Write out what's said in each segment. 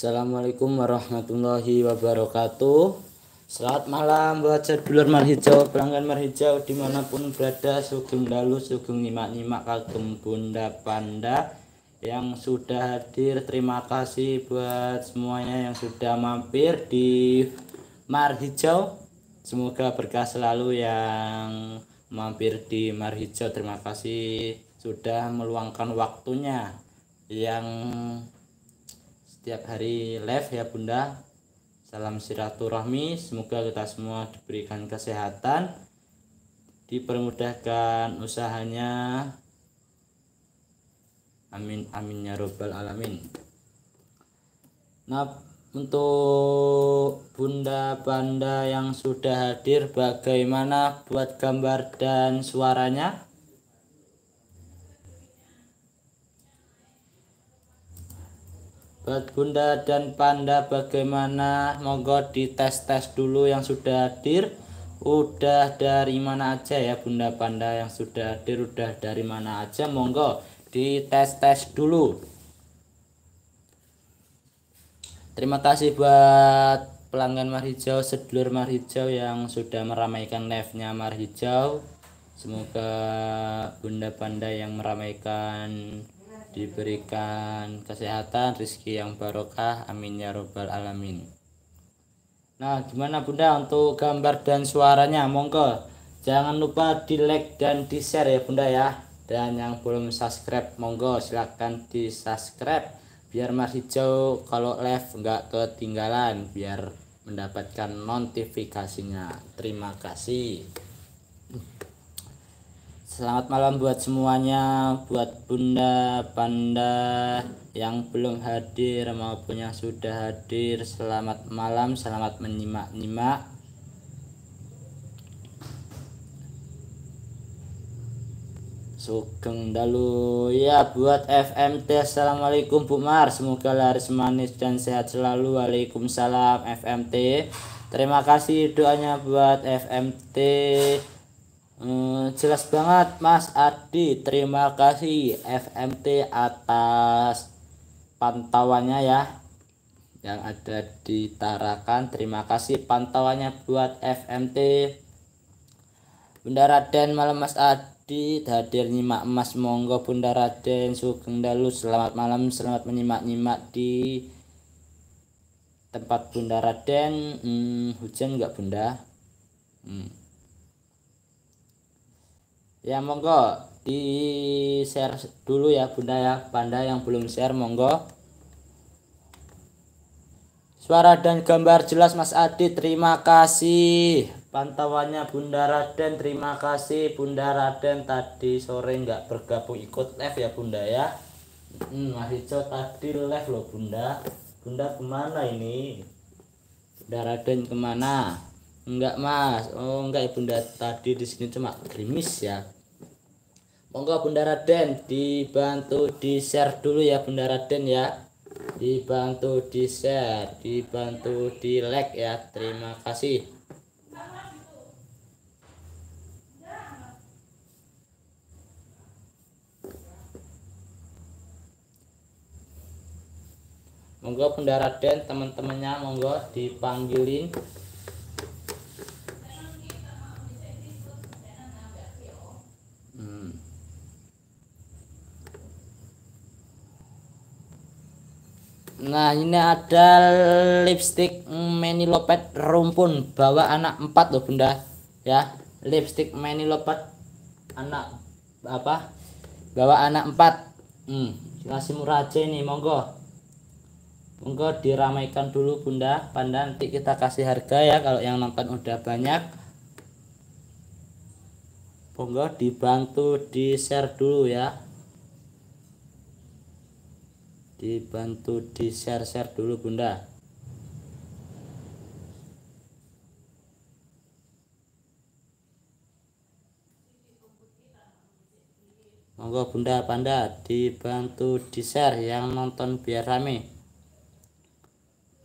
Assalamualaikum warahmatullahi wabarakatuh Selamat malam buat sedulur marhijau Pelanggan marhijau dimanapun berada Sugeng lalu sugeng nyimak-nyimak Kagem bunda panda Yang sudah hadir Terima kasih buat semuanya Yang sudah mampir di Marhijau Semoga berkah selalu yang Mampir di Marhijau Terima kasih sudah meluangkan waktunya Yang setiap hari live ya Bunda. Salam silaturahmi, semoga kita semua diberikan kesehatan, dipermudahkan usahanya. Amin amin ya robbal alamin. Nah, untuk Bunda Banda yang sudah hadir bagaimana buat gambar dan suaranya? buat Bunda dan Panda bagaimana monggo di tes tes dulu yang sudah hadir udah dari mana aja ya Bunda Panda yang sudah hadir udah dari mana aja monggo di tes tes dulu terima kasih buat pelanggan Marhijau sedulur Marhijau yang sudah meramaikan live-nya Marhijau semoga Bunda Panda yang meramaikan diberikan kesehatan, rezeki yang barokah. Amin ya robbal alamin. Nah, gimana Bunda untuk gambar dan suaranya? Monggo jangan lupa di like dan di share ya Bunda ya. Dan yang belum subscribe, monggo silahkan di subscribe biar Mas Hijau kalau live nggak ketinggalan biar mendapatkan notifikasinya. Terima kasih. Selamat malam buat semuanya, buat bunda, panda yang belum hadir maupun yang sudah hadir. Selamat malam, selamat menyimak-nyimak. Sugeng dalu ya buat FMT Assalamualaikum Bu Mar Semoga laris manis dan sehat selalu Waalaikumsalam FMT Terima kasih doanya buat FMT Hmm, jelas banget Mas Adi. Terima kasih FMT atas pantauannya ya yang ada di Tarakan. Terima kasih pantauannya buat FMT. Bunda Raden malam Mas Adi hadir nyimak emas monggo Bunda Raden Sugeng Dalu selamat malam selamat menyimak-nyimak di tempat Bunda Raden hmm, hujan enggak Bunda hmm ya monggo di share dulu ya bunda ya panda yang belum share monggo suara dan gambar jelas mas Adi terima kasih pantauannya bunda Raden terima kasih bunda Raden tadi sore nggak bergabung ikut live ya bunda ya hmm, Mas Ico tadi live loh bunda bunda kemana ini bunda Raden kemana Enggak, Mas. Oh, enggak Ibunda ya, tadi di sini cuma krimis ya. Monggo Bunda Raden dibantu di-share dulu ya Bunda Raden ya. Dibantu di-share, dibantu di-like ya. Terima kasih. monggo bunda raden teman-temannya monggo dipanggilin Nah ini ada lipstick mini lopet rumpun bawa anak empat loh bunda ya lipstick mini lopet anak apa bawa anak empat hmm, kasih murah aja ini monggo monggo diramaikan dulu bunda panda nanti kita kasih harga ya kalau yang nonton udah banyak monggo dibantu di share dulu ya dibantu di share share dulu bunda monggo bunda panda dibantu di share yang nonton biar rame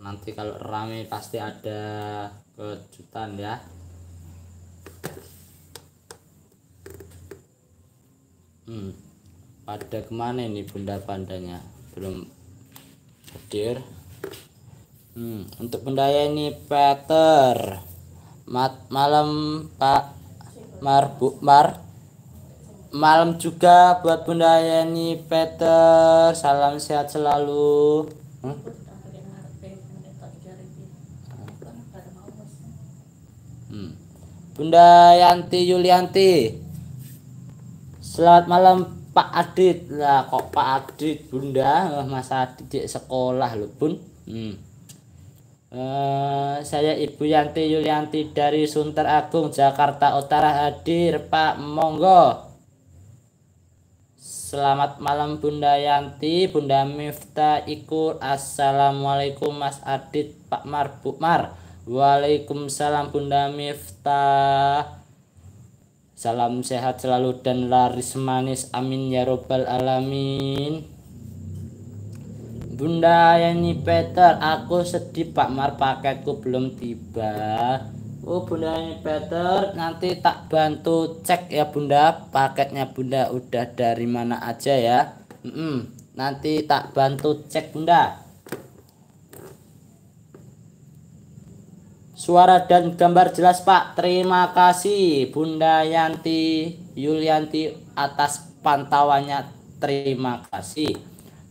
nanti kalau rame pasti ada kejutan ya hmm pada kemana ini bunda pandanya belum hadir hmm, untuk pendaya ini Peter Mat malam Pak Mar Bu Mar malam juga buat Bunda Yani Peter salam sehat selalu hmm? hmm? Bunda Yanti Yulianti selamat malam Pak Adit lah kok Pak Adit Bunda masa di sekolah lho Bun hmm. Uh, saya Ibu Yanti Yulianti dari Sunter Agung Jakarta Utara hadir Pak Monggo Selamat malam Bunda Yanti Bunda Mifta ikut Assalamualaikum Mas Adit Pak Mar Bu Mar Waalaikumsalam Bunda Mifta Salam sehat selalu dan laris manis. Amin ya robbal alamin. Bunda Yani Peter, aku sedih Pak Mar paketku belum tiba. Oh Bunda Yani Peter, nanti tak bantu cek ya Bunda. Paketnya Bunda udah dari mana aja ya. Mm -mm. Nanti tak bantu cek Bunda. Suara dan gambar jelas Pak. Terima kasih Bunda Yanti Yulianti atas pantauannya. Terima kasih.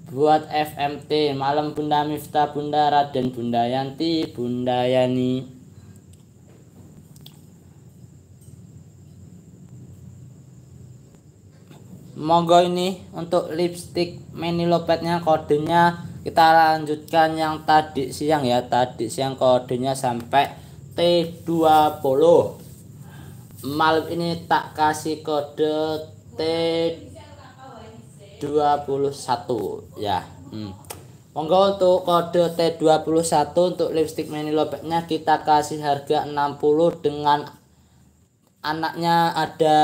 Buat FMT malam Bunda Miftah, Bunda Raden, Bunda Yanti, Bunda Yani. Monggo ini untuk lipstick mini lopetnya kodenya kita lanjutkan yang tadi siang ya tadi siang kodenya sampai T20 malam ini tak kasih kode T21 ya hmm. Monggo untuk kode T21 untuk lipstick mini lobeknya kita kasih harga 60 dengan anaknya ada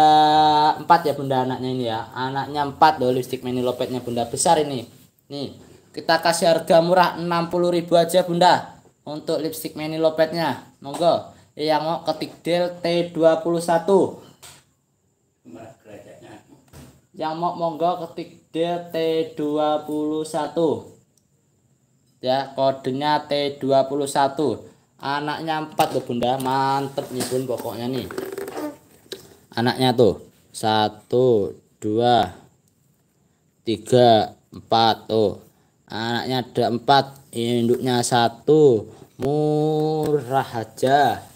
empat ya bunda anaknya ini ya. Anaknya empat loh lipstick mini lobeknya bunda besar ini. Nih. Kita kasih harga murah 60.000 aja Bunda untuk lipstick mini lopetnya. Monggo iya, yang mau ketik del T21. Yang mau monggo ketik del T21. Ya, kodenya T21. Anaknya 4 loh Bunda, mantep nih Bun pokoknya nih. Anaknya tuh 1 2 3 4 tuh anaknya ada empat induknya satu murah aja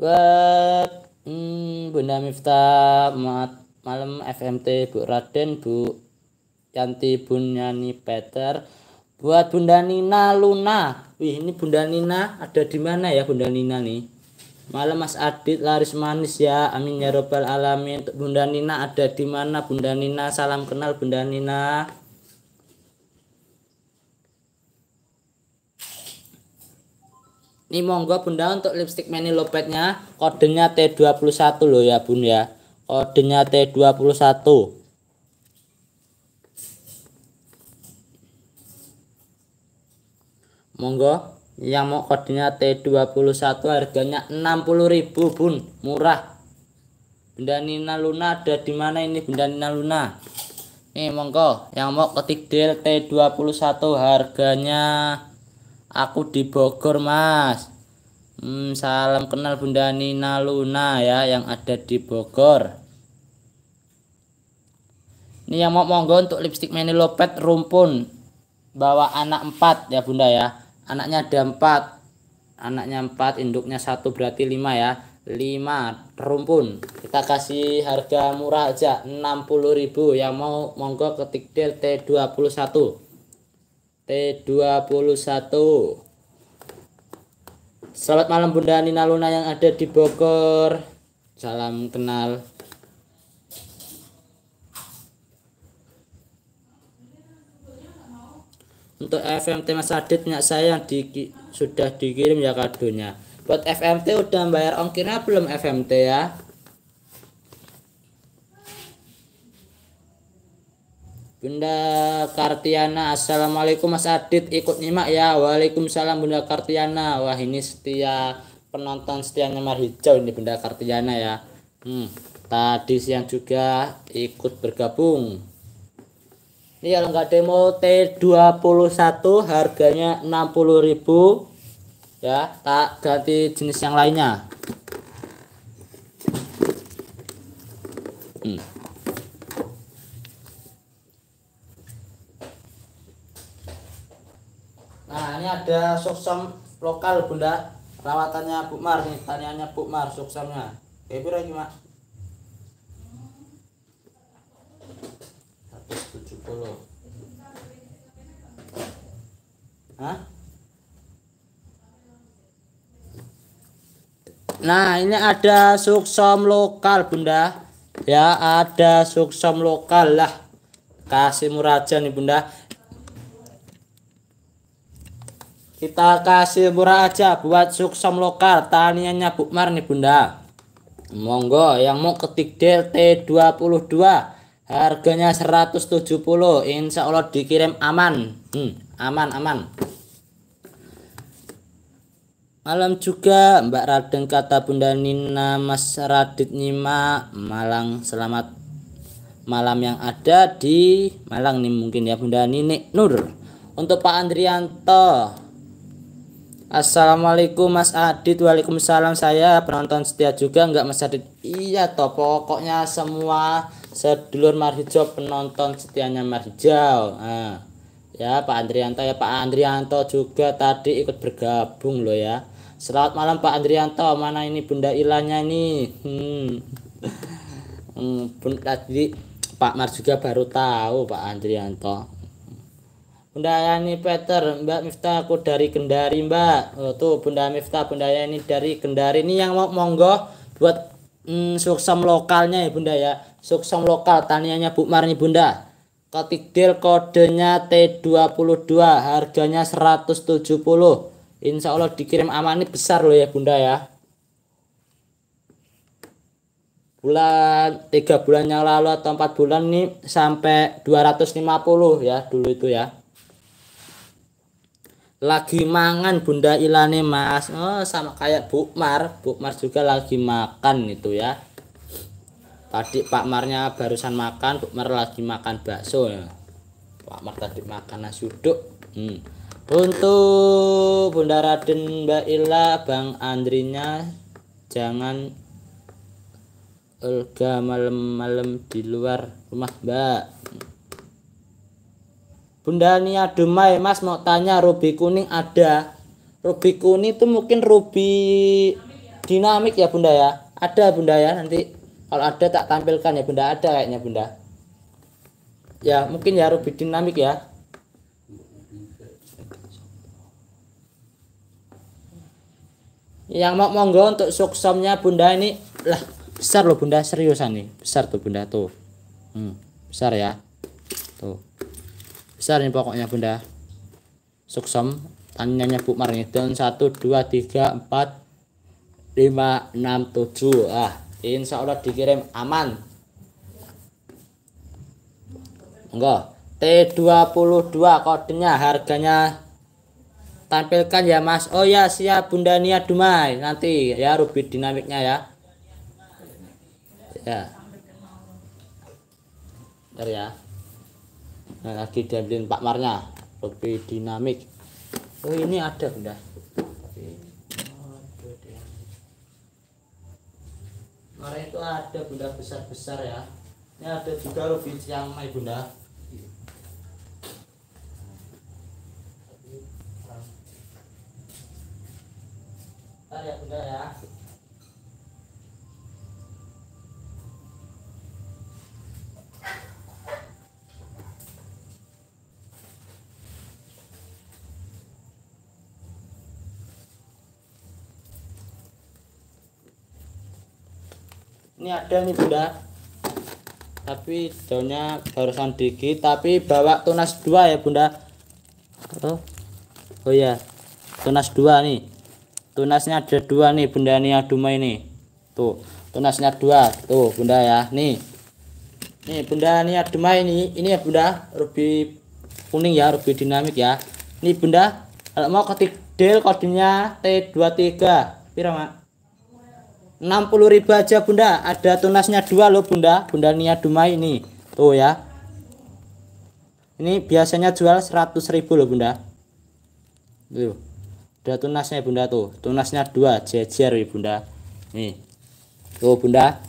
buat hmm, Bunda Miftah malam FMT Bu Raden Bu Yanti Bunyani Peter buat Bunda Nina Luna Wih, ini Bunda Nina ada di mana ya Bunda Nina nih Malam Mas Adit laris manis ya. Amin ya robbal alamin. Bunda Nina ada di mana? Bunda Nina salam kenal Bunda Nina. Ini monggo Bunda untuk lipstick mini lopetnya kodenya T21 lo ya Bun ya. Kodenya T21. Monggo yang mau kodenya T21 harganya 60.000 Bun murah Bunda Nina Luna ada di mana ini Bunda Nina Luna nih monggo yang mau ketik deal T21 harganya aku di Bogor Mas hmm, salam kenal Bunda Nina Luna ya yang ada di Bogor ini yang mau monggo untuk lipstick mini lopet rumpun bawa anak empat ya Bunda ya anaknya ada empat anaknya empat induknya satu berarti lima ya lima rumpun kita kasih harga murah aja enam puluh ribu. yang mau monggo ketik deal T21 t satu. Selamat malam Bunda Nina Luna yang ada di Bogor salam kenal untuk FMT Mas Adit punya saya yang di, sudah dikirim ya kadonya buat FMT udah bayar ongkirnya belum FMT ya Bunda Kartiana Assalamualaikum Mas Adit ikut nyimak ya Waalaikumsalam Bunda Kartiana Wah ini setia penonton setia nyamar Hijau ini Bunda Kartiana ya hmm, Tadi siang juga ikut bergabung ini iya, kalau nggak demo T21 harganya 60.000 ya, tak ganti jenis yang lainnya. Hmm. Nah, ini ada soksam lokal, Bunda. Rawatannya Bu Mar nih, tanyanya Bu Mar soksamnya. Kayak berapa, Mak? loh Hah? Nah, ini ada suksom lokal, Bunda. Ya, ada suksom lokal lah. Kasih murah aja nih, Bunda. Kita kasih murah aja buat suksom lokal taniannya Bukmar nih, Bunda. Monggo yang mau ketik DLT 22 Harganya 170. Insya Allah dikirim aman. Hmm, aman, aman. Malam juga Mbak Radeng kata Bunda Nina Mas Radit Nima Malang selamat malam yang ada di Malang nih mungkin ya Bunda Nini Nur untuk Pak Andrianto Assalamualaikum Mas Adit Waalaikumsalam saya penonton setia juga nggak Mas Adit Iya toh pokoknya semua sedulur Marhijo penonton setianya Marhijau nah, ya Pak Andrianto ya Pak Andrianto juga tadi ikut bergabung loh ya selamat malam Pak Andrianto mana ini Bunda Ilanya nih hmm. hmm, tadi Pak Mar juga baru tahu Pak Andrianto Bunda Yani Peter, Mbak Mifta aku dari Kendari Mbak. Oh, tuh Bunda Mifta Bunda Yani dari Kendari. Ini yang mau monggo buat hmm, suksem lokalnya ya bunda ya suksom lokal taniannya Bu Marni bunda ketikdil kodenya T22 harganya 170 Insya Allah dikirim aman ini besar loh ya bunda ya bulan tiga bulan yang lalu atau empat bulan nih sampai 250 ya dulu itu ya lagi mangan bunda ilane mas oh, sama kayak bukmar bukmar juga lagi makan itu ya tadi pak marnya barusan makan bukmar lagi makan bakso ya pak mar tadi makan nasi uduk hmm. untuk bunda raden mbak ila bang andrinya jangan Olga malam-malam di luar rumah mbak Bunda Nia Demai, Mas mau tanya ruby kuning ada. Ruby kuning itu mungkin ruby dinamik ya Bunda ya. Ada Bunda ya nanti kalau ada tak tampilkan ya Bunda ada kayaknya Bunda. Ya mungkin ya ruby dinamik ya. Yang mau monggo untuk suksomnya Bunda ini lah besar loh Bunda seriusan nih besar tuh Bunda tuh. Hmm, besar ya besar ini pokoknya bunda suksem tanyanya bu marnidon 1 2 3 4 5 6 7 ah insya Allah dikirim aman enggak T22 kodenya harganya tampilkan ya mas oh ya siap bunda Nia Dumai nanti ya ruby dinamiknya ya ya Bentar ya nah, lagi diambilin Pak Marnya lebih dinamik oh ini ada udah Mari itu ada bunda besar-besar ya ini ada juga rubin mai bunda Tadi ya bunda ya ini ada nih bunda tapi daunnya barusan dikit tapi bawa tunas dua ya bunda oh oh ya tunas dua nih tunasnya ada dua nih bunda nih aduma ini tuh tunasnya dua tuh bunda ya nih nih bunda nih aduma ini ini ya bunda ruby kuning ya ruby dinamik ya nih bunda kalau mau ketik del kodenya T23 tiga, mak 60 ribu aja bunda ada tunasnya dua loh bunda bunda niat Dumai ini tuh ya ini biasanya jual 100 ribu loh bunda tuh ada tunasnya bunda tuh tunasnya dua jejer ya bunda nih tuh bunda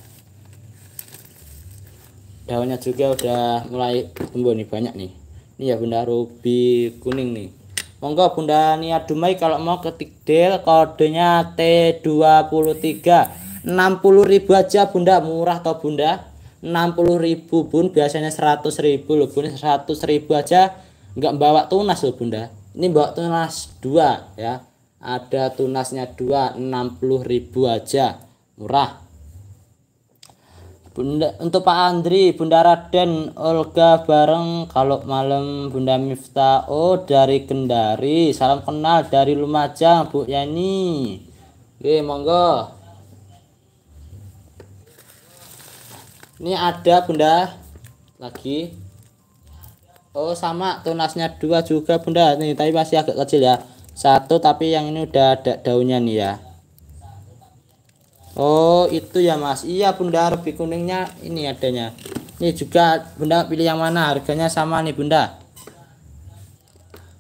daunnya juga udah mulai tumbuh nih banyak nih ini ya bunda ruby kuning nih Monggo Bunda Nia Dumai kalau mau ketik deal kodenya T23 ribu aja Bunda murah toh Bunda 60 ribu Bun biasanya 100.000 loh 100 ribu aja nggak bawa tunas loh Bunda ini bawa tunas dua ya ada tunasnya dua ribu aja murah Bunda untuk Pak Andri, Bunda Raden, Olga bareng kalau malam Bunda Mifta oh dari Kendari. Salam kenal dari Lumajang, Bu Yani. Oke, monggo. Ini ada Bunda lagi. Oh, sama tunasnya dua juga Bunda. Ini tapi masih agak kecil ya. Satu tapi yang ini udah ada daunnya nih ya. Oh itu ya mas Iya bunda Ruby kuningnya ini adanya Ini juga bunda pilih yang mana Harganya sama nih bunda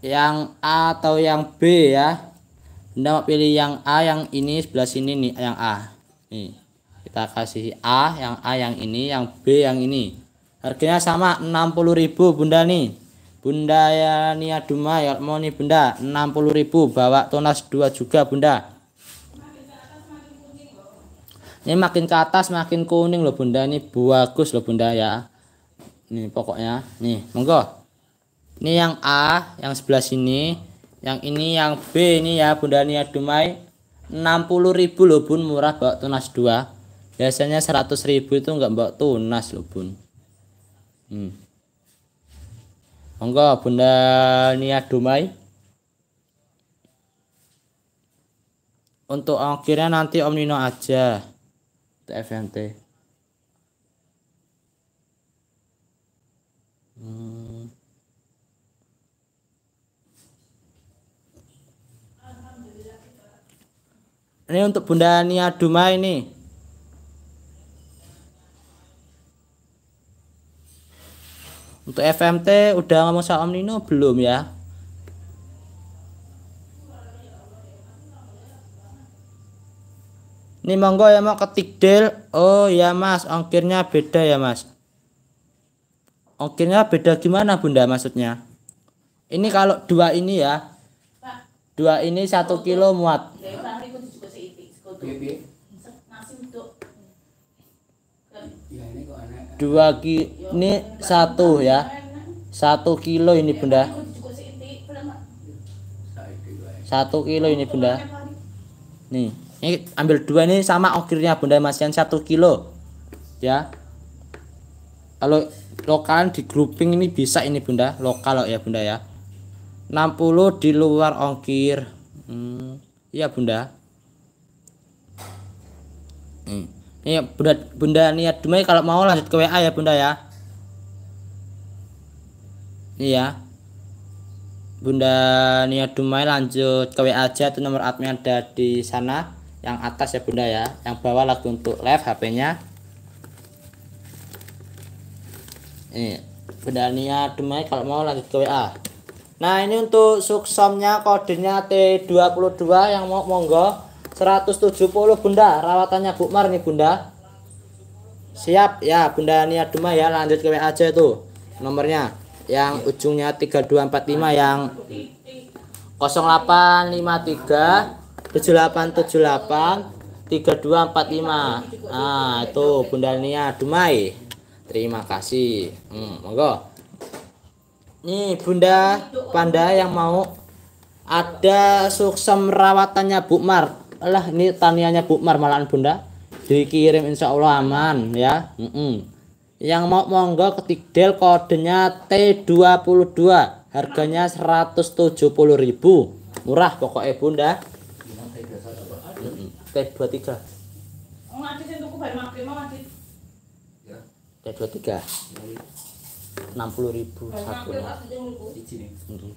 Yang A atau yang B ya Bunda mau pilih yang A yang ini Sebelah sini nih yang A Nih kita kasih A Yang A yang ini yang B yang ini Harganya sama 60.000 bunda nih Bunda ya Nia Duma ya mau nih bunda 60.000 bawa tonas 2 juga bunda ini makin ke atas makin kuning loh bunda ini bagus loh bunda ya ini pokoknya nih monggo ini yang A yang sebelah sini yang ini yang B ini ya bunda Nia Dumai ribu loh bun murah bawa tunas 2 biasanya ribu itu enggak bawa tunas loh bun hmm. monggo bunda Nia Dumai untuk ongkirnya nanti Om Nino aja TFNT hmm. ini untuk Bunda Nia Duma ini untuk FMT udah ngomong soal nino belum ya Ini monggo ya mau ketik del. Oh ya mas, ongkirnya beda ya mas. Ongkirnya beda gimana bunda maksudnya? Ini kalau dua ini ya. Dua ini satu kilo muat. Ya, dua ki ini satu ya. Satu kilo ini bunda. Ya, ya. Satu kilo ini bunda. Nih ini ambil dua ini sama ongkirnya bunda masian satu kilo ya kalau lokal di grouping ini bisa ini bunda lokal ya bunda ya 60 di luar ongkir hmm, iya bunda hmm. ini bunda bunda niat dumai kalau mau lanjut ke WA ya bunda ya iya Bunda niat Dumai lanjut ke WA aja itu nomor admin ada di sana yang atas ya bunda ya yang bawah lagi untuk live HP-nya ini bunda Nia Dumai kalau mau lanjut ke WA nah ini untuk suksomnya kodenya T22 yang mau monggo 170 bunda rawatannya Bu nih bunda siap ya bunda Nia Dumai ya lanjut ke WA aja itu nomornya yang ujungnya 3245 yang 0853 7878 3245 nah itu Bunda Nia Dumai terima kasih hmm, monggo nih Bunda Panda yang mau ada suksem rawatannya Bu Mar lah ini taniannya Bu Mar malahan Bunda dikirim insya Allah aman ya mm -mm. yang mau monggo ketik del kodenya T22 harganya 170.000 murah pokoknya Bunda T23. Oh, ngadit sing tuku bar magrib mau ya. dua Ya. T23. 60.000 satu. Hmm.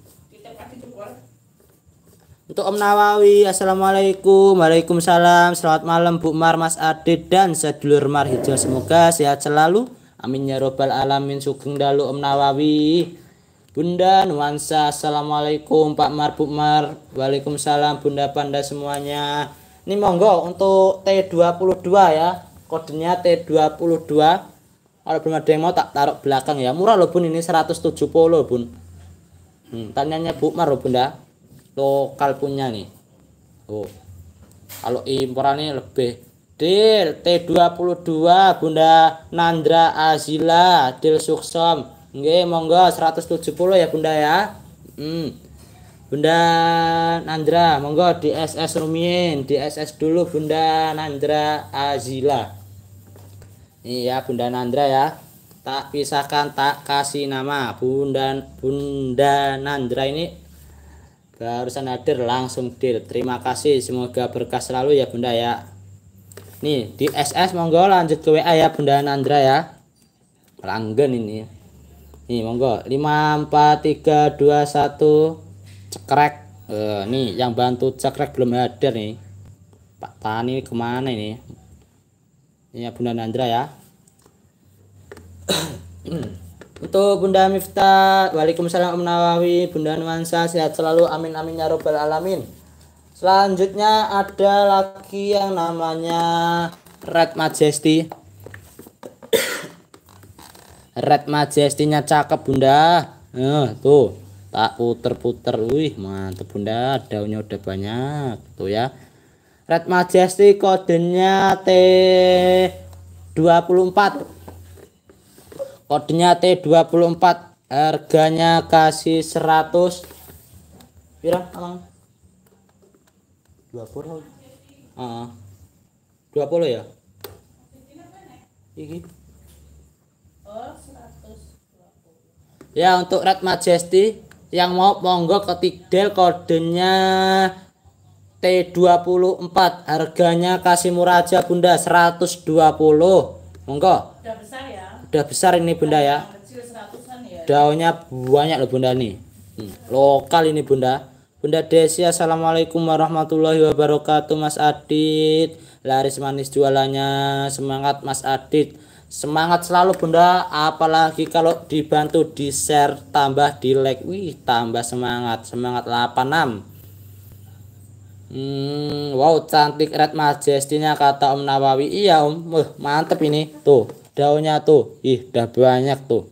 Untuk Om Nawawi, Assalamualaikum Waalaikumsalam Selamat malam Bu Mar, Mas Adit dan sedulur Mar Hijau Semoga sehat selalu Amin ya robbal alamin Sugeng dalu Om Nawawi Bunda Nuansa Assalamualaikum Pak Mar Bu Mar Waalaikumsalam Bunda Panda semuanya ini monggo untuk T22 ya. Kodenya T22. Kalau belum ada yang mau tak taruh belakang ya. Murah loh Bun ini 170 Bun. Hmm, tanyanya Bu Mar loh Bunda. Lokal punya nih. Oh. Kalau imporannya ini lebih Deal T22 Bunda Nandra Azila Deal Suksom Nge, monggo 170 ya Bunda ya. Hmm. Bunda Nandra, monggo di SS Rumien, di SS dulu Bunda Nandra Azila. Iya, Bunda Nandra ya. Tak pisahkan, tak kasih nama. Bunda Bunda Nandra ini barusan hadir langsung deal. Terima kasih, semoga berkah selalu ya Bunda ya. Nih, di SS monggo lanjut ke WA ya Bunda Nandra ya. Pelanggan ini. Nih, monggo 54321 cekrek eh, nih yang bantu cekrek belum hadir nih Pak Tani kemana ini ini ya Bunda Nandra ya untuk Bunda Miftah Waalaikumsalam Om Nawawi Bunda Nuansa sehat selalu amin amin ya robbal alamin selanjutnya ada lagi yang namanya Red Majesty Red Majesty-nya cakep Bunda eh, tuh tak puter-puter wih mantep bunda daunnya udah banyak tuh ya red Majesty kodenya T 24 kodenya T 24 harganya kasih 100 pira alang 20 uh, 20 ya ini oh, ya untuk red Majesty yang mau monggo ketikdel kodenya T24 harganya kasih murah aja Bunda 120 monggo udah besar ya udah besar ini Bunda ya, ya? daunnya banyak loh Bunda nih hmm, lokal ini Bunda Bunda Desi Assalamualaikum warahmatullahi wabarakatuh Mas Adit laris manis jualannya semangat Mas Adit Semangat selalu Bunda, apalagi kalau dibantu di share tambah di like. Wih, tambah semangat. Semangat 86. Hmm, wow cantik red majestinya kata Om Nawawi. Iya Om, uh, mantep ini. Tuh, daunnya tuh. Ih, udah banyak tuh.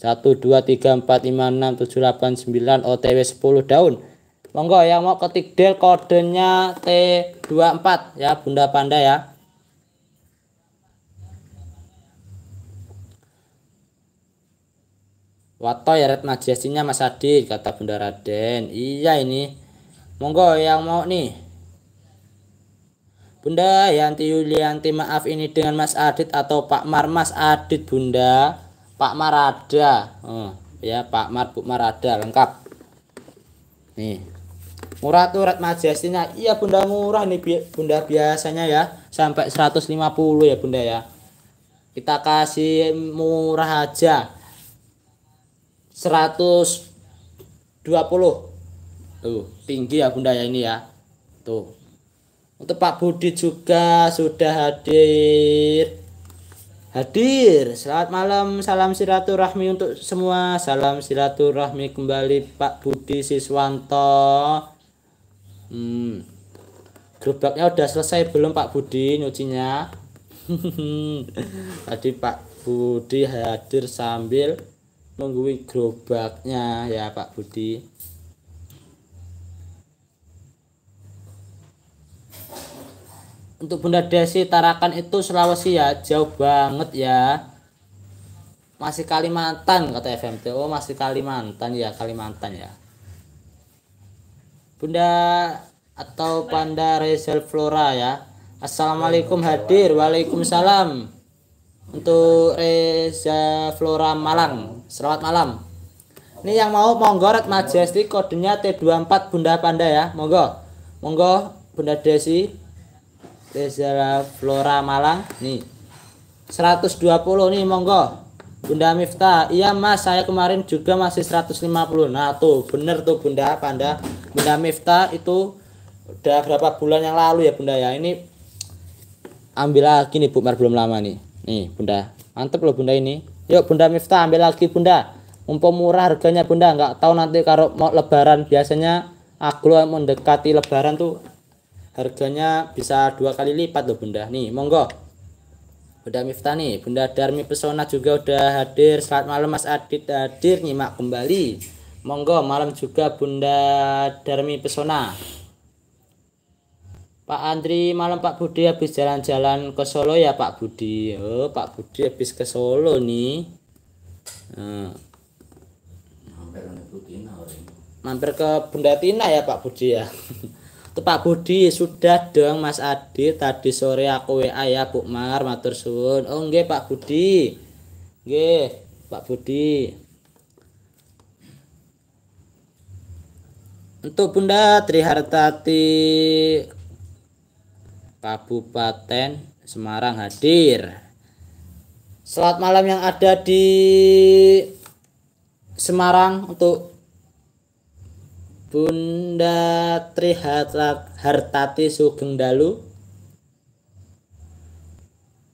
1 2 3 4 5 6 7 8 9 OTW 10 daun. Monggo yang mau ketik del kodenya T24 ya Bunda Panda ya. Wato ya Red Majestinya Mas Adi, kata Bunda Raden. Iya ini. Monggo yang mau nih. Bunda Yanti Yulianti maaf ini dengan Mas Adit atau Pak Mar Mas Adit Bunda. Pak Marada. Oh, ya Pak Mar Bu Marada lengkap. Nih. Murah tuh Red Majestinya. Iya Bunda murah nih Bunda biasanya ya sampai 150 ya Bunda ya. Kita kasih murah aja 120 tuh tinggi ya bunda ya ini ya tuh untuk Pak Budi juga sudah hadir hadir selamat malam salam silaturahmi untuk semua salam silaturahmi kembali Pak Budi Siswanto hmm. gerobaknya udah selesai belum Pak Budi nyucinya tadi Pak Budi hadir sambil nungguin gerobaknya ya Pak Budi untuk Bunda Desi Tarakan itu Sulawesi ya jauh banget ya masih Kalimantan kata FMT oh masih Kalimantan ya Kalimantan ya Bunda atau Panda Rezel Flora ya Assalamualaikum hadir Waalaikumsalam untuk Reza Flora Malang. Selamat malam. Ini yang mau monggo Red Majesty kodenya T24 Bunda Panda ya. Monggo. Monggo Bunda Desi Reza Flora Malang nih. 120 nih monggo. Bunda Mifta, iya Mas, saya kemarin juga masih 150. Nah, tuh bener tuh Bunda Panda. Bunda Mifta itu udah berapa bulan yang lalu ya Bunda ya. Ini ambil lagi nih Bu Mar belum lama nih. Nih, Bunda. Mantep loh Bunda ini. Yuk Bunda Miftah ambil lagi Bunda. Mumpung murah harganya Bunda, nggak tahu nanti kalau mau lebaran biasanya aku aglo mendekati lebaran tuh harganya bisa dua kali lipat loh Bunda. Nih, monggo. Bunda Miftah nih, Bunda Darmi Pesona juga udah hadir. Selamat malam Mas Adit hadir nyimak kembali. Monggo malam juga Bunda Darmi Pesona. Pak Andri malam Pak Budi habis jalan-jalan ke Solo ya Pak Budi. Oh, Pak Budi habis ke Solo nih. Nah. Mampir ke Bunda Tina ya Pak Budi ya. Itu Pak Budi sudah dong Mas Adi tadi sore aku WA ya Bu Mar matur suwun. Oh enggak Pak Budi. enggak Pak Budi. Untuk Bunda Trihartati Kabupaten Semarang hadir. Selamat malam yang ada di Semarang untuk Bunda Hartati Sugeng Dalu.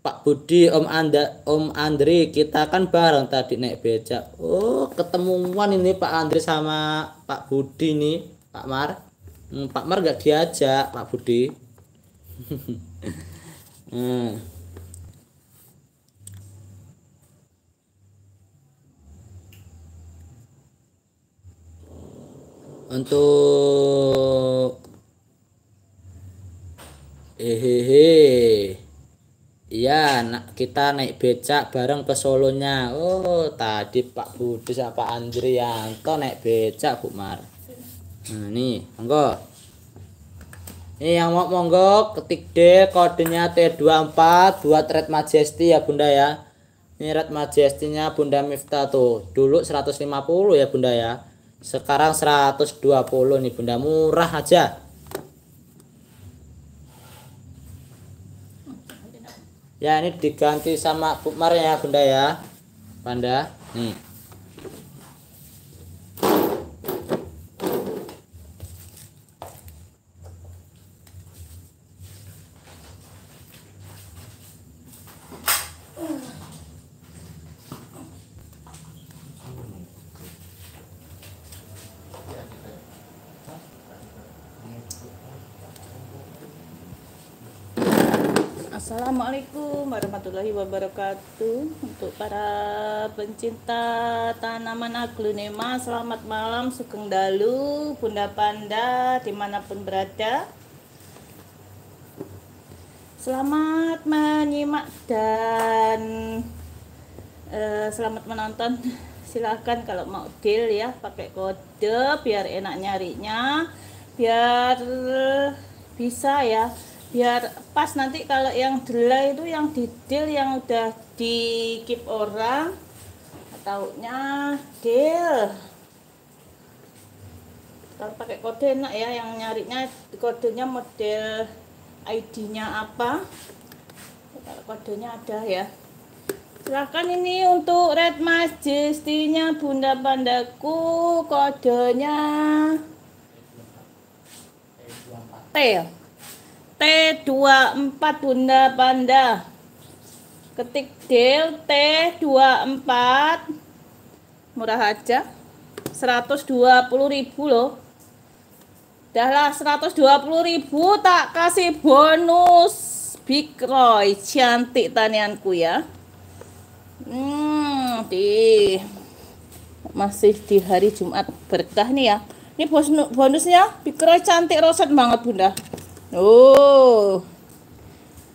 Pak Budi, Om Anda, Om Andri, kita kan bareng tadi naik becak. Oh, ketemuan ini Pak Andri sama Pak Budi nih, Pak Mar. Hmm, Pak Mar gak diajak, Pak Budi. Hmm. untuk hehehe iya nak kita naik becak bareng ke Solonya oh tadi Pak Budis apa Andrianto naik becak Bu Mar nah nih enggak. Ini eh, yang mau monggo ketik D kodenya T24 buat Red Majesty ya Bunda ya. Ini Red Majesty-nya Bunda Mifta tuh. Dulu 150 ya Bunda ya. Sekarang 120 nih Bunda murah aja. Ya ini diganti sama Bukmar ya Bunda ya. panda Nih. Assalamualaikum warahmatullahi wabarakatuh Untuk para pencinta tanaman aglonema Selamat malam Sugeng Dalu Bunda Panda dimanapun berada Selamat menyimak dan uh, Selamat menonton Silahkan kalau mau deal ya Pakai kode biar enak nyarinya Biar bisa ya biar pas nanti kalau yang delay itu yang detail yang udah di keep orang ataunya deal kalau pakai kode enak ya yang nyarinya kodenya model ID-nya apa kalau kodenya ada ya silahkan ini untuk Red nya Bunda Pandaku kodenya T T24 Bunda Panda ketik deal T24 murah aja 120.000 loh udahlah 120.000 tak kasih bonus Big Roy cantik tanianku ya hmm di masih di hari Jumat berkah nih ya ini bonusnya Big Roy cantik roset banget bunda Oh,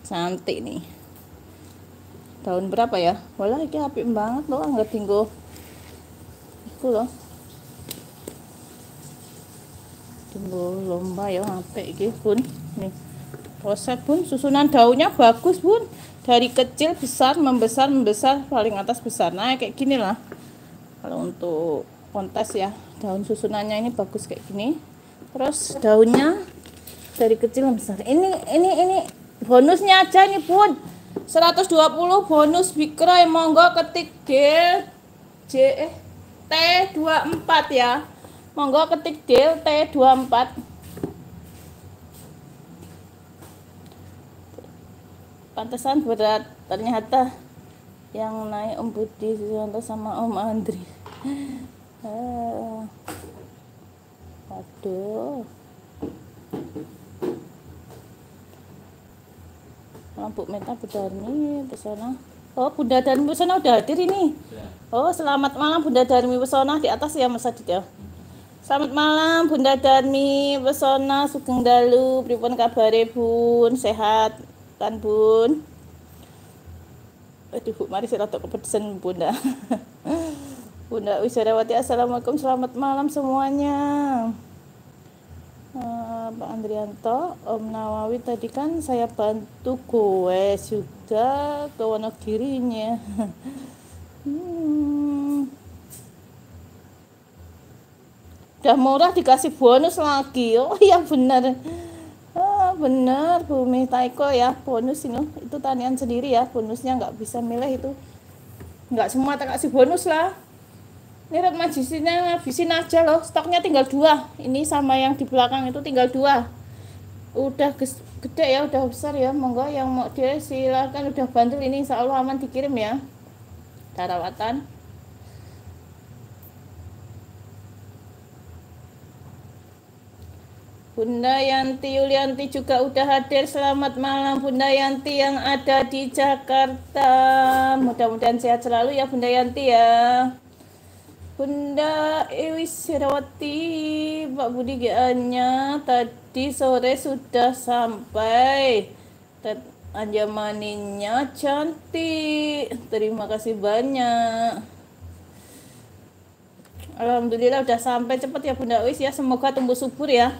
cantik nih. Tahun berapa ya? Walah, ini apik banget loh, nggak tinggal. Iku loh. Tunggu lomba ya, apik gitu pun. Nih, proses pun, susunan daunnya bagus pun. Dari kecil besar, membesar, membesar, paling atas besar. Nah, kayak gini lah. Kalau untuk kontes ya, daun susunannya ini bagus kayak gini. Terus daunnya dari kecil besar ini ini ini bonusnya aja nih pun 120 bonus bikroy monggo ketik G J eh, T 24 ya monggo ketik D T 24 pantesan berat ternyata yang naik Om Budi Susanto sama Om Andri ah. waduh sama Bu Meta Darmi Pesona Oh Bunda Darmi Pesona udah hadir ini iya. Oh selamat malam Bunda Darmi Pesona di atas ya Mas Adit ya Selamat malam Bunda Darmi Pesona Sugeng Dalu Pripun kabare Bun sehat kan Bun Aduh Bu Mari saya rotok kepedesan Bunda Bunda Wisarawati Assalamualaikum selamat malam semuanya Pak Andrianto Om Nawawi tadi kan saya bantu kue juga ke Wonogirinya hmm. udah murah dikasih bonus lagi oh iya benar ah, benar Bumi Taiko ya bonus ini itu tanian sendiri ya bonusnya nggak bisa milih itu nggak semua tak kasih bonus lah ini red majisinya ngabisin aja loh stoknya tinggal dua ini sama yang di belakang itu tinggal dua udah gede ya udah besar ya monggo yang mau dia silakan udah bantul ini insya Allah aman dikirim ya darawatan Bunda Yanti Yulianti juga udah hadir. Selamat malam Bunda Yanti yang ada di Jakarta. Mudah-mudahan sehat selalu ya Bunda Yanti ya. Bunda Ewi eh, Sirawati, Pak Budi Gianya, tadi sore sudah sampai. Anjamaninya cantik. Terima kasih banyak. Alhamdulillah udah sampai cepat ya Bunda Ewis ya. Semoga tumbuh subur ya.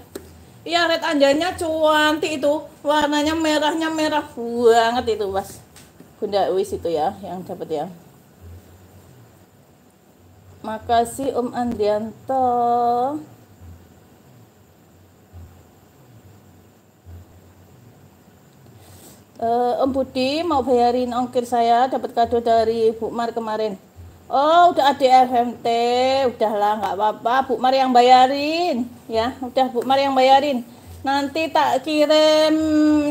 Iya, red anjanya cuanti itu. Warnanya merahnya merah banget itu, Mas. Bunda Ewis itu ya yang dapat ya. Makasih Om andianto, Uh, Om Budi mau bayarin ongkir saya dapat kado dari Bu Mar kemarin. Oh, udah ada fmt, udahlah nggak apa-apa. Bu Mar yang bayarin, ya. Udah Bu Mar yang bayarin. Nanti tak kirim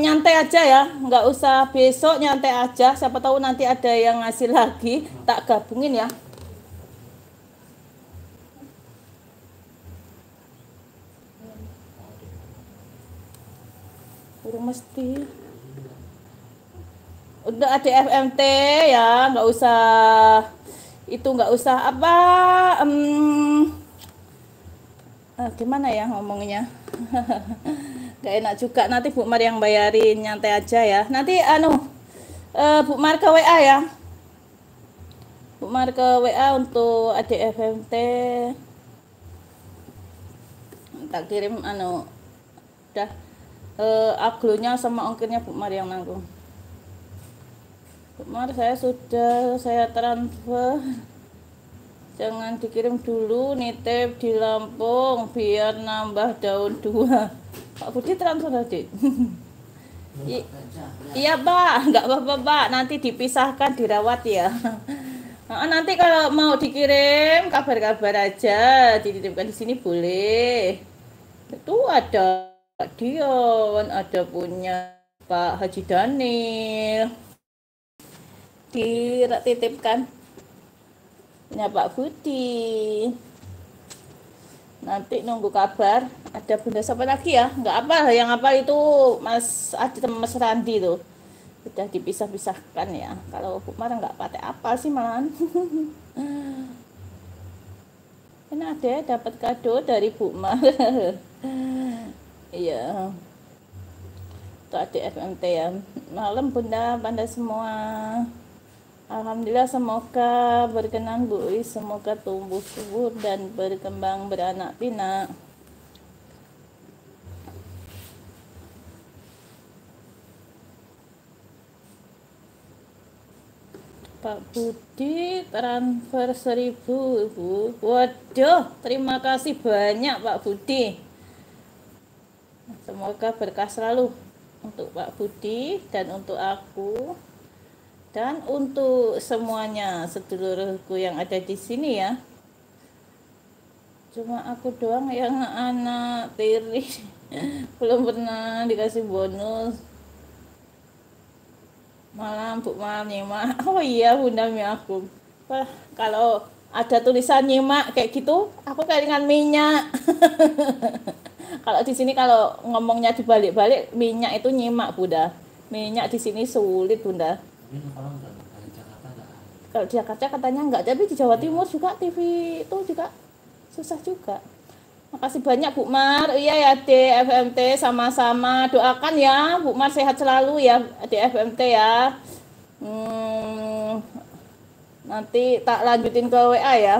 nyantai aja ya, nggak usah besok nyantai aja. Siapa tahu nanti ada yang ngasih lagi, tak gabungin ya. mesti untuk ada FMT ya nggak usah itu nggak usah apa um, uh, gimana ya ngomongnya nggak enak juga nanti Bu Mar yang bayarin nyantai aja ya nanti anu uh, Bu Mar ke WA ya Bu Mar ke WA untuk adik FMT tak kirim anu udah eh, aglonya sama ongkirnya Bu Mar yang nanggung Bu Mar saya sudah saya transfer jangan dikirim dulu nitip di Lampung biar nambah daun dua Pak Budi transfer tadi ya. iya Pak nggak apa-apa Pak nanti dipisahkan dirawat ya Nah, nanti kalau mau dikirim kabar-kabar aja, dititipkan di sini boleh. Itu ada Pak Dion, ada punya Pak Haji Daniel. Dititipkan punya Pak Budi. Nanti nunggu kabar. Ada benda siapa lagi ya? Enggak apa, yang apa itu Mas Adi sama Mas Randi tuh. Sudah dipisah-pisahkan ya. Kalau kemarin enggak pakai apa sih malahan. Ini kan ada ya, dapat kado dari Bu Mar. Iya. Itu adik FMT ya. Malam Bunda, bunda semua. Alhamdulillah semoga berkenan Bu semoga tumbuh subur dan berkembang beranak pinak. Pak Budi transfer seribu, Bu. Waduh, terima kasih banyak Pak Budi. Semoga berkah selalu untuk Pak Budi dan untuk aku dan untuk semuanya sedulurku yang ada di sini ya. Cuma aku doang yang anak tiri belum pernah dikasih bonus. Malam Bu Malam nyimak. Oh iya Bunda aku. Wah, kalau ada tulisan nyimak kayak gitu, aku kelingan minyak. kalau di sini kalau ngomongnya dibalik-balik minyak itu nyimak bunda minyak di sini sulit bunda kalau dia di Jakarta katanya enggak tapi di Jawa Timur juga TV itu juga susah juga makasih banyak Bu Mar iya ya DFMT sama-sama doakan ya Bu Mar sehat selalu ya DFMT ya hmm, nanti tak lanjutin ke WA ya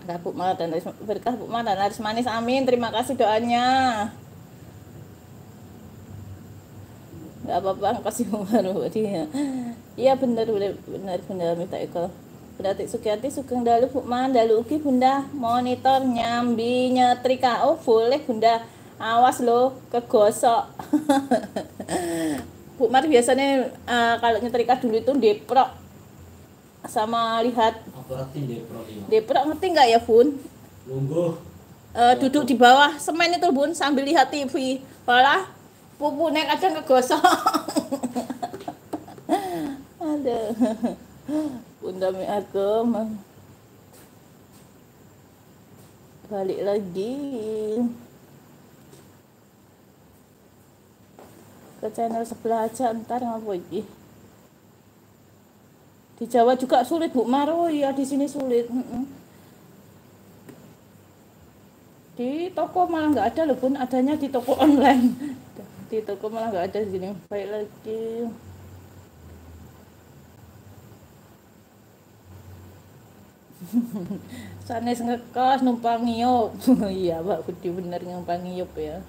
ada Bu Mala dan Aris, berkah Bu Mala dan Aris Manis. Amin. Terima kasih doanya. Gak apa-apa kasih umur ya Iya benar benar benar minta ikal. Berarti Sukiyati Sugeng Dalu Bu Dalu Ugi Bunda monitor nyambi nyetrika. Oh boleh Bunda. Awas lo kegosok. Bu Mar biasanya uh, kalau nyetrika dulu itu deprok sama lihat deprok Depro ngerti nggak ya Bun? Lungguh. Eh, uh, duduk di bawah semen itu Bun sambil lihat TV. pupu pupune aja ngegosok. ada. Bunda aku balik lagi ke channel sebelah aja ntar ngapain di Jawa juga sulit, Bu Maro ya di sini sulit. Di toko malah nggak ada loh, pun Adanya di toko online. Di toko malah nggak ada di sini. Baik lagi. Sanes ngekos numpang iya, Pak Budi bener numpang ya.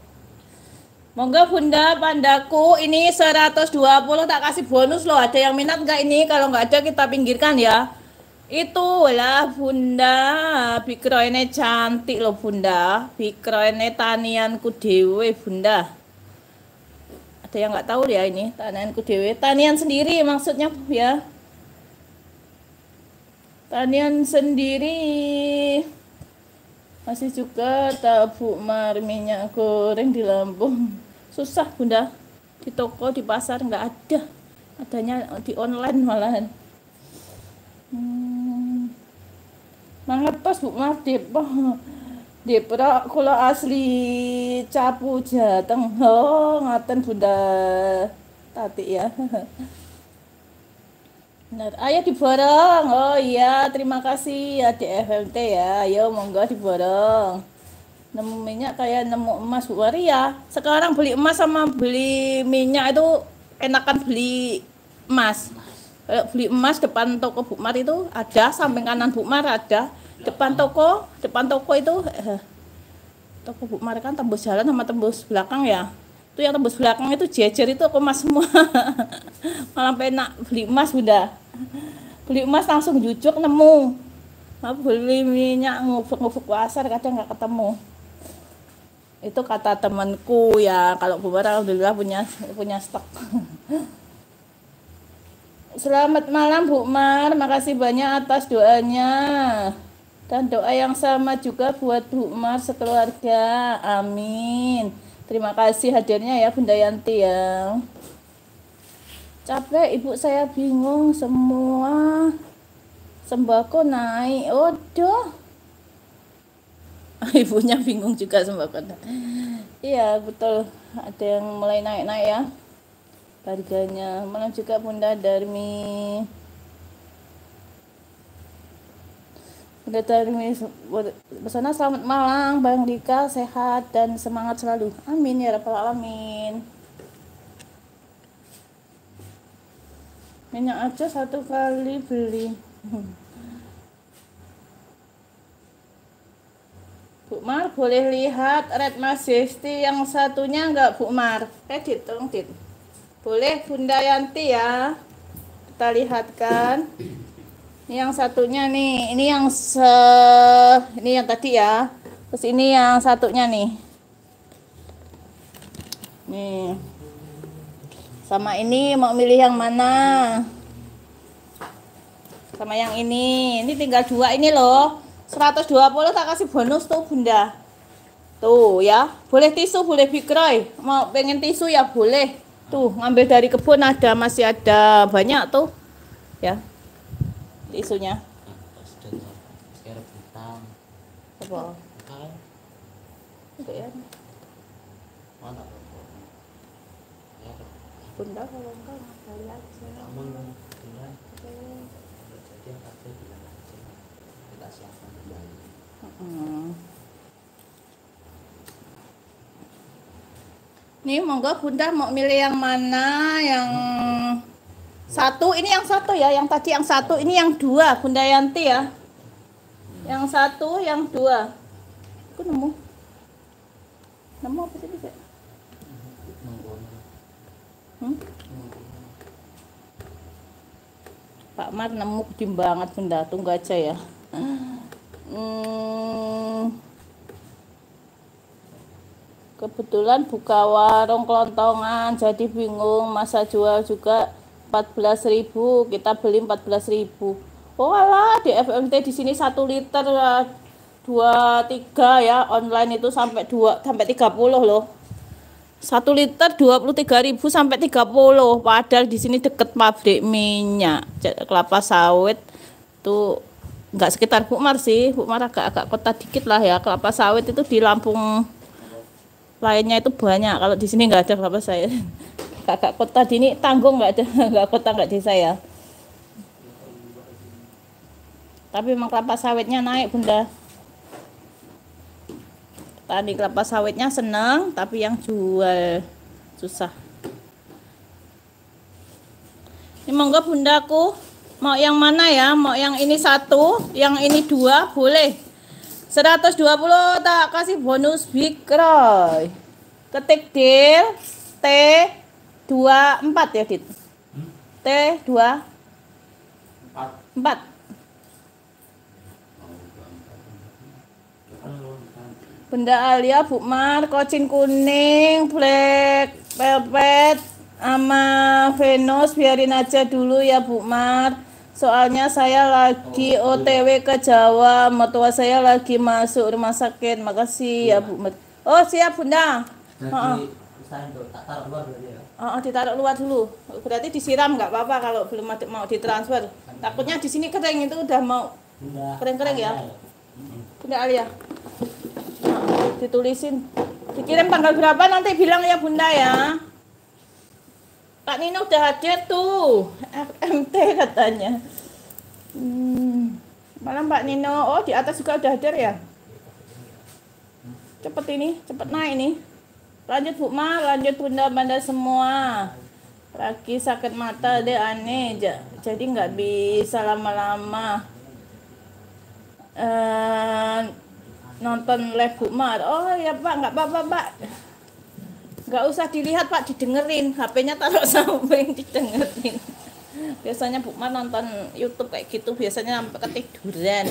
Monggo Bunda Pandaku ini 120 tak kasih bonus loh. Ada yang minat nggak ini? Kalau nggak ada kita pinggirkan ya. Itu lah Bunda, Bikro ini cantik loh Bunda. Bikro ini tanianku dewe Bunda. Ada yang nggak tahu ya ini tanianku dewe. Tanian sendiri maksudnya ya. Tanian sendiri. Masih juga tabuk mar minyak goreng di Lampung. Susah bunda. Di toko, di pasar nggak ada. Adanya di online malahan. Hmm. pas bu mar depo depo kalau asli Capu Jateng. Oh, ngaten bunda. Tati ya. Benar. Ayo diborong. Oh iya, terima kasih ya di FMT ya. Ayo monggo diborong. Nemu minyak kayak nemu emas Bu ya. Sekarang beli emas sama beli minyak itu enakan beli emas. Kalau beli emas depan toko Bu Mar itu ada, samping kanan Bu Mar ada. Depan toko, depan toko itu eh, toko Bu Mar kan tembus jalan sama tembus belakang ya itu yang tembus belakang itu jejer itu aku emas semua malam penak beli emas bunda beli emas langsung jujur nemu mau beli minyak ngufuk-ngufuk pasar kadang nggak ketemu itu kata temanku ya kalau bubar alhamdulillah punya punya stok selamat malam Bu Mar makasih banyak atas doanya dan doa yang sama juga buat Bu Mar sekeluarga amin Terima kasih hadirnya ya Bunda Yanti ya. Capek ibu saya bingung semua sembako naik. Aduh. Ibunya bingung juga sembako. Iya betul ada yang mulai naik-naik ya harganya. Malam juga Bunda Darmi. Pesona selamat malam Bang Dika sehat dan semangat selalu Amin ya Rabbal Alamin Minyak aja satu kali beli Bu Mar boleh lihat Red Majesty yang satunya enggak Bu Mar Edit eh, tolong dit Boleh Bunda Yanti ya Kita lihatkan yang satunya nih. Ini yang se ini yang tadi ya. Terus ini yang satunya nih. Nih. Sama ini mau milih yang mana? Sama yang ini. Ini tinggal dua ini loh. 120 tak kasih bonus tuh Bunda. Tuh ya, boleh tisu, boleh bikroy. Mau pengen tisu ya boleh. Tuh, ngambil dari kebun ada, masih ada banyak tuh. Ya isunya sekarang hitam apa kan enggak ya mana bunda ya. kalau enggak kali aja kamu bunda jadi yang kafe bilang aja kita siapkan kembali Nih monggo Bunda mau milih yang mana yang satu, ini yang satu ya, yang tadi yang satu, ini yang dua, Bunda Yanti ya. Yang satu, yang dua. Aku nemu. Nemu apa sih Hmm? Pak Mar nemu kedim banget Bunda, tunggu aja ya. Hmm. Kebetulan buka warung kelontongan, jadi bingung masa jual juga 14.000 kita beli 14.000 oh alah di FMT di sini 1 liter eh, tiga ya online itu sampai dua sampai tiga puluh loh Satu liter dua puluh tiga ribu sampai tiga puluh. padahal di sini deket pabrik minyak kelapa sawit tuh nggak sekitar Bukmar sih Bukmar agak-agak kota dikit lah ya kelapa sawit itu di Lampung lainnya itu banyak kalau di sini nggak ada kelapa sawit kakak kota ini tanggung nggak nggak kota nggak desa ya tapi memang kelapa sawitnya naik bunda tani kelapa sawitnya seneng tapi yang jual susah ini ya, monggo bundaku mau yang mana ya mau yang ini satu yang ini dua boleh 120 tak kasih bonus big roy ketik deal T dua empat ya dit hmm? t dua empat benda alia bukmar kucing kuning black velvet ama venus biarin aja dulu ya bukmar soalnya saya lagi OTW oh, ke Jawa mertua saya lagi masuk rumah sakit makasih ya Bu oh siap Bunda Oh, oh, ditaruh luar dulu. Berarti disiram nggak apa-apa kalau belum mau ditransfer. Takutnya di sini kering itu udah mau kering-kering ya. Bunda Alia. Nah, ditulisin. Dikirim tanggal berapa nanti bilang ya Bunda ya. Pak Nino udah hadir tuh. FMT katanya. Hmm. Malam Pak Nino. Oh di atas juga udah hadir ya. Cepet ini, cepet naik nih lanjut Bu Ma lanjut bunda-bunda semua lagi sakit mata deh aneh jadi nggak bisa lama-lama uh, nonton live Bu Ma oh ya Pak nggak apa-apa Pak nggak usah dilihat Pak didengerin HP-nya taruh samping didengerin biasanya Bu Ma nonton YouTube kayak gitu biasanya sampai ketiduran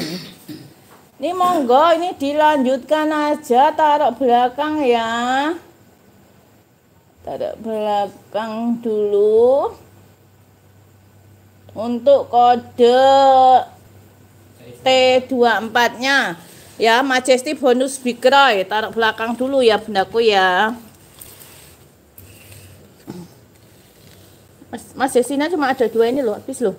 ini monggo ini dilanjutkan aja taruh belakang ya tarik belakang dulu untuk kode T24 nya ya Majesty bonus Bikroy tarik belakang dulu ya bendaku ya Mas, Yesina cuma ada dua ini loh habis loh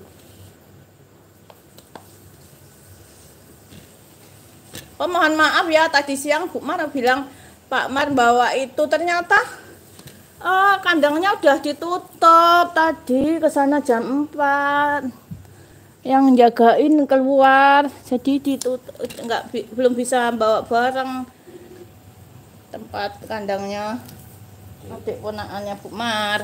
Oh mohon maaf ya tadi siang Bu Mar bilang Pak Mar bawa itu ternyata Oh, kandangnya udah ditutup tadi ke sana jam 4. Yang jagain keluar, jadi ditutup Enggak belum bisa bawa barang tempat kandangnya adik ponakannya Bu Mar.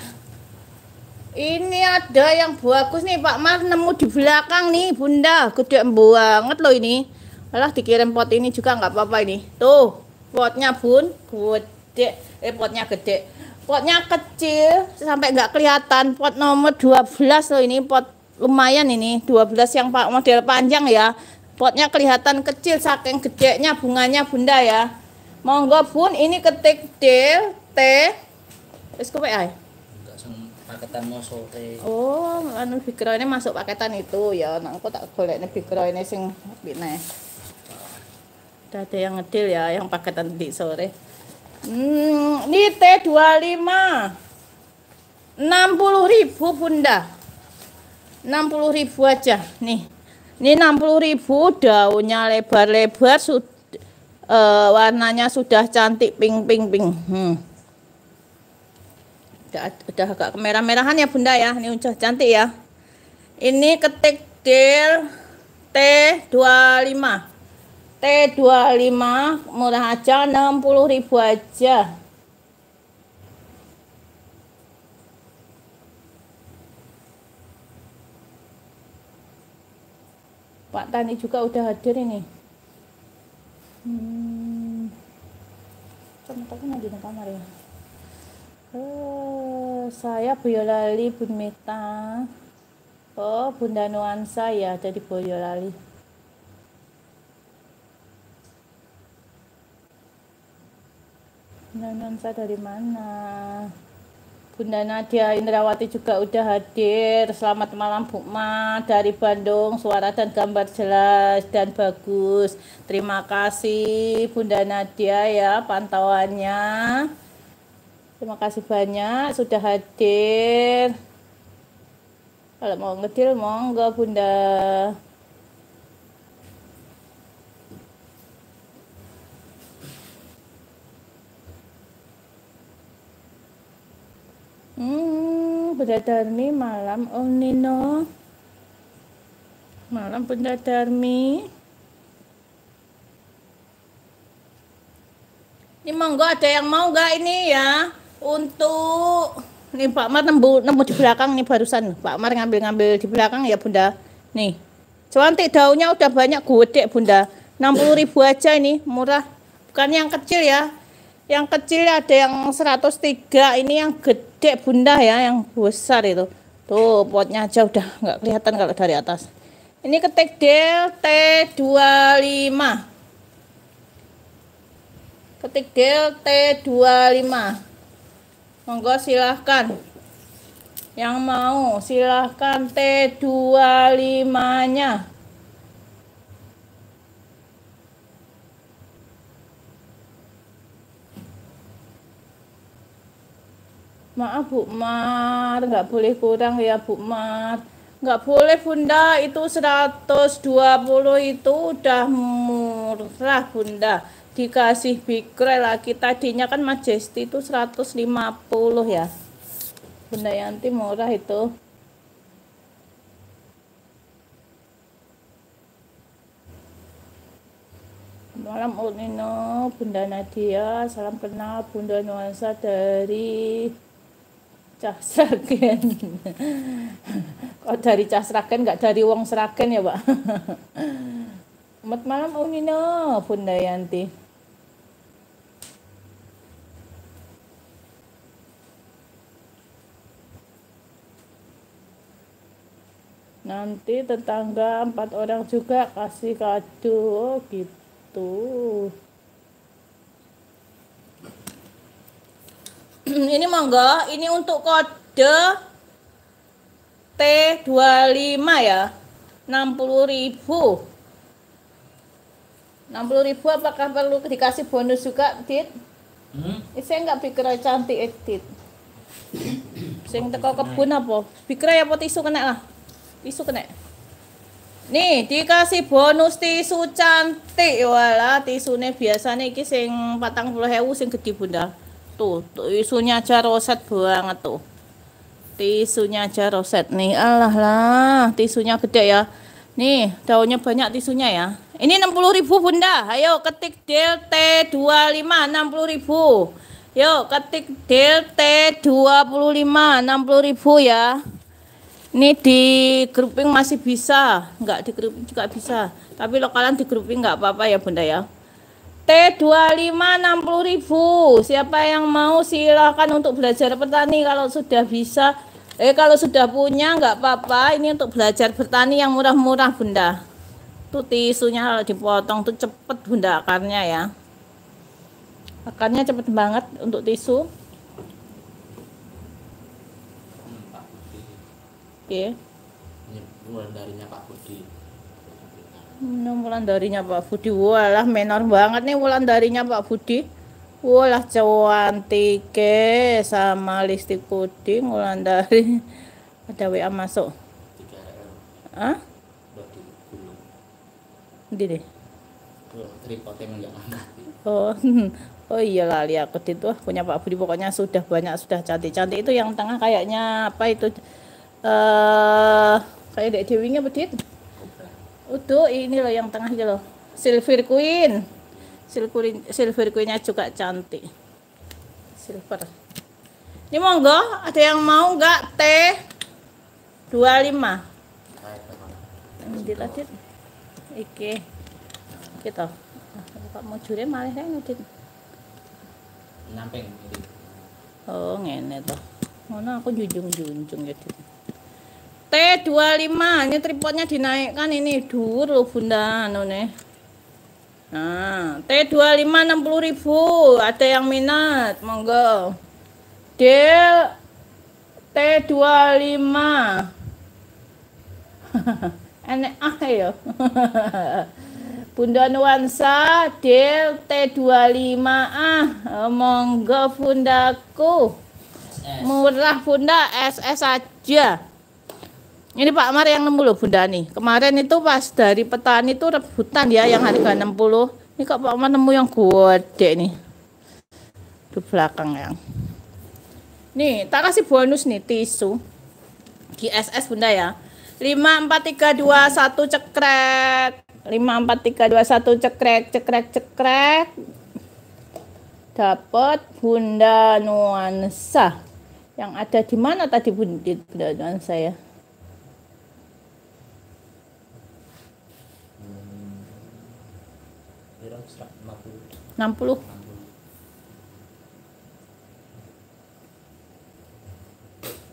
Ini ada yang bagus nih Pak Mar nemu di belakang nih Bunda, gede banget loh ini. Malah dikirim pot ini juga enggak apa-apa ini. Tuh, potnya Bun, gede. Eh potnya gede potnya kecil sampai nggak kelihatan pot nomor 12 loh ini pot lumayan ini 12 yang pak model panjang ya potnya kelihatan kecil saking gedenya bunganya bunda ya monggo pun ini ketik D T wis kowe ae paketan sore. oh anu bikro ini masuk paketan itu ya nang aku tak boleh nih bikro ini sing pine ada yang ngedil ya yang paketan di sore Hmm, ini T25. 60.000 Bunda. 60.000 aja. Nih. Ini 60.000 daunnya lebar-lebar sud e, warnanya sudah cantik pink-pink-pink. Hmm. Udah, udah agak kemerah-merahan ya Bunda ya. Ini udah cantik ya. Ini ketik deal T25. T25 murah aja 60 ribu aja Pak Tani juga udah hadir ini hmm. contohnya di kamar ya Oh, saya Boyolali Bun Meta. Oh, Bunda Nuansa ya jadi Boyolali. Bunda Nansa dari mana? Bunda Nadia Indrawati juga udah hadir. Selamat malam Bu Ma dari Bandung. Suara dan gambar jelas dan bagus. Terima kasih Bunda Nadia ya pantauannya. Terima kasih banyak sudah hadir. Kalau mau ngedil monggo Bunda. Hmm, Bunda Darmi malam Om oh, Nino. Malam Bunda Darmi. Ini monggo ada yang mau nggak ini ya untuk nih Pak Mar nemu, nemu di belakang nih barusan Pak Mar ngambil-ngambil di belakang ya Bunda. Nih cantik daunnya udah banyak gudek Bunda. 60 ribu aja ini murah. Bukan yang kecil ya. Yang kecil ada yang 103 ini yang gede gede bunda ya yang besar itu tuh potnya aja udah nggak kelihatan kalau dari atas ini ketik del T25 ketik del T25 monggo silahkan yang mau silahkan T25 nya maaf Bu Mar nggak boleh kurang ya Bu Mar nggak boleh Bunda itu 120 itu udah murah Bunda dikasih bikre lagi tadinya kan Majesty itu 150 ya Bunda Yanti murah itu malam Unino, Bunda Nadia salam kenal Bunda Nuansa dari Cah Sragen. Kok dari Cah Sragen nggak dari Wong Sragen ya, Pak? Selamat malam Unino, Bunda Yanti. Nanti tetangga empat orang juga kasih kado oh gitu. ini monggo, ini untuk kode T25 ya. 60.000. 60.000 apakah perlu dikasih bonus juga, Dit? Hmm? Eh, saya nggak pikir cantik, Edit? Eh, sing teko kebun apa? Pikir ya apa tisu kena lah. Tisu kena. Nih, dikasih bonus tisu cantik. Walah, tisune biasanya iki sing 40.000 sing gede, Bunda tuh, tuh isunya aja roset banget tuh tisunya aja roset nih alah lah tisunya gede ya nih daunnya banyak tisunya ya ini 60.000 bunda ayo ketik DLT25 60.000 yuk ketik DLT25 60.000 ya ini di grouping masih bisa enggak di grouping juga bisa tapi lokalan di grouping enggak apa-apa ya bunda ya T25 60.000. Siapa yang mau silakan untuk belajar petani kalau sudah bisa eh kalau sudah punya nggak apa-apa. Ini untuk belajar bertani yang murah-murah, Bunda. Tuh tisunya kalau dipotong tuh cepet Bunda akarnya ya. Akarnya cepet banget untuk tisu. Oke. Okay. Ini Wulandarinya Pak Budi. Walah menor banget nih Wulandarinya Pak Budi. Walah cewantike sama listik puding dari Ada WA masuk. Hah? Di deh. Oh, oh iya lihat aku itu punya Pak Budi pokoknya sudah banyak sudah cantik-cantik itu yang tengah kayaknya apa itu eh uh, kayak Dek Dewinya begitu. Udah ini loh yang tengah loh. Silver Queen. Silver Silver Queen-nya juga cantik. Silver. Ini monggo, ada yang mau enggak teh 25? Ini tadi. Oke. Kita. mau jure malah saya ngedit. Nyamping. Oh, ngene toh. Ngono aku jujung junjung ya. -junjung. T25 ini tripodnya dinaikkan ini dur bunda anu nih nah T25 60.000 ada yang minat monggo D T25 enak ah ya Bunda Nuansa Del T25 ah monggo bundaku murah bunda SS aja ini Pak Amar yang 60 Bunda nih. Kemarin itu pas dari petani itu rebutan ya yang harga 60. Ini kok Pak Mar nemu yang gede nih. Di belakang yang. Nih, tak kasih bonus nih tisu. GSS Bunda ya. 54321 cekrek. 54321 cekrek cekrek cekrek. Dapat Bunda Nuansa. Yang ada di mana tadi Bunda Nuansa ya? 60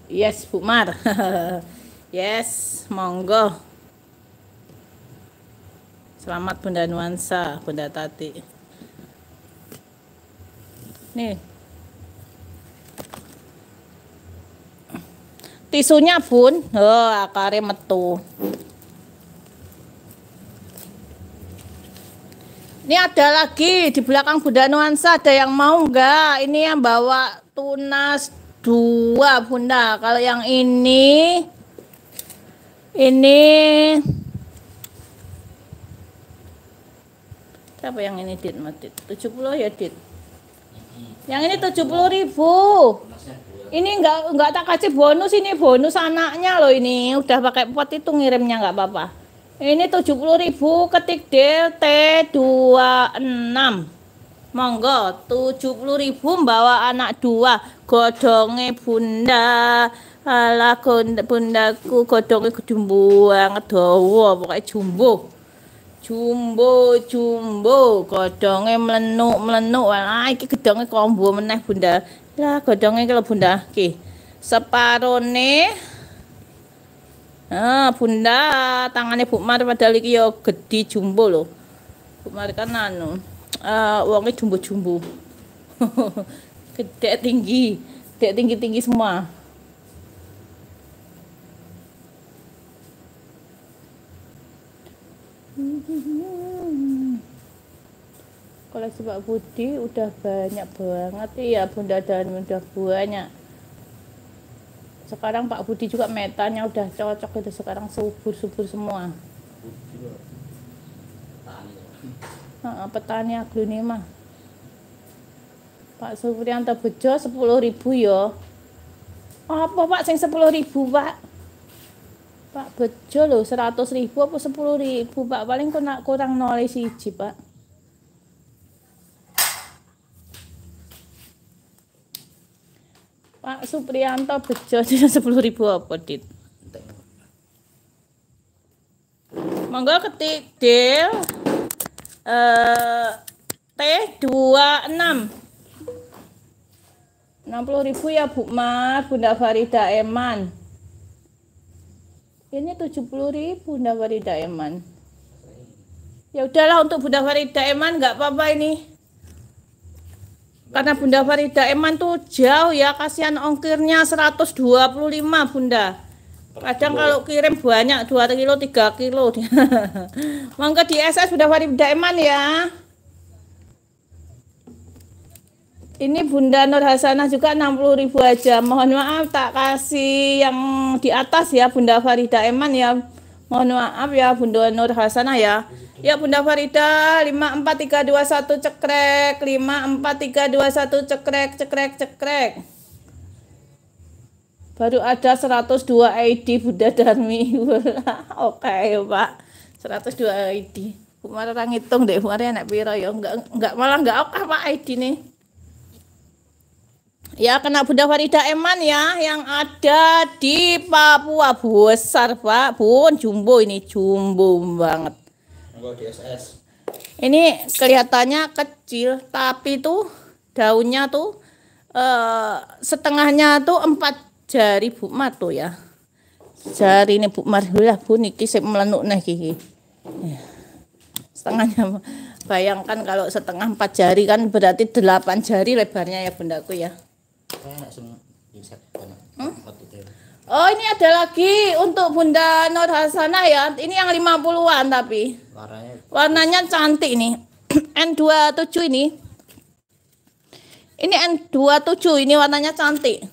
yes Bu Mar yes monggo selamat Bunda Nuansa Bunda Tati nih tisunya bun oh akare metu Ini ada lagi di belakang Bunda Nuansa ada yang mau enggak? Ini yang bawa tunas dua Bunda. Kalau yang ini ini Siapa yang ini Dit tujuh 70 ya Dit. Yang ini puluh ribu. Ini enggak enggak tak kasih bonus ini bonus anaknya loh ini. Udah pakai pot itu ngirimnya enggak apa-apa. Ini 70.000 ketik DT26. Monggo 70.000 bawa anak dua, godonge Bunda. Ala bundaku godonge gedhe banget dawa, pokoke jumbo. Jumbo jumbo godonge melenuk-melenuk. Alah iki gedonge kombo meneh Bunda. Lah godonge kalau Bunda iki. Separone Nah, Bunda, tangannya Bu Mar padahal iki yo gede jumbo loh. Bu Mar kan anu, uh, jumbo-jumbo. Gede tinggi, gede tinggi-tinggi semua. koleksi Pak Budi udah banyak banget ya Bunda dan udah banyak sekarang Pak Budi juga metanya udah cocok itu sekarang subur-subur semua nah, petani aglonema Pak Supriyanto Bejo sepuluh ribu yo oh, apa Pak sing sepuluh ribu Pak Pak Bejo loh seratus ribu apa sepuluh ribu Pak paling kurang, kurang nol siji Pak Pak suprianto bejo sepuluh ribu apa dit monggo ketik del eh, T26 puluh ribu ya Bu Mar Bunda Farida Eman ini puluh ribu Bunda Farida Eman ya udahlah untuk Bunda Farida Eman nggak apa-apa ini karena Bunda Farida Eman tuh jauh ya kasihan ongkirnya 125 Bunda kadang kalau kirim banyak 2 kilo 3 kilo mangga di SS Bunda Farida Eman ya ini Bunda Nur Hasanah juga ribu aja mohon maaf tak kasih yang di atas ya Bunda Farida Eman ya Mohon maaf ya Bunda Nur Hasanah ya. Ya Bunda Farida 54321 cekrek 54321 cekrek cekrek cekrek. Baru ada 102 ID Bunda Darmi. Oke okay, Pak. 102 ID. Kemarin orang ngitung deh kemarin ya, anak piro ya. Enggak enggak malah enggak oke Pak ID nih ya kena Bunda Farida Eman ya yang ada di Papua besar Pak Bun jumbo ini jumbo banget ini kelihatannya kecil tapi tuh daunnya tuh eh, setengahnya tuh empat jari Bu Mat tuh ya jari ini Bu Marhulah Bu Niki saya melenuk nih gigi ya. setengahnya bayangkan kalau setengah empat jari kan berarti delapan jari lebarnya ya bundaku ya Hmm? Oh ini ada lagi untuk Bunda Nur Hasanah ya. Ini yang 50-an tapi. Warnanya, cantik nih. N27 ini. Ini N27 ini warnanya cantik.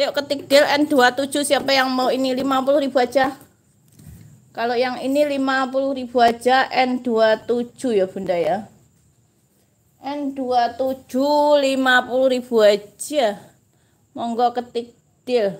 Yuk ketik deal N27 siapa yang mau ini 50 ribu aja. Kalau yang ini 50 ribu aja N27 ya Bunda ya. N27 50.000 aja. Monggo ketik deal.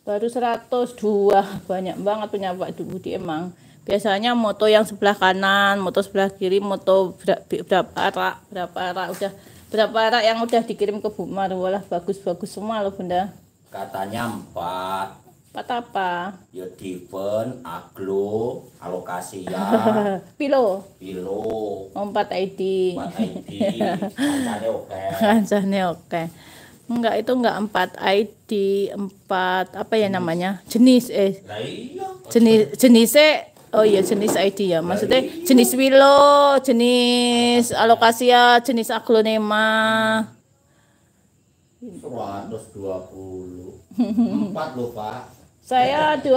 Baru 102 banyak banget punya Pak Budi emang. Biasanya moto yang sebelah kanan, moto sebelah kiri, moto berapa rak, berapa rak udah berapa rak yang udah dikirim ke Bu Marwalah bagus-bagus semua loh Bunda. Katanya empat apa? Ya diven, aglo, alokasi ya. Pilo. Pilo. Empat ID. Empat ID. oke. oke. Enggak itu enggak empat ID, empat apa ya namanya? Jenis eh. Nah, iya. Jenis eh, Oh iya jenis ID ya. Maksudnya nah, iya. jenis Wilo, jenis Alokasia, ya, jenis Aglonema. 120. Empat loh, Pak. Saya 20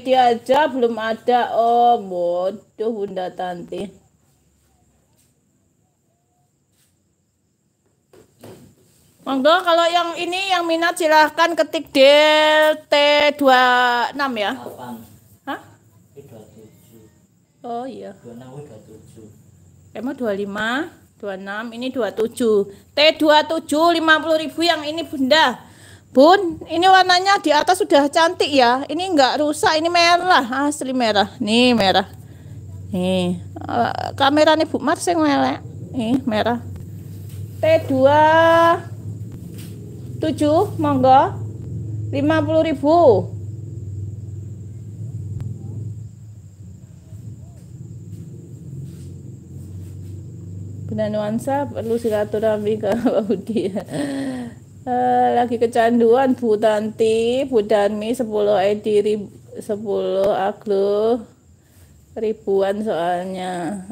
ID aja belum ada. Oh, bodoh Bunda Tanti. Monggo kalau yang ini yang minat silahkan ketik t 26 ya. Hah? Oh iya. 26 27. Emang 25, 26 ini 27. T27 50.000 yang ini Bunda. Bun, ini warnanya di atas sudah cantik ya. Ini enggak rusak, ini merah, asli merah. Nih merah. Nih, uh, kamera nih Bu Mars yang melek. Nih merah. T2 7 monggo. 50.000. Bunda nuansa perlu silaturahmi ke Saudi ya. Eh, lagi kecanduan Bu Tanti, Bu Danmi 10 ID 10 Aglo ribuan soalnya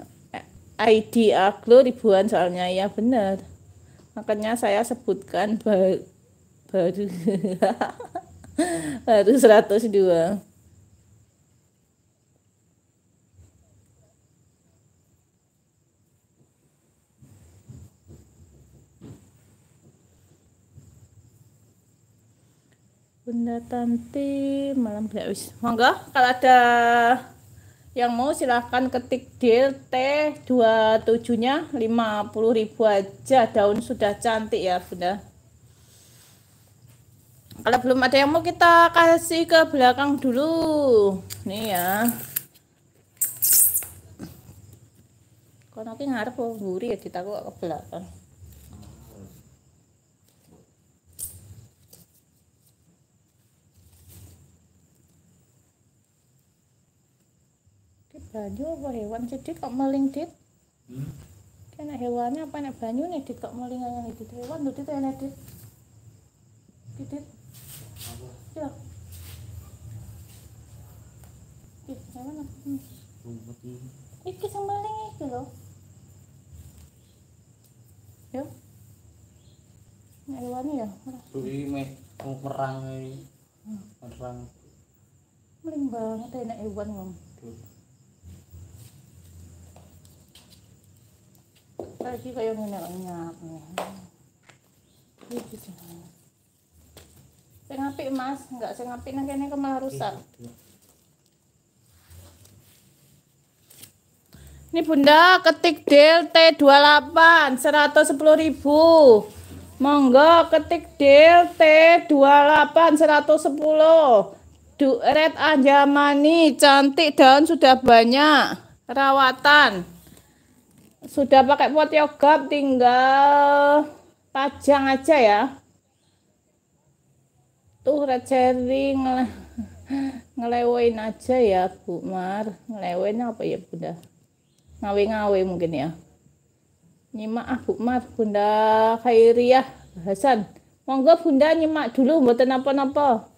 ID Aglo ribuan soalnya ya benar. Makanya saya sebutkan baru baru baru 102. Bunda Tanti malam tidak wis. Monggo kalau ada yang mau silahkan ketik DLT 27-nya ribu aja daun sudah cantik ya Bunda. Kalau belum ada yang mau kita kasih ke belakang dulu. Nih ya. kalau nanti ngarep buri ya kita kok ke belakang. banyu apa hewan sih dit kok meling dit hmm? kena hewannya apa nih banyu nih dit kok meling yang dit hewan tuh dit enak dit dit dit ya hewan apa hmm. nih iki sing meling iki lho yo nek hewan ya tuh ini perang ini perang hmm. meling banget ya, enak hewan ngomong Lagi kayong hinanganyak niya. Gitu Sing Singapi mas, enggak singapi na ganyan ka marusak. Ini bunda ketik deal T28 110.000. Monggo ketik deal T28 110. Duret anjamani cantik daun sudah banyak. Rawatan sudah pakai pot yogurt tinggal pajang aja ya tuh red cherry ngele ngelewain aja ya Bu Mar ngelewain apa ya Bunda ngawe-ngawe mungkin ya nyimak ah Bu Mar Bunda Khairiyah Hasan monggo Bunda nyimak dulu buat apa-apa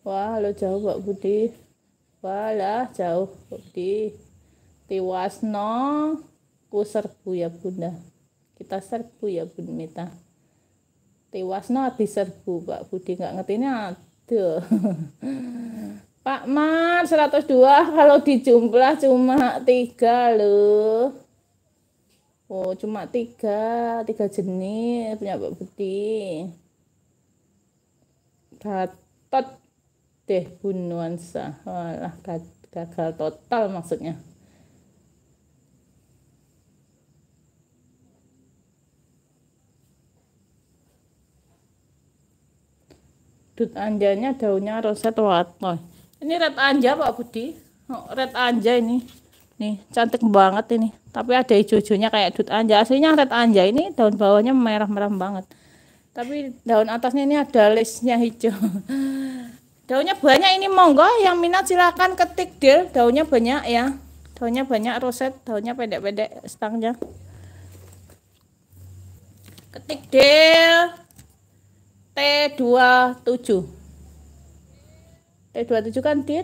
wah lo jauh Pak Budi Wah lah, jauh Budi tiwasno ku serbu ya bunda kita serbu ya bunda. Tewas tewasnya habis serbu pak budi nggak ngerti ini ada Pak Mat 102 kalau dijumlah cuma tiga loh Oh cuma tiga tiga jenis punya Pak Budi Gatot deh Bunuansa walah gagal total maksudnya Dut anjanya daunnya roset watno Ini red anja Pak Budi. Oh, red anja ini. Nih, cantik banget ini. Tapi ada hijau-hijaunya kayak dut anja. Aslinya red anja ini daun bawahnya merah-merah banget. Tapi daun atasnya ini ada lesnya hijau. Daunnya banyak ini monggo yang minat silahkan ketik deal. Daunnya banyak ya. Daunnya banyak roset, daunnya pendek-pendek stangnya. Ketik deal. T27 T27 kan dit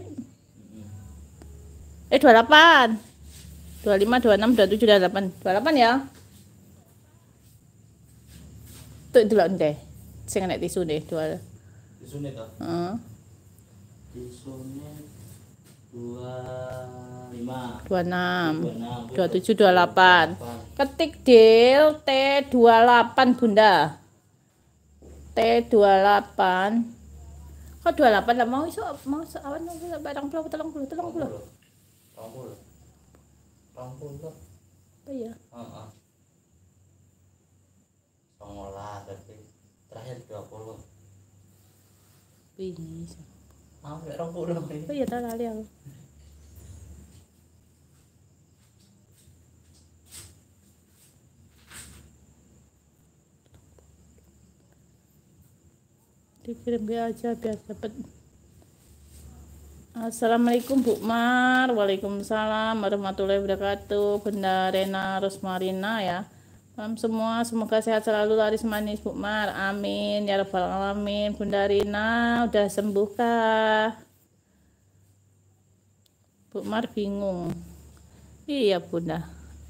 eh 28 25 26 27 28 28 ya itu tuh delok ndeh sing nek tisu ndeh dua tisune ta dua tisune dua tujuh dua delapan ketik del t dua delapan Bunda T28 kok 28 lah mau iso mau iso awan nang barang puluh tolong puluh tolong puluh telung puluh telung Iya. apa ya heeh songolah tapi terakhir 20 ini mau gak rong puluh apa ya tak lali aku dikirim dia aja biar dapat Assalamualaikum Bu Mar Waalaikumsalam warahmatullahi wabarakatuh Bunda Rena Rosmarina ya Salam semua, semoga sehat selalu laris manis Bu Mar. Amin ya rabbal alamin. Bunda Rina udah sembuh kah? Bu Mar bingung. Iya Bunda.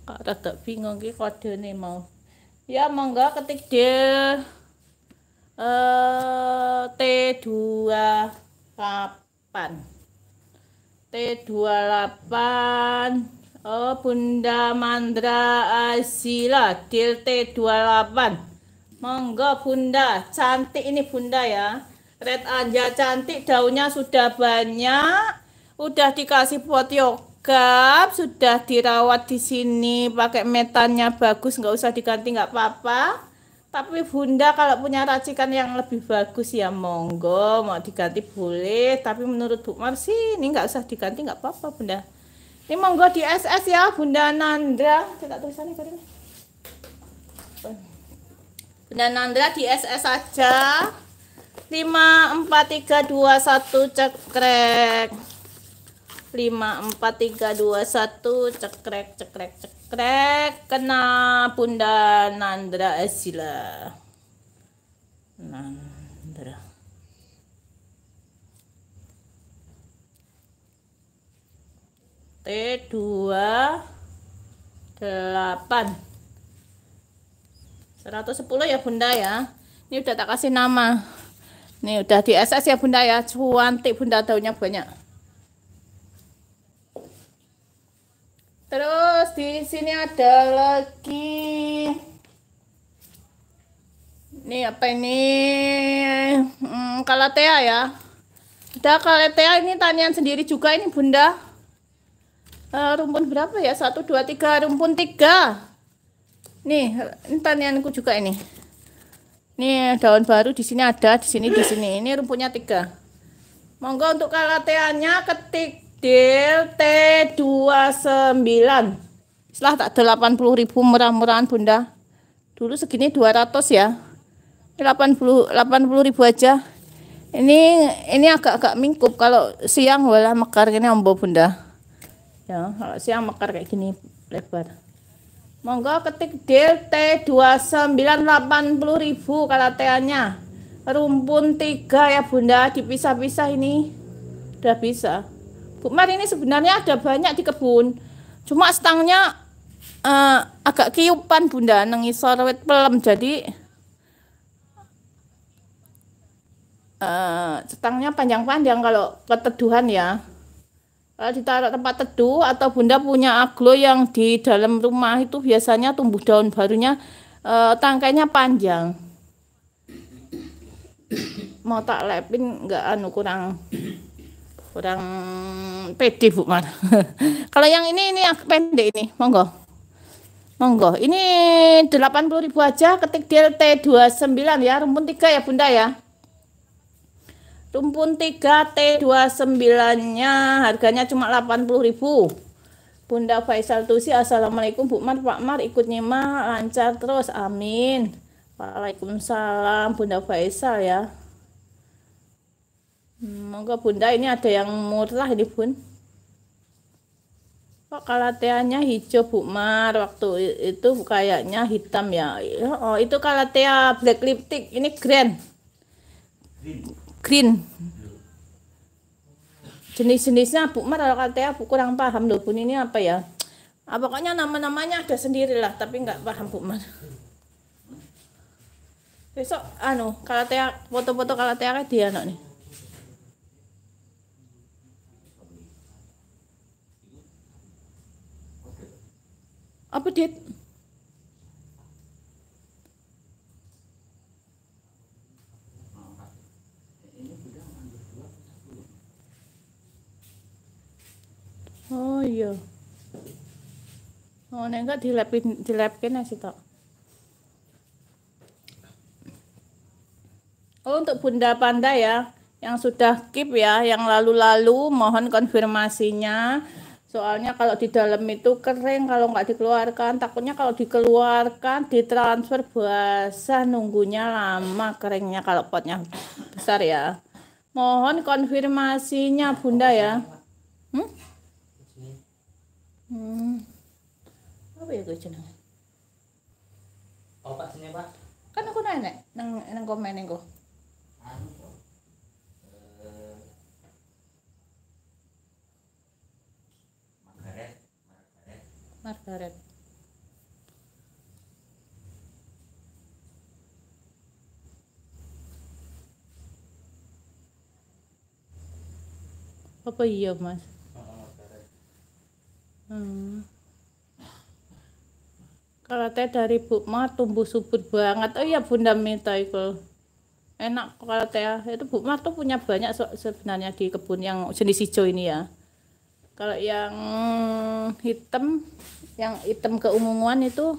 Kok agak bingung ki kode nih mau. Ya monggo ketik deh eh, T28 T28 Oh Bunda Mandra Azila Dil T28 Monggo Bunda Cantik ini Bunda ya Red Anja cantik daunnya sudah banyak Udah dikasih pot yogap Sudah dirawat di sini Pakai metannya bagus nggak usah diganti nggak apa-apa tapi Bunda kalau punya racikan yang lebih bagus ya monggo mau diganti boleh tapi menurut Bu Marsi ini nggak usah diganti nggak apa-apa Bunda ini monggo di SS ya Bunda Nandra kita tulisannya kali Bunda Nandra di SS aja 54321 cekrek 54321 cekrek cekrek cekrek Krek kena bunda Nandra Asila. Nandra. T2 8 110 ya bunda ya ini udah tak kasih nama ini udah di SS ya bunda ya cuantik bunda daunnya banyak Terus di sini ada lagi. Ini apa ini? Hmm, kalatea ya. Ada kalatea ini tanian sendiri juga ini Bunda. Uh, rumpun berapa ya? Satu, dua, tiga. Rumpun tiga. Nih, ini tanianku juga ini. Nih daun baru di sini ada, di sini, di sini. Ini rumpunnya tiga. Monggo untuk kalateanya ketik Deal T29. Setelah tak 80 ribu murah-murahan Bunda. Dulu segini 200 ya. puluh 80 80 ribu aja. Ini ini agak-agak mingkup kalau siang wala mekar gini ombo Bunda. Ya, kalau siang mekar kayak gini lebar. Monggo ketik delapan T29 80.000 kalateannya. Rumpun tiga ya Bunda, dipisah-pisah ini. Udah bisa. Bu ini sebenarnya ada banyak di kebun. Cuma stangnya uh, eh, agak kiupan Bunda nengisor wit pelem jadi uh, eh, stangnya panjang-panjang kalau keteduhan ya. Kalau ditaruh tempat teduh atau Bunda punya aglo yang di dalam rumah itu biasanya tumbuh daun barunya uh, tangkainya panjang. Mau tak lepin nggak anu kurang kurang pede Bu Mar. Kalau yang ini ini yang pendek ini, monggo. Monggo. Ini delapan puluh ribu aja ketik dlt sembilan ya, rumpun tiga ya Bunda ya. Rumpun tiga t dua sembilannya, harganya cuma delapan puluh ribu. Bunda Faisal Tusi, Assalamualaikum Bu Mar, Pak Mar ikut nyimak lancar terus, amin. Waalaikumsalam Bunda Faisal ya. Moga bunda ini ada yang murah ini bun. Kok kalateanya hijau Bu Mar waktu itu kayaknya hitam ya. Oh itu kalatea black lipstick ini green. Green. Jenis-jenisnya Bu Mar kalau kalatea Bu kurang paham loh Bun ini apa ya. Ah, pokoknya nama-namanya ada sendirilah tapi nggak paham Bu Mar. Besok anu kalatea foto-foto kalatea dia anu no, nih. Apa dit? Oh iya. Oh, nek enggak dilepin dilepkin sih tok. Oh, untuk Bunda Panda ya, yang sudah keep ya, yang lalu-lalu mohon konfirmasinya soalnya kalau di dalam itu kering kalau nggak dikeluarkan takutnya kalau dikeluarkan ditransfer basah nunggunya lama keringnya kalau potnya besar ya mohon konfirmasinya bunda ya hmm? Hmm. apa ya gue jenengan oh pak sini pak kan aku nanya neng neng komen neng kok anu, Margaret apa iya mas oh, hmm. kalau teh dari Bu Ma tumbuh subur banget oh iya Bunda minta itu enak kalau teh itu Bu Ma tuh punya banyak so sebenarnya di kebun yang jenis hijau ini ya kalau yang hitam yang hitam keunguan itu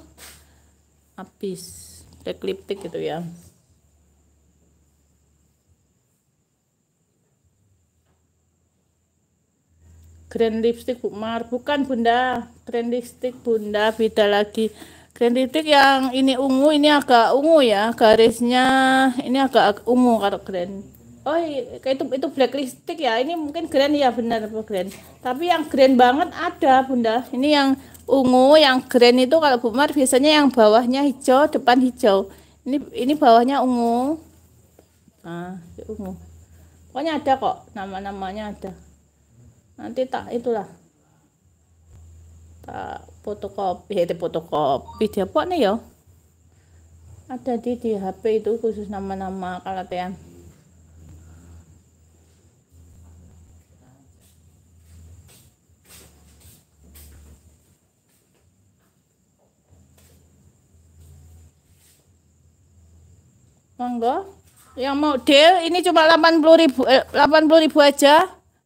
habis dekliptik gitu ya Grand lipstick Mar bukan bunda Grand lipstick bunda beda lagi Grand lipstick yang ini ungu ini agak ungu ya garisnya ini agak ungu kalau Grand oh itu itu black lipstick ya ini mungkin Grand ya benar Grand tapi yang Grand banget ada bunda ini yang ungu, yang green itu kalau Bu biasanya yang bawahnya hijau, depan hijau. Ini ini bawahnya ungu. Nah, ungu. Pokoknya ada kok nama-namanya ada. Nanti tak itulah. Tak fotokopi, ya, fotokopi dia pokoknya ya. Ada di di HP itu khusus nama-nama kalatean. monggo yang mau deal ini cuma 80 ribu eh, 80 ribu aja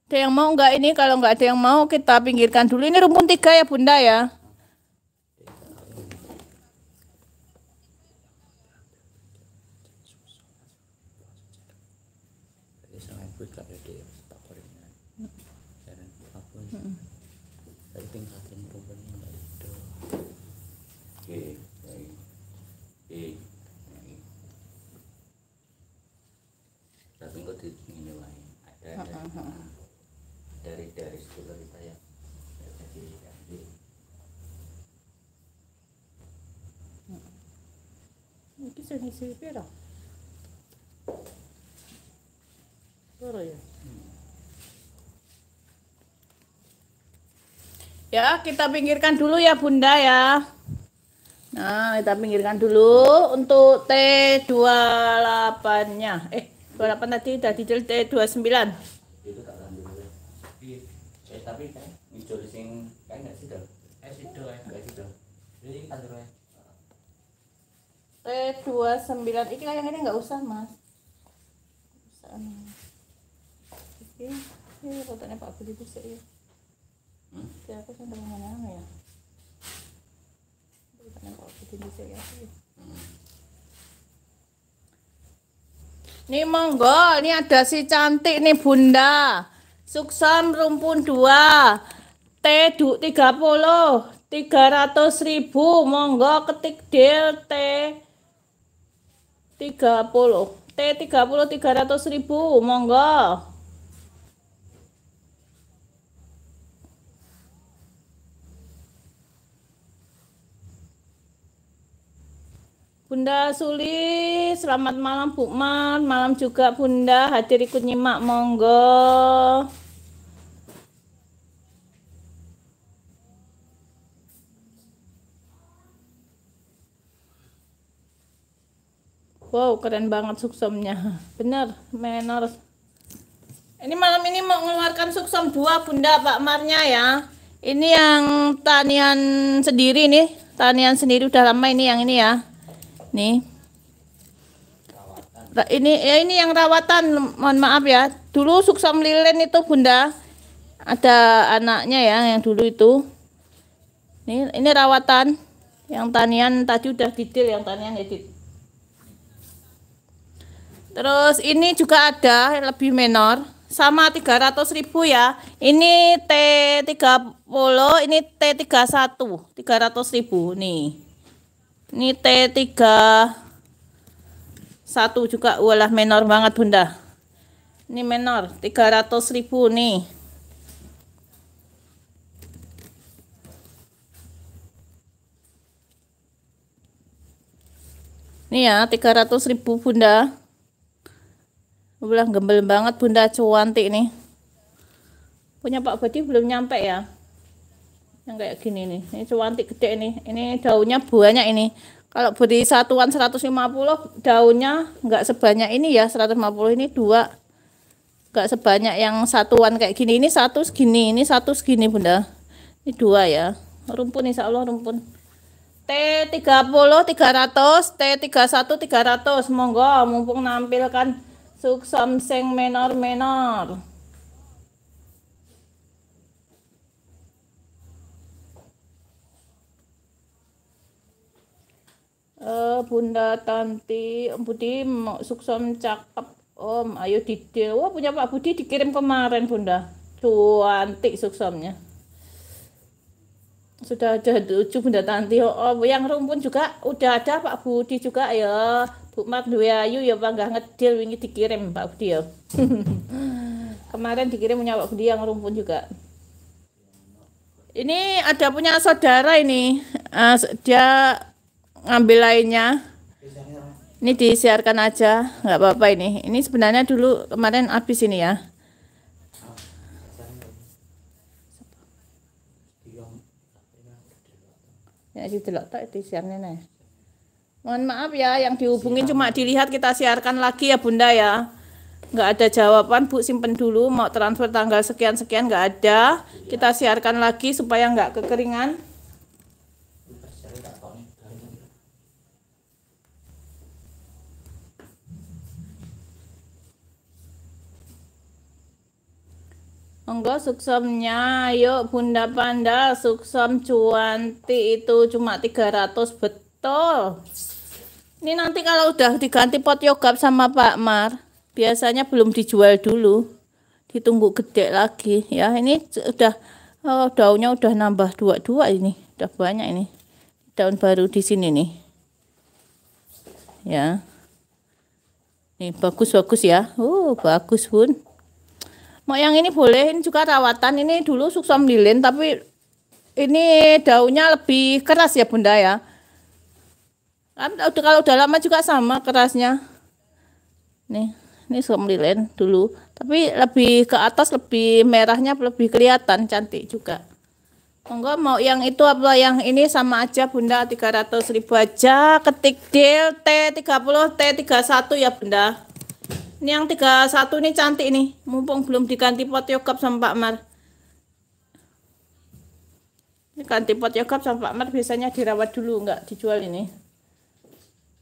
ada yang mau enggak ini kalau enggak ada yang mau kita pinggirkan dulu ini rumpun tiga ya bunda ya ya. Ya, kita pinggirkan dulu ya Bunda ya. Nah, kita pinggirkan dulu untuk T28-nya. Eh, 28 tadi udah didel T29. Itu tak eh, tapi kan hijau kan sidol. Eh sidol ya. ya. T29 iki kayak ngene enggak usah, Mas. Usah. Iki iki rotane Pak Budi itu sih. Ya. Hmm? Ya aku sampe ngomong ya. Rotane Pak Budi bisa ya. Nih monggo, ini ada si cantik nih Bunda. Suksan rumpun 2. T 30 300 ribu monggo ketik deal T 30 T 30 300 ribu monggo Bunda Suli, selamat malam Bu Man, malam juga Bunda, hadir ikut nyimak monggo. Wow, keren banget suksomnya. Bener, menor. Ini malam ini mau mengeluarkan suksom dua Bunda Pak Marnya ya. Ini yang tanian sendiri nih. Tanian sendiri udah lama ini yang ini ya. Nih. Ini ya ini yang rawatan, mohon maaf ya. Dulu suksom lilin itu Bunda. Ada anaknya ya yang dulu itu. Ini ini rawatan. Yang tanian tadi udah detail yang tanian edit. Ya, Terus ini juga ada lebih menor sama 300.000 ya. Ini T30, ini T31, 300.000 nih. Ini T3 satu juga ulah menor banget Bunda. Ini menor 300.000 nih. Nih ya 300.000 Bunda bilang gembel banget Bunda Cuanti nih punya Pak Badi belum nyampe ya yang kayak gini nih ini Cuanti gede nih ini daunnya banyak ini kalau beri satuan 150 daunnya enggak sebanyak ini ya 150 ini dua enggak sebanyak yang satuan kayak gini ini satu segini ini satu segini Bunda ini dua ya rumpun insya Allah rumpun T30 300 T31 300 monggo mumpung nampilkan सूक्ष्म संग menor menor Uh, Bunda Tanti, Budi suksom cakep Om, ayo didil. Wah, punya Pak Budi dikirim kemarin, Bunda. cuantik suksomnya. Sudah ada tujuh Bunda Tanti. Oh, oh, yang rumpun juga udah ada Pak Budi juga ya. Bu Mat duwe ayu ya panggah ngedil wingi dikirim pak Budi ya. Kemarin dikirim punya Pak Budi yang rumpun juga. Ini ada punya saudara ini. Uh, dia ngambil lainnya. Ini disiarkan aja, nggak apa-apa ini. Ini sebenarnya dulu kemarin habis ini ya. Ya, itu delok tak disiarnya nih. Mohon maaf ya, yang dihubungin cuma dilihat kita siarkan lagi ya Bunda ya. Nggak ada jawaban, Bu simpen dulu, mau transfer tanggal sekian-sekian nggak ada. Kita siarkan lagi supaya nggak kekeringan. Monggo suksomnya, yuk Bunda Panda, suksom cuanti itu cuma 300 betul Betul. Ini nanti kalau udah diganti pot yogap sama Pak Mar, biasanya belum dijual dulu. Ditunggu gede lagi ya. Ini udah oh, daunnya udah nambah dua-dua ini. Udah banyak ini. Daun baru di sini nih. Ya. Nih bagus-bagus ya. Oh, bagus, Bun. Mau yang ini boleh, ini juga rawatan. Ini dulu suksom lilin tapi ini daunnya lebih keras ya Bunda ya kalau udah lama juga sama kerasnya nih ini somlilen dulu tapi lebih ke atas lebih merahnya lebih kelihatan cantik juga monggo mau yang itu apa yang ini sama aja bunda 300 ribu aja ketik deal T30 T31 ya bunda ini yang 31 ini cantik nih mumpung belum diganti pot yokap sama Pak Mar ini ganti pot yokap sama Pak Mar biasanya dirawat dulu enggak dijual ini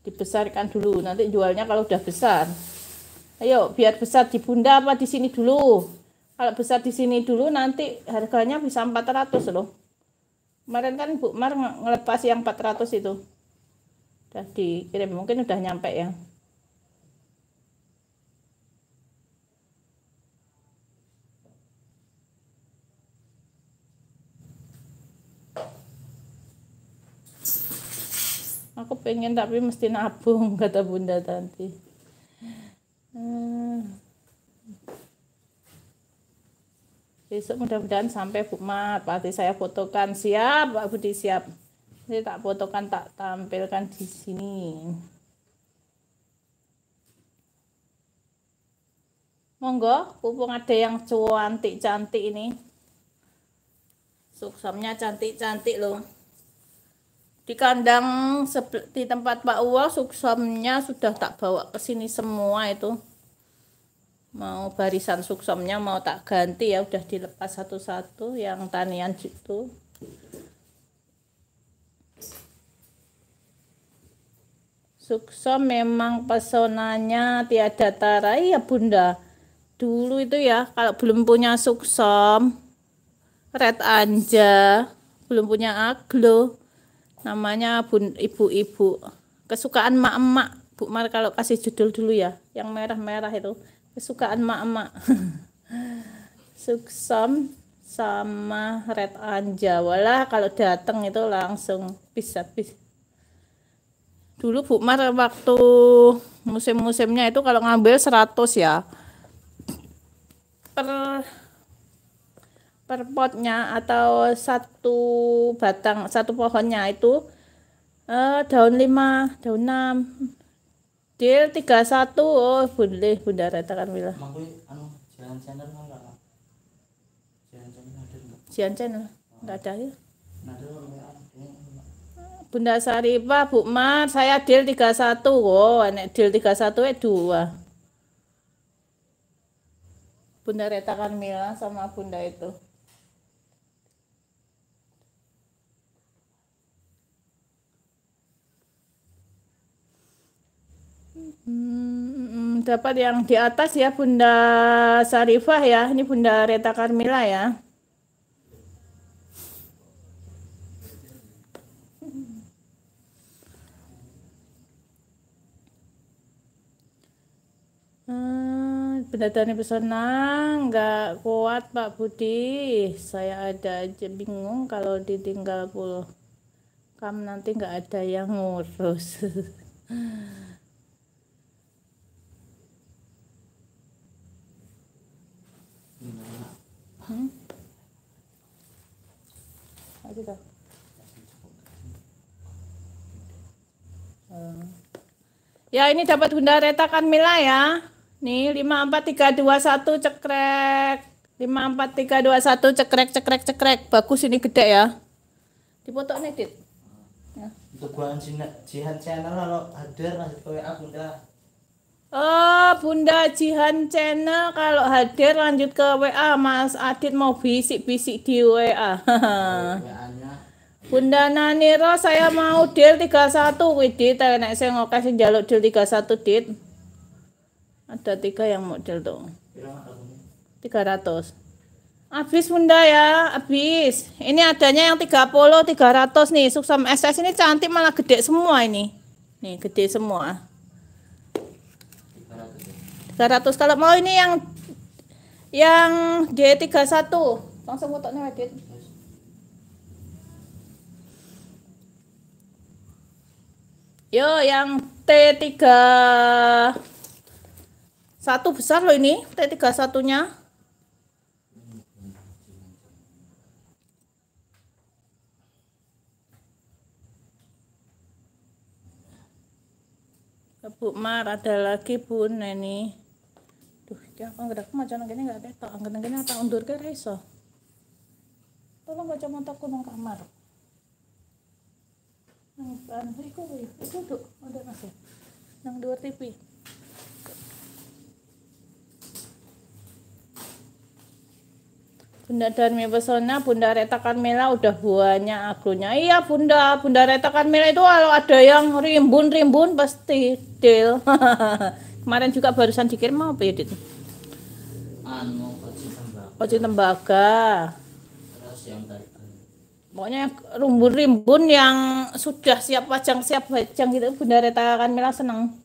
dibesarkan dulu nanti jualnya kalau udah besar ayo biar besar di bunda apa di sini dulu kalau besar di sini dulu nanti harganya bisa 400 loh kemarin kan Bu Mar ngelepas yang 400 itu udah dikirim mungkin udah nyampe ya aku pengen tapi mesti nabung kata bunda tanti hmm. Eh. besok mudah-mudahan sampai Bu Mat pasti saya fotokan siap Pak Budi siap saya tak fotokan tak tampilkan di sini monggo pupung ada yang cantik cantik ini suksamnya cantik cantik loh di kandang di tempat Pak Uwa suksomnya sudah tak bawa ke sini semua itu mau barisan suksomnya mau tak ganti ya udah dilepas satu-satu yang tanian itu suksom memang pesonanya tiada tarai ya bunda dulu itu ya kalau belum punya suksom red anja belum punya aglo namanya ibu-ibu kesukaan mak-emak Bu Mar kalau kasih judul dulu ya yang merah-merah itu kesukaan mak-emak suksam sama red anja walah kalau datang itu langsung bisa bis dulu Bu Mar waktu musim-musimnya itu kalau ngambil 100 ya per per potnya atau satu batang satu pohonnya itu eh, daun lima daun enam deal tiga satu oh boleh bunda retakan bila anu jalan channel kan enggak ya Bunda Saripah, Bu Mar, saya deal tiga satu Oh, enek deal satu eh dua Bunda retakan Mila sama Bunda itu. Hmm, dapat yang di atas ya Bunda Sarifah ya. Ini Bunda Reta Karmila ya. Hmm, pendataannya pesona nggak kuat Pak Budi. Saya ada aja bingung kalau ditinggal pulau. Kamu nanti nggak ada yang ngurus. 방? 어디다? Uh. Ya ini dapat Honda retakan Mila ya. Nih 54321 cekrek. 54321 cekrek cekrek cekrek. Bagus ini gede ya. Dipoto nih Dit. Ya. Untuk bahan jihan channel kalau hadir nanti kowe aku udah Oh, Bunda Jihan Channel kalau hadir lanjut ke WA Mas Adit mau bisik-bisik di WA. Bunda Naniro saya mau deal 31 WD nek sing saya sing njaluk deal 31 Dit. Ada tiga yang mau deal tuh. 300. Habis Bunda ya, habis. Ini adanya yang 30 300 nih. Suksam SS ini cantik malah gede semua ini. Nih, gede semua. 200 kalau mau ini yang yang G31 langsung fotonya aja yo yang T3 satu besar loh ini T31 nya Bu Mar ada lagi Bu Neni ya anggedak macan anggennya nggak beto anggen anggennya apa undur ke raiso tolong baca mataku nang kamar nang ban iku iku tuh ada masuk, yang dua tv Bunda Darmi Pesona, Bunda Reta Carmela udah buahnya agronya. Iya Bunda, Bunda Reta Carmela itu kalau ada yang rimbun-rimbun pasti deal. Kemarin juga barusan dikirim apa ya Dit? anu koci tembaga. Terus yang tadi. Pokoknya rimbun-rimbun yang sudah siap pajang siap pajang gitu Bunda Reta kan Mila senang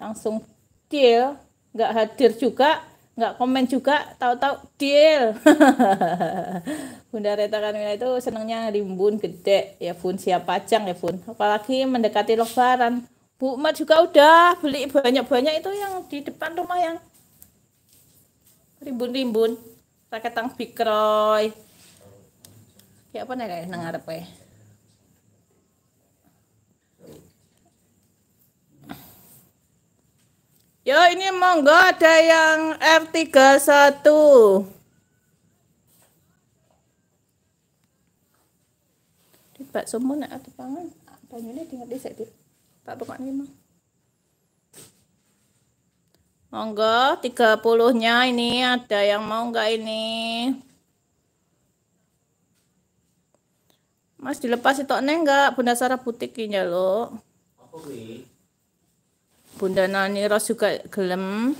langsung deal nggak hadir juga nggak komen juga tahu-tahu deal Bunda Reta kan Mila itu senangnya rimbun gede ya Bun siap pajang ya Bun apalagi mendekati Lebaran Bu Mat juga udah beli banyak-banyak itu yang di depan rumah yang rimbun-rimbun rakyat tang bikroy ya apa nih kayak apa ya Yo ini monggo ada yang R31 Dit bakso mun pangan ati pangan tinggal di sik Dit tak pokokne mah Monggo 30-nya ini ada yang mau enggak ini? Mas dilepas itu neng enggak Bunda Sarah butik ini ya, lo. Bunda Nani Ros juga gelem.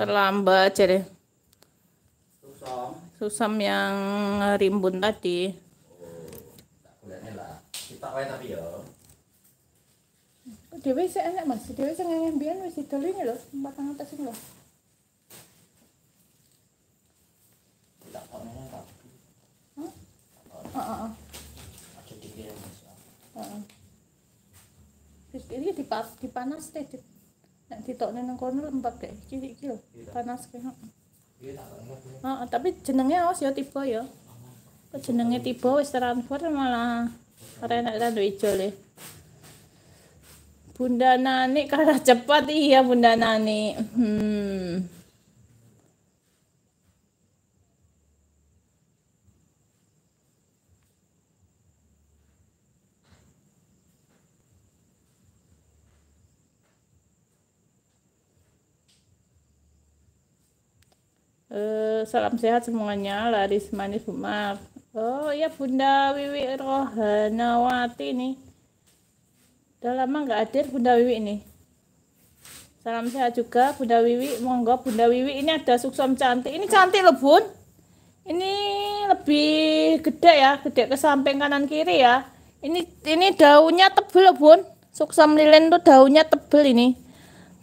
Terlambat jadi. Susam. yang rimbun tadi. Oh, dhewe sik enak Mas. Dhewe sing ngene mbiyen wis didolingi lho, empat tangan tes lho. Tak kono tak. Hah? Heeh. Ah, ah. Aja dikirim Mas. Heeh. Ah, wis iki dipas dipanas teh. Nek ditokne nang kono lembab dek iki iki lho. Iya, panas ke. Heeh. Heeh, iya, tapi jenenge awas ya tiba ya. Jenenge tiba wis transfer malah iya. renek randu ijo le. Bunda Nani kalah cepat iya Bunda Nani. Hmm. Uh, salam sehat semuanya, laris manis Umar. Oh ya Bunda Wiwi Rohanawati nih. Udah lama nggak hadir Bunda Wiwi ini. Salam sehat juga Bunda Wiwi. Monggo Bunda Wiwi ini ada suksom cantik. Ini cantik loh Bun. Ini lebih gede ya, gede ke samping kanan kiri ya. Ini ini daunnya tebel loh Bun. Suksom lilin tuh daunnya tebel ini.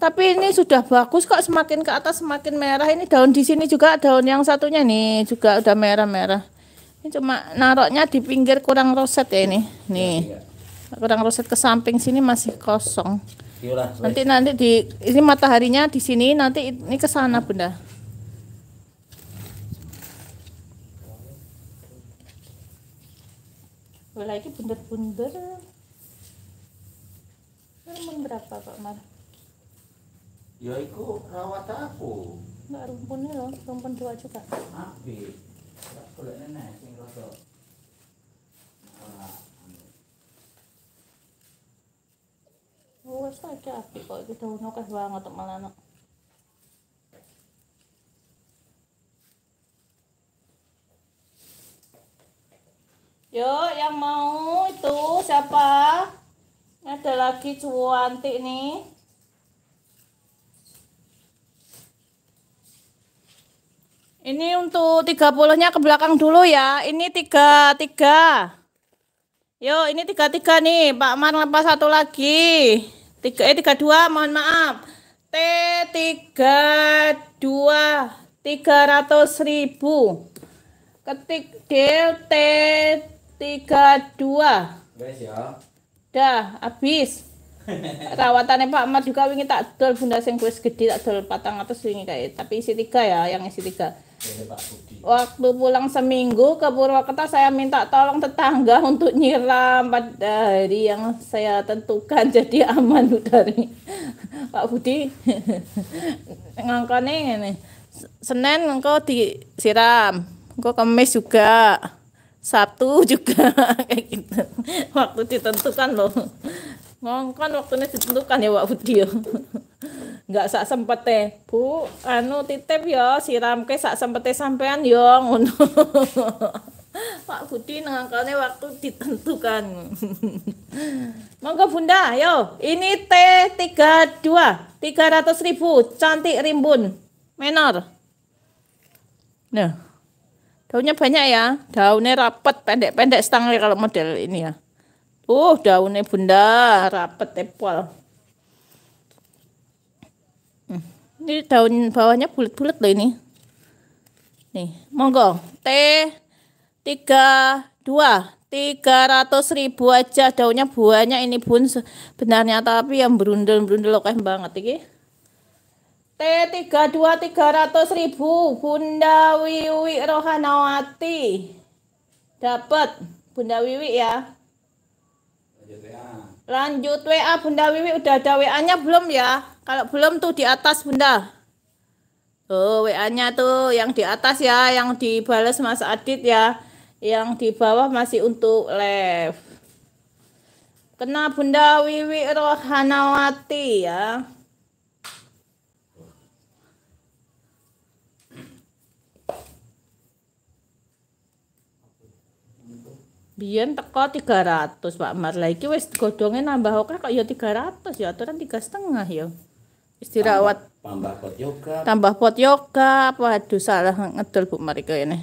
Tapi ini sudah bagus kok semakin ke atas semakin merah. Ini daun di sini juga daun yang satunya nih juga udah merah-merah. Ini cuma naroknya di pinggir kurang roset ya ini. Nih kurang roset ke samping sini masih kosong Yolah, nanti nanti di ini mataharinya di sini nanti ini ke sana bunda lagi bundar bunder Rumpun berapa Pak Mar? Ya itu rawat aku. Enggak rumpunnya loh, rumpun dua juga. Apik. Tak nenek tinggal Bukas na api kok Ito na kasi banget nga Yo, yang mau itu siapa? Ada lagi cuanti nih. Ini untuk tiga nya ke belakang dulu ya. Ini tiga tiga. Yo, ini tiga tiga nih. Pak Man lepas satu lagi tiga eh tiga dua mohon maaf T tiga dua tiga ratus ribu ketik del T tiga dua ya. dah habis rawatannya Pak Ahmad juga ingin tak dol bunda sing wis gede tak dol patang atau wingi kayak tapi isi tiga ya yang isi tiga Waktu pulang seminggu ke Purwakarta saya minta tolong tetangga untuk nyiram pada hari yang saya tentukan jadi aman dari Pak Budi. Ngangkane ngene. Senin engkau disiram, engkau Kamis juga. Sabtu juga kayak gitu. Waktu ditentukan loh. Ngongkon waktunya ditentukan ya Pak Budi. Ya nggak sak sempete bu anu titip ya siram ke sak sempete sampean yo ya, ngono Pak Budi nangkalnya waktu ditentukan monggo bunda yo ini T tiga dua tiga ratus ribu cantik rimbun menor nah daunnya banyak ya daunnya rapet pendek-pendek setengah kalau model ini ya uh daunnya bunda rapet tepol ini daun bawahnya bulat-bulat loh ini. Nih, monggo. T tiga dua tiga ratus ribu aja daunnya buahnya ini pun sebenarnya tapi yang berundul-berundul loh banget ini T tiga dua tiga ratus ribu Bunda Wiwi Rohanawati. Dapat Bunda Wiwi ya. Lanjut WA Bunda Wiwi udah ada WA-nya belum ya? Kalau belum tuh di atas Bunda. Oh, WA-nya tuh yang di atas ya, yang dibales Mas Adit ya. Yang di bawah masih untuk live. Kena Bunda Wiwi Rohanawati ya. Biyen teko 300 Pak Mar. Lah iki wis godhonge nambah oke kok ya 300 ya aturan setengah ya. Wis dirawat tambah, pot yoga. Tambah pot yoga. Waduh salah ngedol Bu Mar ini.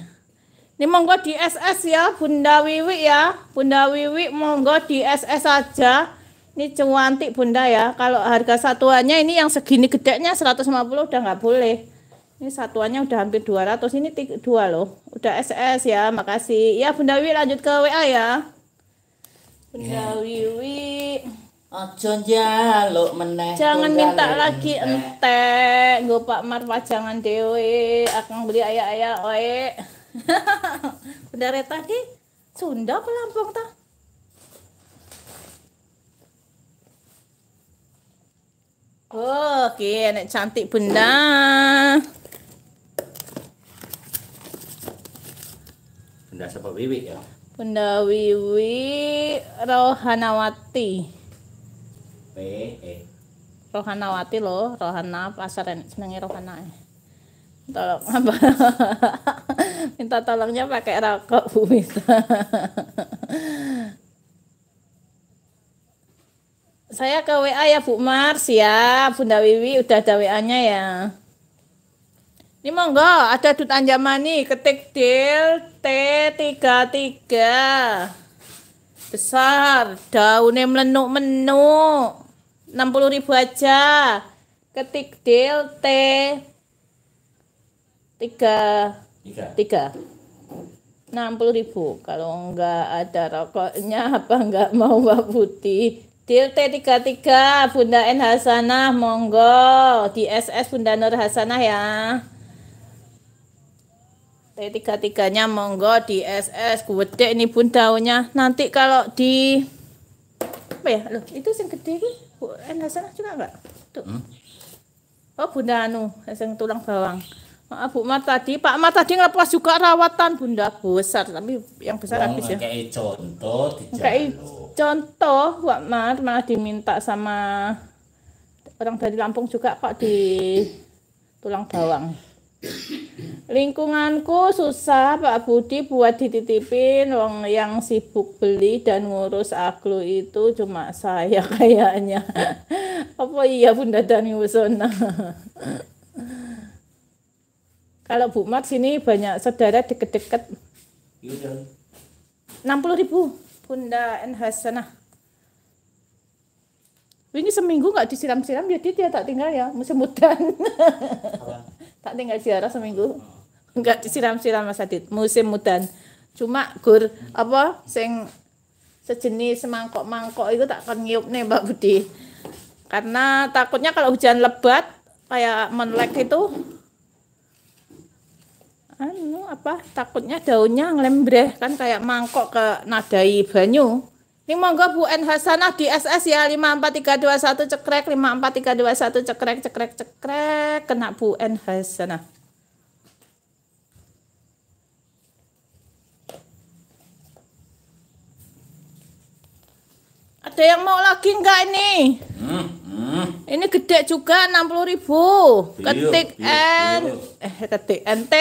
Ini monggo di SS ya, Bunda Wiwi ya. Bunda Wiwi monggo di SS aja. Ini cuantik Bunda ya. Kalau harga satuannya ini yang segini lima 150 udah nggak boleh. Ini satuannya udah hampir 200. Ini dua loh. Udah SS ya. Makasih. Ya Bunda Wi lanjut ke WA ya. Bunda ya. Wiwi. Ojo njaluk meneh. Jangan minta lagi ente Nggo Pak marwah jangan dewe akan beli ayah ayah oe. Bunda Reta ki Sunda pelampung ta? Oh, oke, okay. cantik bunda. Bunda siapa Wiwi ya? Bunda Wiwi Rohanawati. P E. Rohanawati loh, Rohana pasar ini senengnya Rohana. Ya. Tolong apa? Minta tolongnya pakai rokok Bu Mita. Saya ke WA ya Bu Mars ya, Bunda Wiwi udah ada WA-nya ya. Ini monggo ada Dut Anjamani ketik deal T33 besar daunnya melenuk-menuk 60 ribu aja ketik deal T 3 3 60 ribu kalau enggak ada rokoknya apa enggak mau mbak putih deal T33 Bunda N Hasanah monggo di SS Bunda Nur Hasanah ya T33-nya monggo di SS gede ini pun daunnya. Nanti kalau di apa ya? Loh, itu yang gede iki Bu eh, sana juga enggak? Tuh. Hmm? Oh, Bunda Anu, yang tulang bawang. Maaf Bu Mat tadi, Pak Mat tadi ngelepas juga rawatan Bunda besar, tapi yang besar Bang, habis ya. Kayak contoh Kayak contoh Pak Mat malah diminta sama orang dari Lampung juga Pak di tulang bawang. Lingkunganku susah Pak Budi buat dititipin wong yang sibuk beli dan ngurus aglo itu cuma saya kayaknya. Apa iya Bunda Dani Wusona? Kalau Bu Mat sini banyak saudara deket-deket. 60 iya, ribu Bunda enhasana. Ini seminggu nggak disiram-siram jadi ya dia tak tinggal ya musim hujan. tak tinggal ziarah seminggu. Nggak disiram-siram Mas Adit, musim hujan. Cuma gur apa sing sejenis semangkok-mangkok itu tak akan kon nih Mbak Budi. Karena takutnya kalau hujan lebat kayak menlek itu anu apa takutnya daunnya ngelembreh kan kayak mangkok ke nadai banyu ini monggo Bu N Hasanah di SS ya 54321 cekrek 54321 cekrek cekrek cekrek kena Bu N Hasanah. Ada yang mau lagi enggak ini? Hmm, hmm. Ini gede juga puluh ribu. Iya, ketik iya, iya. N eh ketik NT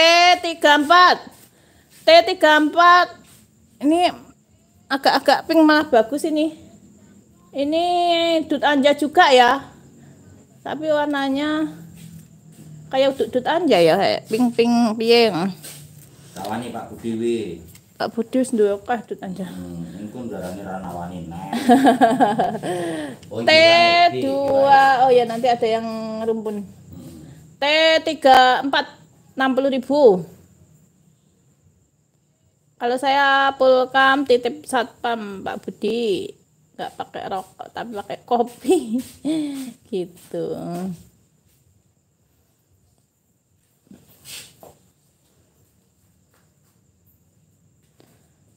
34. T34. Ini agak-agak pink malah bagus ini ini dut anja juga ya tapi warnanya kayak dut dut anja ya pink pink pink kawani pak Budi Pak Budi sendiri kah akeh dut anja. Hmm, engko ndarani ra nawani nek. T2 oh ya nanti ada yang rumpun. T3 4 60 ribu. Kalau saya pulkam titip satpam Pak Budi, nggak pakai rokok tapi pakai kopi, gitu.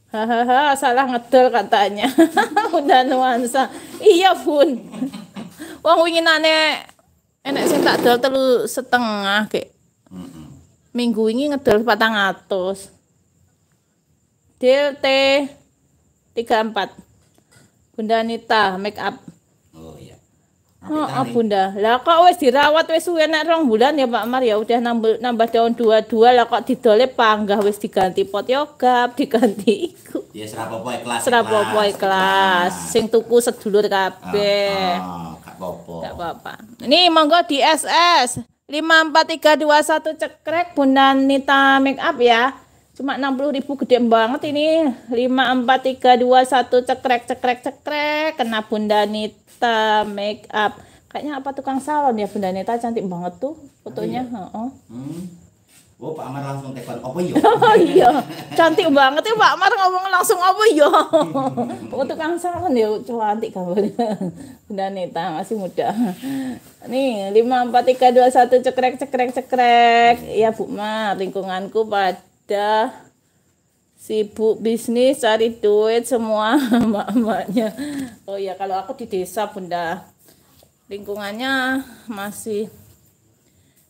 Hahaha, salah ngedol katanya. Udah nuansa. Iya, pun. Wong aneh enak sih tak dol terus setengah ke. Minggu ini ngedol patang atas. DLT 34 Bunda Anita make up oh iya oh, oh Bunda lah kok wes dirawat wes suwe nek rong bulan ya Pak Mar ya udah nambah, nambah daun dua-dua lah kok didole panggah wes diganti pot yogap ya, diganti iku ya serapopo kelas serapopo kelas sing tuku sedulur kabeh oh, oh, gak apa-apa Ini apa-apa nih monggo di SS 54321 cekrek Bunda Nita make up ya Cuma 60 ribu gede banget ini. 5, 4, 3, 2, 1. Cekrek, cekrek, cekrek. Kena Bunda Nita make up. Kayaknya apa tukang salon ya Bunda Nita cantik banget tuh fotonya. Ah, iya. Oh. Hmm. Oh, Pak Amar langsung telepon apa ya? Oh iya, cantik banget ya Pak Amar ngomong langsung apa ya? oh, tukang salon ya cantik gambarnya. Bunda Nita masih muda. Nih, 5 4 3 2 1 cekrek cekrek cekrek. Ya Bu Mar, lingkunganku pada udah sibuk bisnis cari duit semua mak-maknya oh ya kalau aku di desa bunda lingkungannya masih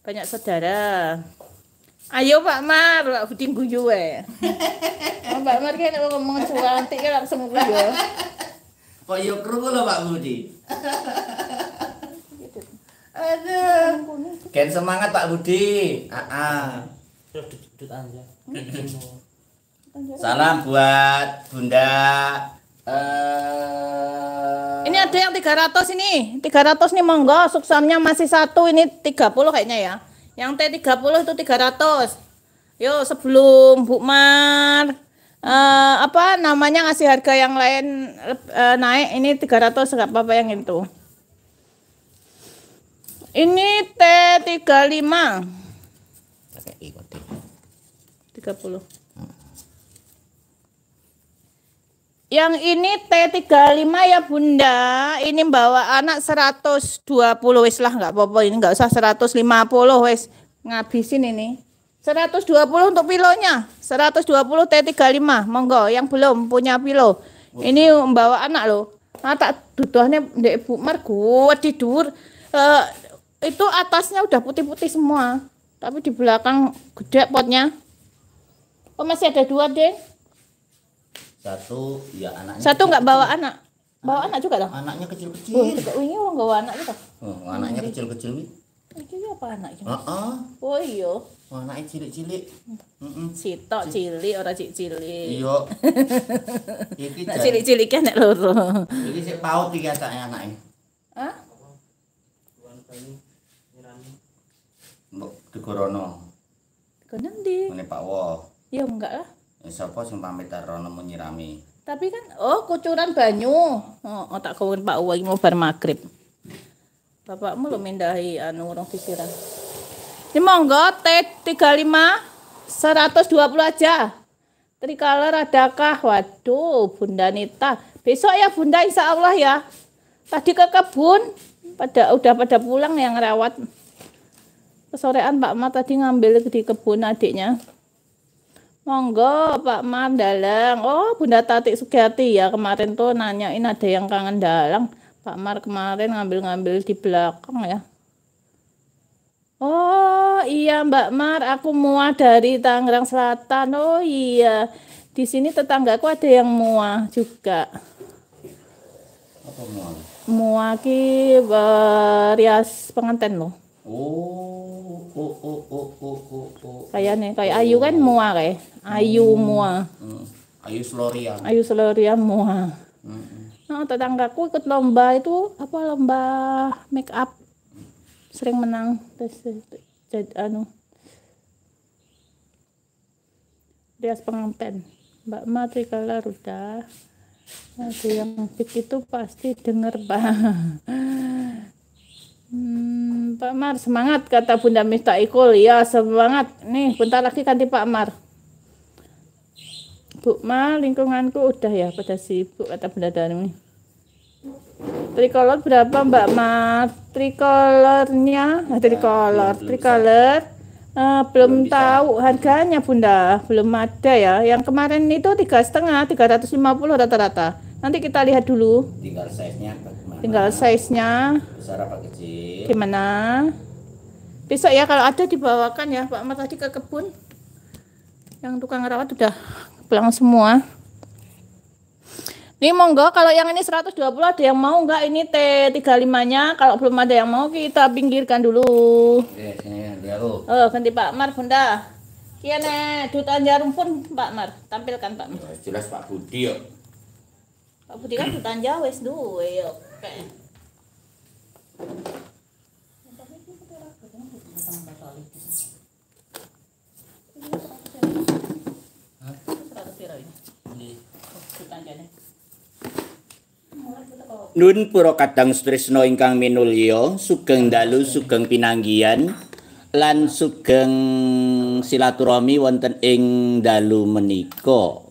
banyak saudara ayo Pak Mar Pak Buding guyu we eh. oh, Pak Mar kan mau ngomong cuantik kan langsung guyu ya. kok yuk kru loh Pak Budi aduh ken semangat Pak Budi ah, -ah. duduk aja Gitu. Salam buat Bunda. Uh... Ini ada yang 300 ini. 300 nih monggo suksamnya masih satu ini 30 kayaknya ya. Yang T30 itu 300. Yuk sebelum Bu Mar uh, apa namanya ngasih harga yang lain uh, naik ini 300 enggak apa-apa yang itu. Ini T35. 30 yang ini T35 ya Bunda ini bawa anak 120 wis lah nggak apa-apa ini nggak usah 150 wis ngabisin ini 120 untuk pilonya 120 T35 monggo yang belum punya pilo ini membawa anak loh nah, tak duduhnya dek ibu mar tidur uh, eh, itu atasnya udah putih-putih semua tapi di belakang gede potnya Oh masih ada dua deh. Satu ya anaknya. Satu nggak bawa anak. Bawa anak, juga dong. Anaknya kecil-kecil. Oh, oh ini iya, orang bawa anak gitu. Oh, anaknya kecil-kecil. Iki apa anaknya? -uh. Oh iya. Oh, anaknya cilik-cilik. Heeh. Sitok cilik orang cik cilik. Iya. Iki cilik-cilik kan nek loro. Jadi sik paut iki anake anaknya. Hah? Mbok digorono. Kono Pak Wo ya enggak lah ya, sapa sing pamit rono menyirami tapi kan oh kucuran banyu oh, oh tak kawin Pak Uwa mau bar maghrib bapakmu lo mindahi anu urung pikiran ini ya, monggo T35 120 aja Trikaler adakah? Waduh, Bunda Nita. Besok ya Bunda insya Allah ya. Tadi ke kebun, pada udah pada pulang yang rawat. Kesorean Pak Ma tadi ngambil di kebun adiknya. Monggo Pak Mar Dalang. Oh Bunda Tati Sugiyati ya kemarin tuh nanyain ada yang kangen Dalang. Pak Mar kemarin ngambil-ngambil di belakang ya. Oh iya Mbak Mar, aku mua dari Tangerang Selatan. Oh iya, di sini tetanggaku ada yang mua juga. Apa mua? Mua ki berias eh, pengantin loh. Oh, oh, oh, oh, oh, oh, oh. Kayak nih, kayak ayu kan mua kayak. Ayu hmm. mua. Hmm. Ayu Sloria. Ayu Sloria mua. Hmm. Nah, tetanggaku ikut lomba itu apa lomba make up. Sering menang tes jadi anu. dia pengampen. Mbak kalau Ruda. Ada yang pik itu pasti denger, bang. Hmm, Pak Mar, semangat kata Bunda Mifta Ikul. Ya, semangat. Nih, bentar lagi ganti Pak Mar. Bu Mar lingkunganku udah ya pada sibuk kata Bunda Darmi. Tricolor berapa Mbak Mar? Tricolornya, nah, tricolor, tricolor. Uh, belum, belum tahu bisa. harganya Bunda, belum ada ya. Yang kemarin itu tiga setengah, tiga ratus lima puluh rata-rata. Nanti kita lihat dulu. Tinggal size-nya tinggal size nya besar apa kecil gimana besok ya kalau ada dibawakan ya Pak Ahmad tadi ke kebun yang tukang rawat udah pulang semua ini monggo kalau yang ini 120 ada yang mau enggak ini T35 nya kalau belum ada yang mau kita pinggirkan dulu Oke, sini, oh ganti Pak Mar Bunda kiane dutaan jarum pun Pak Mar tampilkan Pak Mar jelas Pak Budi yuk Pak Budi kan dutaan jawes dulu yuk Nun pura kadang stresno ingkang minulio, sugeng dalu, sugeng pinanggian, lan sugeng silaturahmi wonten ing dalu menikok.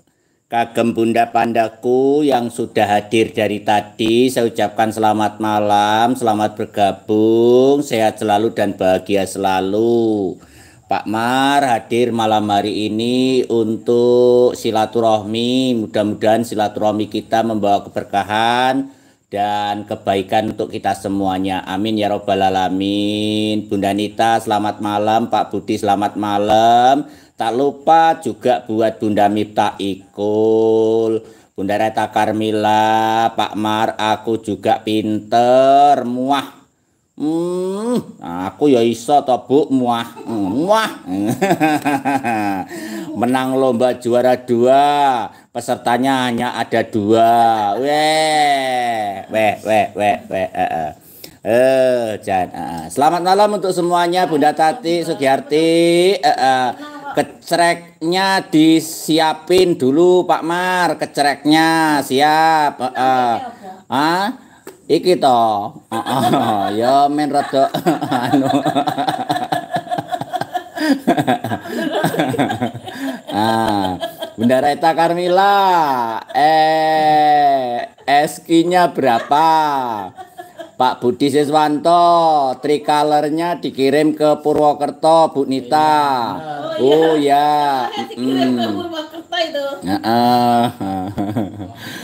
Kagem Bunda Pandaku yang sudah hadir dari tadi, saya ucapkan selamat malam, selamat bergabung, sehat selalu dan bahagia selalu. Pak Mar hadir malam hari ini untuk silaturahmi. Mudah-mudahan silaturahmi kita membawa keberkahan dan kebaikan untuk kita semuanya. Amin ya robbal alamin. Bunda Nita selamat malam, Pak Budi selamat malam. Tak lupa juga buat Bunda Mipta Ikul, Bunda Reta Karmila, Pak Mar, aku juga pinter, muah. Hmm, aku ya iso toh Bu, muah. Hmm, muah. Menang lomba juara dua, pesertanya hanya ada dua. Weh, weh, weh, weh, weh. Uh, Eh, uh, eh. Eh, jangan. Uh, eh, selamat malam untuk semuanya, Bunda Tati, Sugiyarti. Uh, uh. Kecreknya disiapin dulu Pak Mar, kecreknya siap. ah Uh, uh. Iki to. uh, Ya men rada anu. ah, Bunda Reta Karmila, eh, eskinya berapa? Pak Budi Siswanto, tricolornya dikirim ke Purwokerto, Bu Nita. Oh, oh ya. ya. Mm. Ke Purwokerto itu. Uh -uh.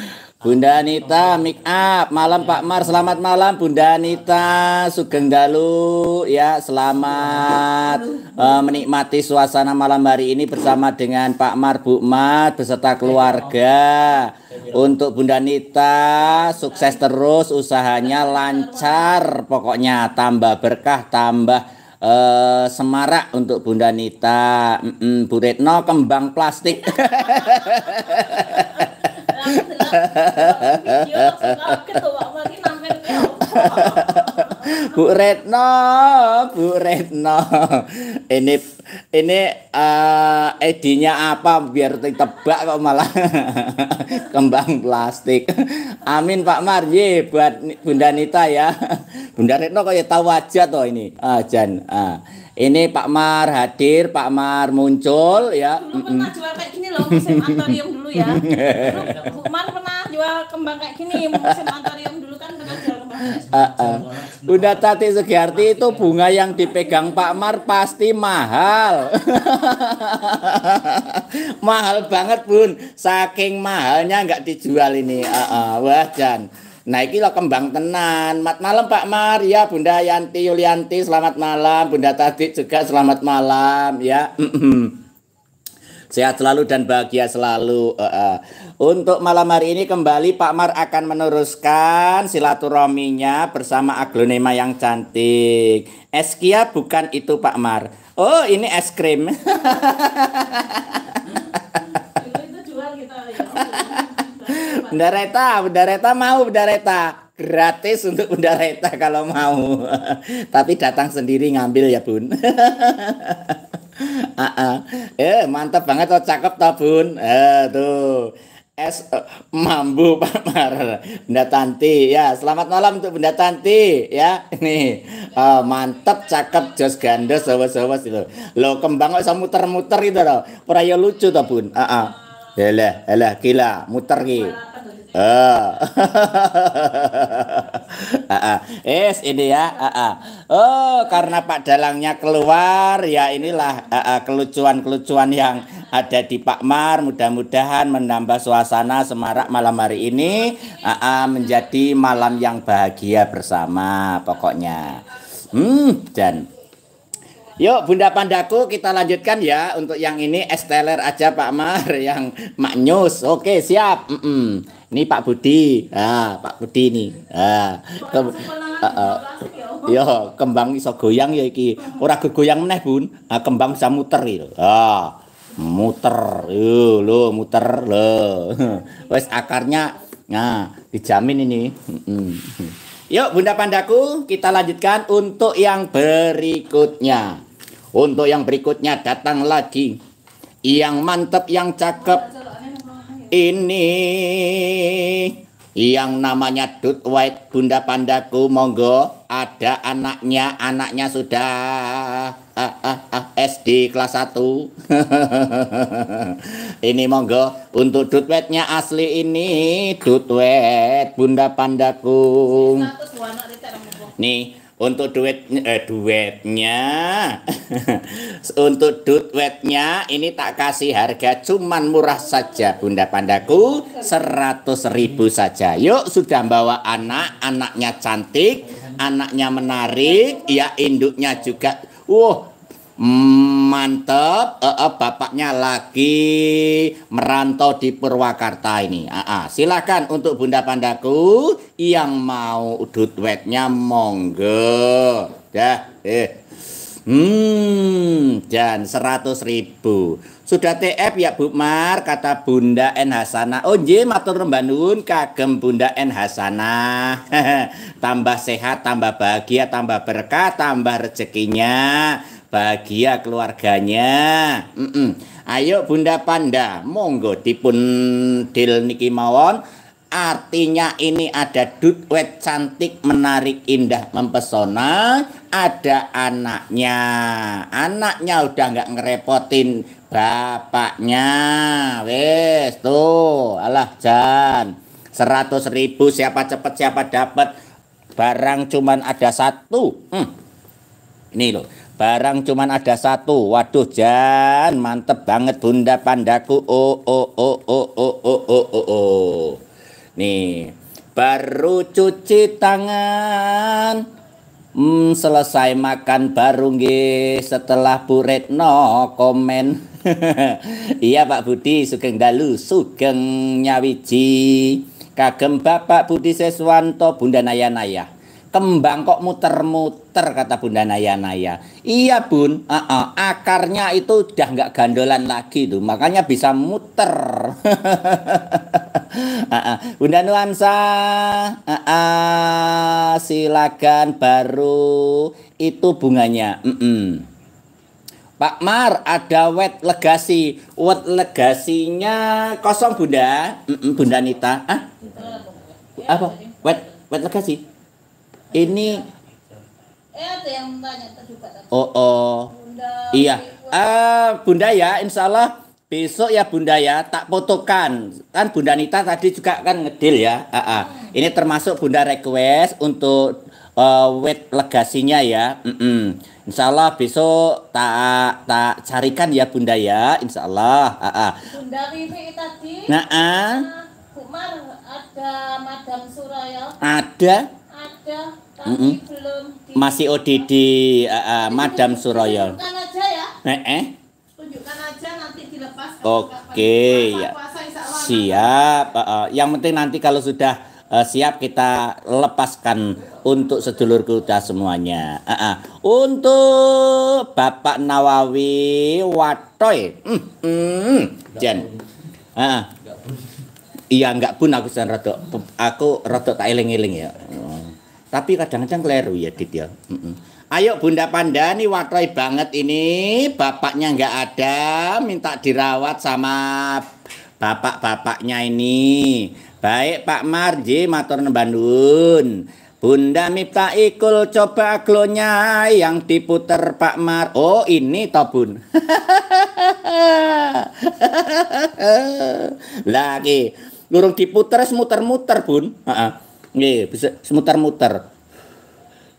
Bunda Anita, make up. Malam Pak Mar, selamat malam Bunda Anita. Sugeng Dalu, ya selamat uh, menikmati suasana malam hari ini bersama dengan Pak Mar, Bu Mar, beserta keluarga. Untuk Bunda Anita, sukses terus, usahanya lancar, pokoknya tambah berkah, tambah uh, semarak untuk Bunda Nita, mm -mm, Bu Retno kembang plastik. Bu Retno, Bu Retno. Ini ini uh, edinya apa biar ditebak kok malah kembang plastik. Amin Pak Marji buat Bunda Nita ya. Bunda Retno kok ya tahu aja toh ini. Ah, Jan. Ah ini Pak Mar hadir, Pak Mar muncul ya. Dulu pernah jual kayak gini loh musim antorium dulu ya. Dulu, Mar pernah jual kembang kayak gini musim antorium dulu kan pernah jual kembang. Uh, uh. Udah Tati Sugiarti itu bunga yang dipegang Pak Mar pasti mahal. mahal banget Bun, saking mahalnya nggak dijual ini. Uh, uh. Wah Jan. Nah iki kembang tenan. Mat malam Pak Mar, ya Bunda Yanti Yulianti selamat malam, Bunda Tati juga selamat malam ya. Sehat selalu dan bahagia selalu. Uh, uh. Untuk malam hari ini kembali Pak Mar akan meneruskan silaturahminya bersama Aglonema yang cantik. Eskia bukan itu Pak Mar. Oh, ini es krim. Bendareta, bendareta mau bendareta. Gratis untuk bendareta kalau mau. Tapi datang sendiri ngambil ya, Bun. Ah, ah. Eh, mantap banget loh, cakep toh, Bun. Eh, tuh. Es eh, Mambu Pak Mar Bunda Tanti ya selamat malam untuk Bunda Tanti ya ini uh, mantep cakep jos gandos sobat-sobat itu lo kembang kok muter-muter itu loh peraya lucu tuh bun ah uh -uh. Elah, gila, muter ki. Ah. is ah, ah. ini ya. Ah, oh, karena Pak Dalangnya keluar, ya inilah kelucuan-kelucuan yang ada di Pak Mar. Mudah-mudahan menambah suasana Semarak malam hari ini menjadi malam yang bahagia bersama pokoknya. Hmm, dan Yuk Bunda Pandaku kita lanjutkan ya untuk yang ini esteller aja Pak Mar yang maknyus. Oke, siap. Mm -mm. Ini Pak Budi. Ah, Pak Budi ini. Ah. Kem, uh, uh, yo, kembang iso goyang ya iki. Ora goyang meneh, Bun. Ah, kembang bisa muter Ah, muter. Yo, lo muter lo. Wes akarnya nah dijamin ini. Yuk Bunda Pandaku, kita lanjutkan untuk yang berikutnya. Untuk yang berikutnya datang lagi. Yang mantep, yang cakep, ini yang namanya Dut White Bunda Pandaku monggo ada anaknya anaknya sudah ah, ah, ah, SD kelas 1 ini monggo untuk Dut White nya asli ini Dut White Bunda Pandaku nih untuk duet eh, duetnya untuk duetnya ini tak kasih harga cuman murah saja Bunda Pandaku ribu saja. Yuk sudah bawa anak, anaknya cantik, anaknya menarik, ya induknya juga. Wow mantep uh, uh, bapaknya lagi merantau di Purwakarta ini uh, uh. silakan untuk Bunda Pandaku yang mau udut wetnya monggo dah eh Hmm, dan seratus ribu. Sudah TF ya Bu Mar, kata Bunda N Hasana Oh nggih, matur kagem Bunda N Hasana tambah sehat, tambah bahagia, tambah berkah, tambah rezekinya bahagia keluarganya. Mm -mm. Ayo Bunda Panda, monggo dipun dil niki mawon. Artinya ini ada dut wet cantik, menarik, indah, mempesona. Ada anaknya. Anaknya udah nggak ngerepotin bapaknya. Wes tuh, alah Jan. Seratus ribu siapa cepet siapa dapat barang cuman ada satu. Hmm. Ini loh. Barang cuman ada satu. Waduh, Jan, mantep banget Bunda Pandaku. Oh, oh, oh, oh, oh, oh, oh, oh, oh. Nih, baru cuci tangan. Hmm, selesai makan baru nggih setelah Bu Retno komen. iya Pak Budi sugeng dalu sugeng nyawiji kagem Bapak Budi Seswanto Bunda Naya Naya. Kembang kok muter-muter kata Bunda Naya Naya. Iya bun, uh -uh, akarnya itu udah nggak gandolan lagi tuh, makanya bisa muter. uh -uh. Bunda Nuansa, uh -uh, silakan baru itu bunganya. Mm -mm. Pak Mar, ada wet legasi. Wet legasinya kosong, Bunda. Mm -mm, Bunda Nita. Ah? Apa? Wet wet legasi? ini eh, oh oh iya ah bunda ya insyaallah besok ya bunda ya tak potokan kan bunda Nita tadi juga kan ngedil ya ah, ah. Hmm. ini termasuk bunda request untuk uh, wet legasinya ya mm -mm. insyaallah besok tak tak carikan ya bunda ya insyaallah ah, ah. bunda Rivi tadi nah, ah. ada Madam Suraya ada ada kami mm -mm. belum di... Masih ODD uh, uh, Madam Suroyo. Tunjukkan aja ya. Eh, eh. Tunjukkan aja nanti dilepas. Oke, okay, ya. Siap. Uh, uh. Yang penting nanti kalau sudah uh, siap kita lepaskan untuk sedulur kita semuanya. Uh, uh. Untuk Bapak Nawawi Watoy. Mm, hmm Jen. Uh, Iya enggak pun aku sedang rotok. aku rotok tak iling-iling ya. Oh. Tapi kadang-kadang keliru ya Dit ya. Mm -mm. Ayo Bunda Panda, Pandani watrai banget ini bapaknya nggak ada minta dirawat sama bapak-bapaknya ini. Baik Pak Marji matur nuwun. Bunda minta Ikul coba klonya yang diputer Pak Mar. Oh ini tobun. Lagi lurung diputer muter-muter bun. Uh -uh nih bisa semutar mutar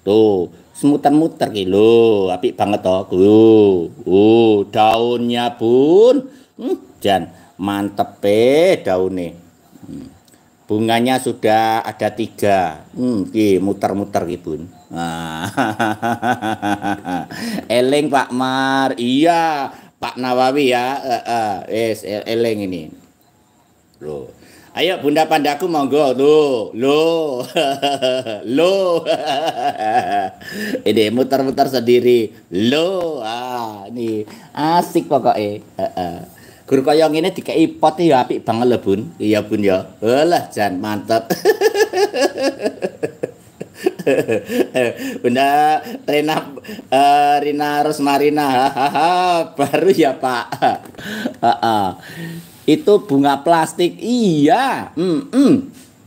Tuh, semutar mutar gitu lho, banget to. Oh, uh daunnya pun hmm, mantep mantepe daunnya Hmm. Bunganya sudah ada tiga. Hmm, oke muter-muter gitu Nah. Eleng Pak Mar. Iya, Pak Nawawi ya. eh eh, eleng ini. Loh. Ayo Bunda Pandaku monggo lo lo lo ini muter-muter sendiri lo ah ini asik pokoknya eh guru koyong ini ngene dikeki pot ya apik banget lo Bun. Iya Bun ya. lah jangan mantep. Bunda Rina uh, Rina Rosmarina baru ya Pak. Itu bunga plastik. Iya. Mm -mm.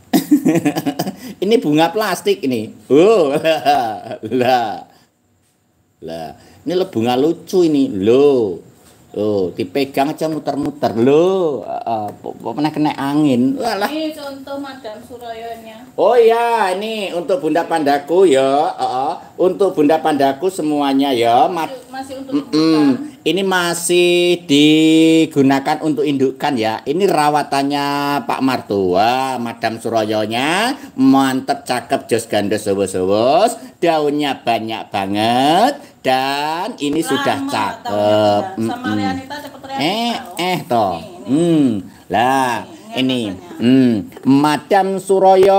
ini bunga plastik ini. Oh, lah. Lah. Ini bunga lucu ini. Loh. Oh, dipegang aja muter-muter. Lo uh, pernah kena angin. Ini contoh Madam Suroyonya. Oh iya, ini untuk Bunda Pandaku ya. Uh, uh. Untuk Bunda Pandaku semuanya ya. masih, untuk mm -mm. Ini masih digunakan untuk indukan ya. Ini rawatannya Pak Martua, Madam Suroyonya. Mantep cakep jos gandos sobo Daunnya banyak banget dan ini Lama, sudah cakep. Ya, ya. Sama mm -mm. Reanita, eh, eh toh. Hmm. Lah, Ini ini. Hmm. Madam Suroyo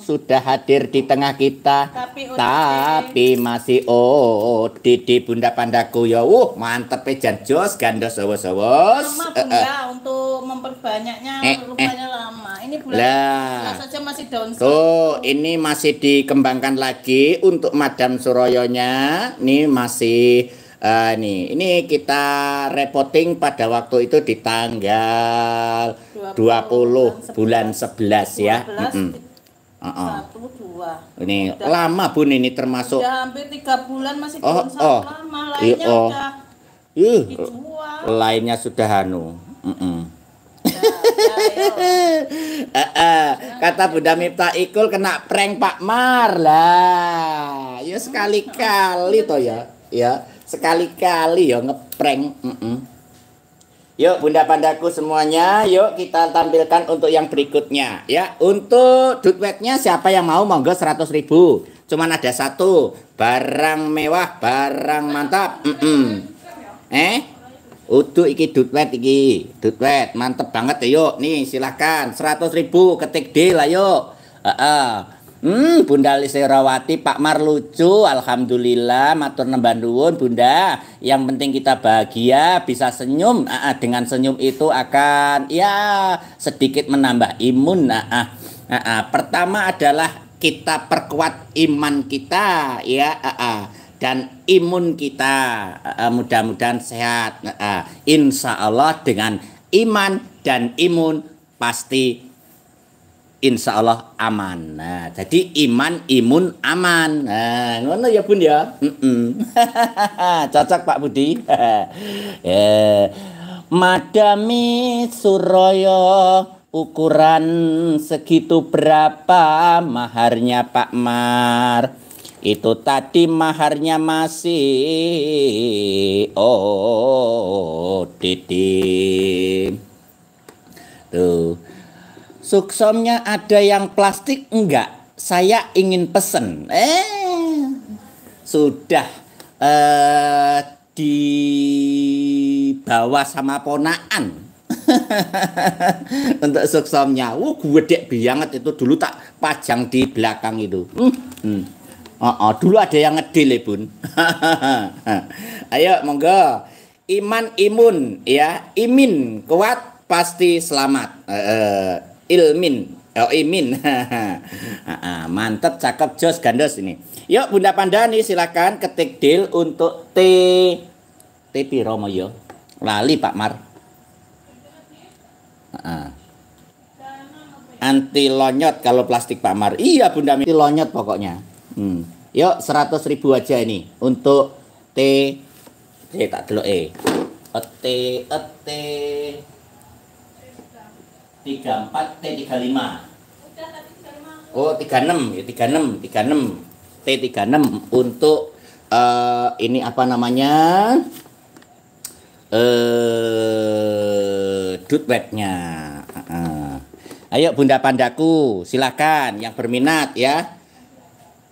sudah hadir di tengah kita. Tapi, tapi masih oh Didi Bunda Pandaku ya. Uh, mantep ya jos gandos sewos-sewos. Lama eh, Bunda uh, uh. untuk memperbanyaknya eh, rupanya eh. lama. Ini bulan lah. saja masih daun Tuh, ini masih dikembangkan lagi untuk Madam Suroyonya. Ini masih Uh, nih, ini kita reporting pada waktu itu di tanggal 20, 20 bulan 11, 11 ya. 12, mm -hmm. uh -uh. Satu, dua. Ini udah, lama bun ini termasuk. Udah hampir tiga bulan masih oh, belum oh. lama. Lainnya oh. udah uh, dijual. Lainnya sudah hanu. Mm -mm. Uh, eh, eh. uh, kata Bunda Mipta Ikul kena prank Pak Mar lah. Ya sekali-kali toh ya. Ya sekali-kali ya ngeprank. Mm -mm. Yuk Bunda Pandaku semuanya, yuk kita tampilkan untuk yang berikutnya ya. Untuk duetnya siapa yang mau monggo 100 ribu Cuman ada satu barang mewah, barang mantap. Mm -mm. Eh? Udu iki dutwet iki, dutwet mantep banget ya, yuk. Nih silahkan 100 ribu ketik D lah yuk. Uh -uh. Hmm, Bunda Lisirawati, Pak Mar lucu, Alhamdulillah, matur nembanduun Bunda. Yang penting kita bahagia, bisa senyum. Aa, ah, ah, dengan senyum itu akan ya sedikit menambah imun. Aa, ah, aa. Pertama adalah kita perkuat iman kita, ya. Aa dan imun kita uh, mudah-mudahan sehat. Uh, insya Allah dengan iman dan imun pasti insya Allah aman. Nah, jadi iman, imun, aman. Nah, ngono ya bun ya. Cocok Pak Budi. yeah. Madami Suroyo ukuran segitu berapa maharnya Pak Mar? Itu tadi maharnya masih oh, oh, oh, oh Tuh. Suksomnya ada yang plastik enggak? Saya ingin pesen. Eh, sudah eh, dibawa sama ponaan untuk suksomnya. Wah, uh, gede banget itu dulu tak pajang di belakang itu. Hmm. hmm. Oh, oh, dulu ada yang ngedil ya, Bun. Ayo monggo. Iman imun ya, imin kuat pasti selamat. Uh, uh ilmin oh, imin ah, ah, Mantep, cakep, jos, gandos ini Yuk Bunda Pandani silakan ketik deal untuk T T Piromo yo Lali Pak Mar ah, Anti lonyot kalau plastik Pak Mar Iya Bunda Anti lonyot pokoknya hmm. Yuk 100 ribu aja ini Untuk T T eh, tak dulu E T T 34 T35 Oh 36 ya 36 36 T36 untuk uh, ini apa namanya eh uh, dutwetnya uh, ayo Bunda Pandaku silakan yang berminat ya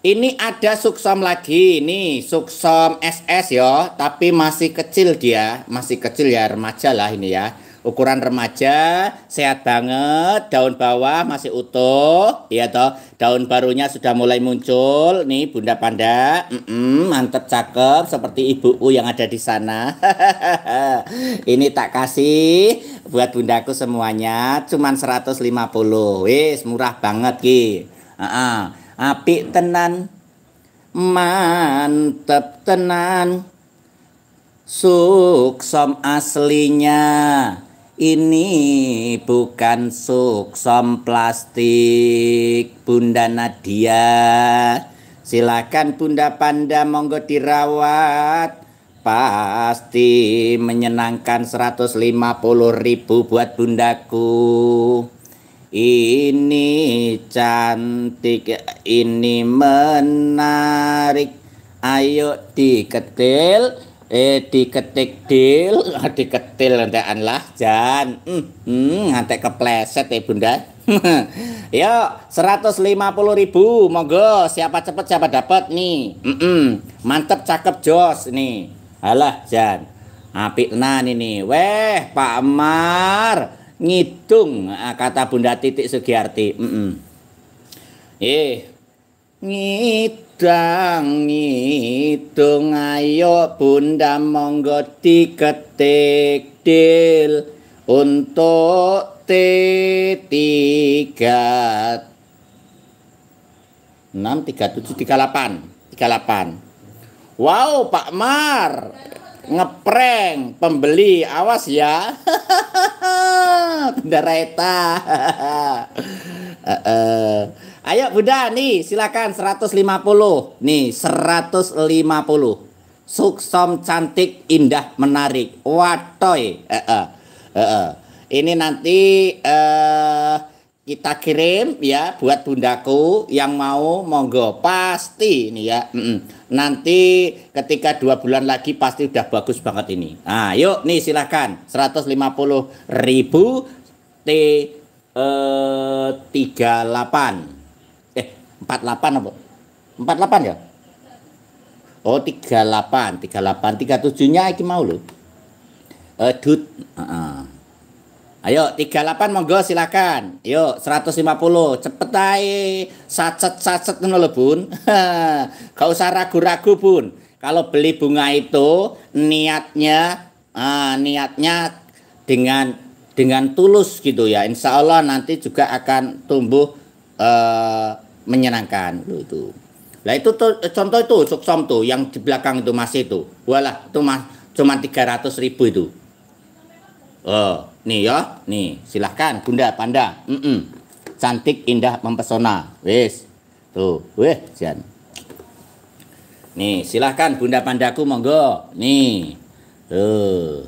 ini ada suksom lagi ini suksom SS ya tapi masih kecil dia masih kecil ya remaja lah ini ya ukuran remaja sehat banget daun bawah masih utuh ya toh daun barunya sudah mulai muncul nih bunda panda mm -mm, mantep cakep seperti ibuku yang ada di sana ini tak kasih buat bundaku semuanya cuman 150 wis murah banget ki uh -uh. api tenan mantep tenan suksom aslinya ini bukan suksom plastik Bunda Nadia Silakan Bunda Panda monggo dirawat Pasti menyenangkan 150 ribu buat bundaku Ini cantik, ini menarik Ayo diketil, eh diketik deal, diketik cetil ndaan lah jan hmm, hmm kepleset ya bunda lima puluh ribu monggo siapa cepet siapa dapat nih mm -mm. mantep cakep jos nih alah jan api nan ini weh pak Mar ngitung kata bunda titik Sugiarti mm -mm. eh ngitung sedang ngitung ayo bunda monggo diketik dil untuk T3 6 delapan tiga delapan. Wow Pak Mar ngepreng pembeli awas ya reta. uh -uh. Ayo Bunda nih silakan 150. Nih 150. Suksom cantik, indah, menarik. Watoy. -e. E -e. Ini nanti e kita kirim ya buat bundaku yang mau monggo pasti ini ya. Mm-mm. Nanti ketika dua bulan lagi pasti udah bagus banget ini. Nah, nih silakan 150 ribu T e eh, 38 48 apa? 48 ya? Oh 38, 38, 37 nya iki mau lho. Eh dut. Uh, uh. Ayo 38 monggo silakan. Yuk 150 cepet ae. Sacet-sacet ngono lho Bun. Gak usah ragu-ragu Bun. Kalau beli bunga itu niatnya uh, niatnya dengan dengan tulus gitu ya. Insya Allah nanti juga akan tumbuh uh, menyenangkan gitu, itu. Lah itu tuh, contoh itu suksom tuh yang di belakang itu masih itu. Walah itu mas cuma ratus ribu itu. Oh, nih ya, nih silahkan Bunda Panda. Mm -mm. Cantik, indah, mempesona. Wis. Tuh, weh, jan. Nih, silahkan Bunda Pandaku monggo. Nih. Tuh.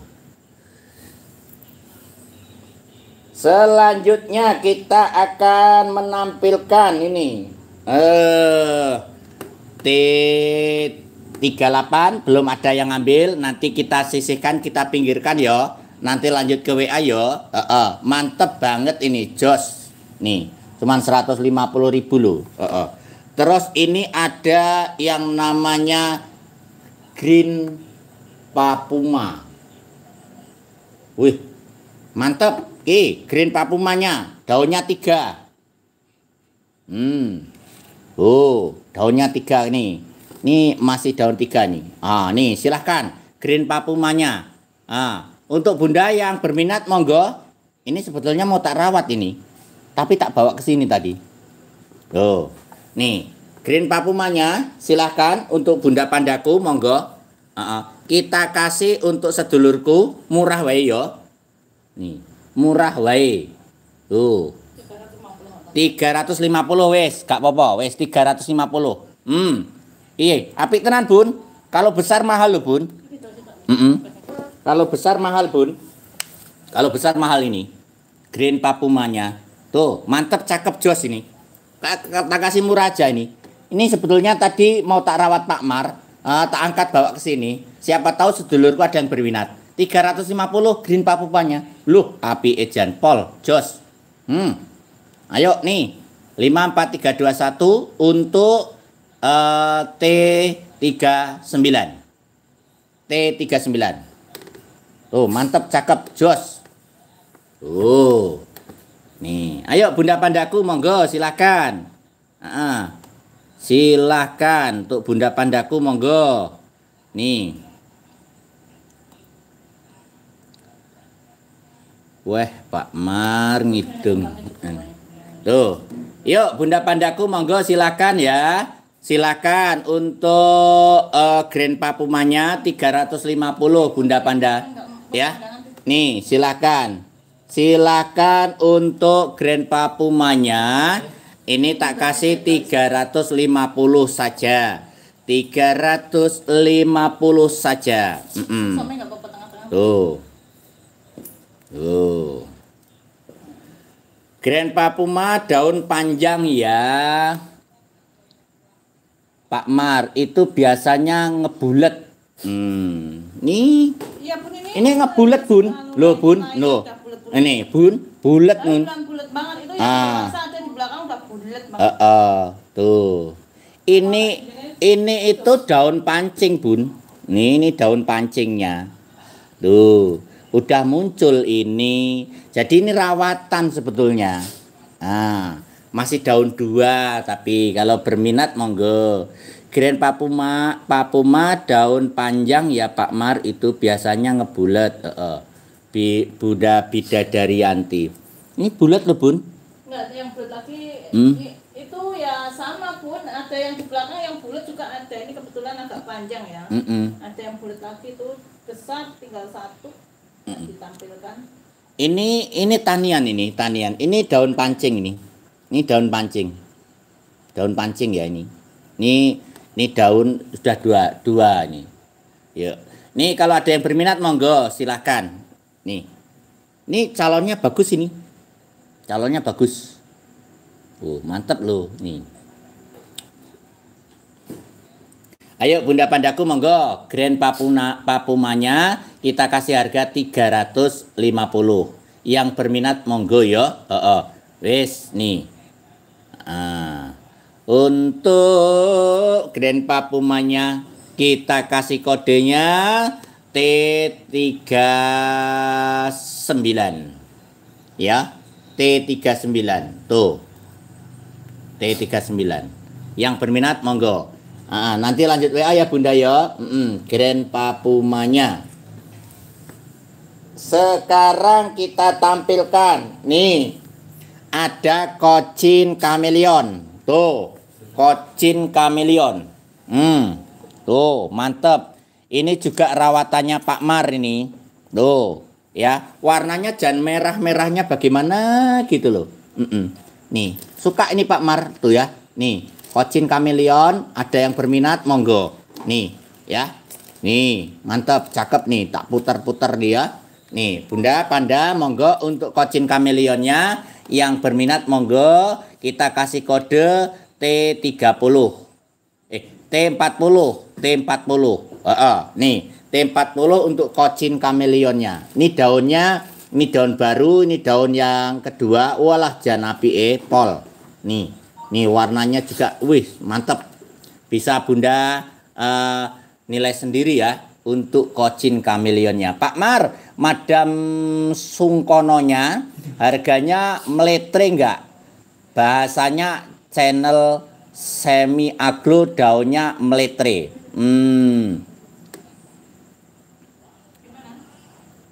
Selanjutnya kita akan menampilkan ini. Eh T 38 belum ada yang ambil nanti kita sisihkan, kita pinggirkan ya. Nanti lanjut ke WA yo e -e. mantep banget ini, jos. Nih, cuman 150.000 loh. e -e. Terus ini ada yang namanya Green Papuma. Wih, mantep Oke, green papumanya, daunnya tiga. Hmm. Oh, daunnya tiga nih. Ini masih daun tiga nih. Ah, nih silahkan green papumanya. Ah, untuk bunda yang berminat monggo. Ini sebetulnya mau tak rawat ini, tapi tak bawa ke sini tadi. Oh, nih green papumanya silahkan untuk bunda pandaku monggo. Ah, ah, kita kasih untuk sedulurku murah wae yo. Nih murah wae. Tuh. 350 wis, gak apa-apa, wis 350. Hmm. Iya, Api tenan, Bun. Kalau besar mahal lho, Bun. Mm -mm. Kalau besar mahal, Bun. Kalau besar mahal ini. Green papumanya. Tuh, mantep cakep jos ini. Tak, tak kasih murah aja ini. Ini sebetulnya tadi mau tak rawat Pak Mar, uh, tak angkat bawa ke sini. Siapa tahu sedulurku ada yang berminat. 350 green papupanya. Loh, api ejan pol, jos. Hmm. Ayo nih, 54321 untuk uh, T39. T39. Tuh, mantep, cakep, jos. Tuh. Nih, ayo Bunda Pandaku monggo silakan. Uh -uh. Silakan untuk Bunda Pandaku monggo. Nih. Weh Pak Mar ngidung. Tuh. Yuk Bunda Pandaku monggo silakan ya. Silakan untuk uh, grand papumanya 350 Bunda Panda. Ya. Nih, silakan. Silakan untuk grand papumanya ini tak kasih 350 saja. 350 saja. Mm -mm. Tuh. Loh. Grand Papuma daun panjang ya. Pak Mar, itu biasanya ngebulet. Hmm. Nih. Ya, bun, ini, ini ngebulet, Bun. lo iya, Bun. Loh. Ini, Bun. Bulet, Nun. Ah. Uh, tuh. Ini ini itu daun pancing, Bun. Nih, ini daun pancingnya. Tuh udah muncul ini. Jadi ini rawatan sebetulnya. Nah, masih daun dua tapi kalau berminat monggo. Grand papuma, papuma daun panjang ya Pak Mar itu biasanya ngebulat. Uh, uh. Bi, Buddha Bidadarianti. Ini bulat loh Bun. Enggak, yang bulat lagi hmm? itu ya sama pun Ada yang di belakang yang bulat juga ada. Ini kebetulan agak panjang ya. Mm -mm. Ada yang bulat lagi itu besar tinggal satu. Ini ini tanian ini, tanian. Ini daun pancing ini. Ini daun pancing. Daun pancing ya ini. Ini ini daun sudah dua dua ini. yuk ya. Ini kalau ada yang berminat monggo silahkan. Nih. Ini calonnya bagus ini. Calonnya bagus. uh oh, mantap loh nih. Ayo Bunda Pandaku monggo Grand Papuna Papumanya kita kasih harga 350. Yang berminat monggo ya. Heeh. Wis nih. Uh. Untuk Grand Papumanya kita kasih kodenya T39. Ya, T39. Tuh. T39. Yang berminat monggo Ah, nanti lanjut WA ya Bunda ya. Mm -mm, Grand Papumanya. Sekarang kita tampilkan nih ada kocin kameleon. Tuh, kocin kameleon. Hmm. Tuh, mantep. Ini juga rawatannya Pak Mar ini. Tuh, ya. Warnanya dan merah-merahnya bagaimana gitu loh. Mm -mm. Nih, suka ini Pak Mar tuh ya. Nih, Kocin kameleon, ada yang berminat monggo. Nih, ya. Nih, mantap, cakep nih, tak putar-putar dia. Nih, Bunda Panda monggo untuk kocin kameleonnya yang berminat monggo kita kasih kode T30. Eh, T40, T40. uh -uh. nih, T40 untuk kocin kameleonnya. nih daunnya nih daun baru, ini daun yang kedua. Walah janabi e eh, pol. Nih. Nih warnanya juga wih mantap. Bisa Bunda uh, nilai sendiri ya untuk kocin kamelionnya. Pak Mar, Madam Sungkononya harganya meletre enggak? Bahasanya channel semi aglo daunnya meletre. Hmm.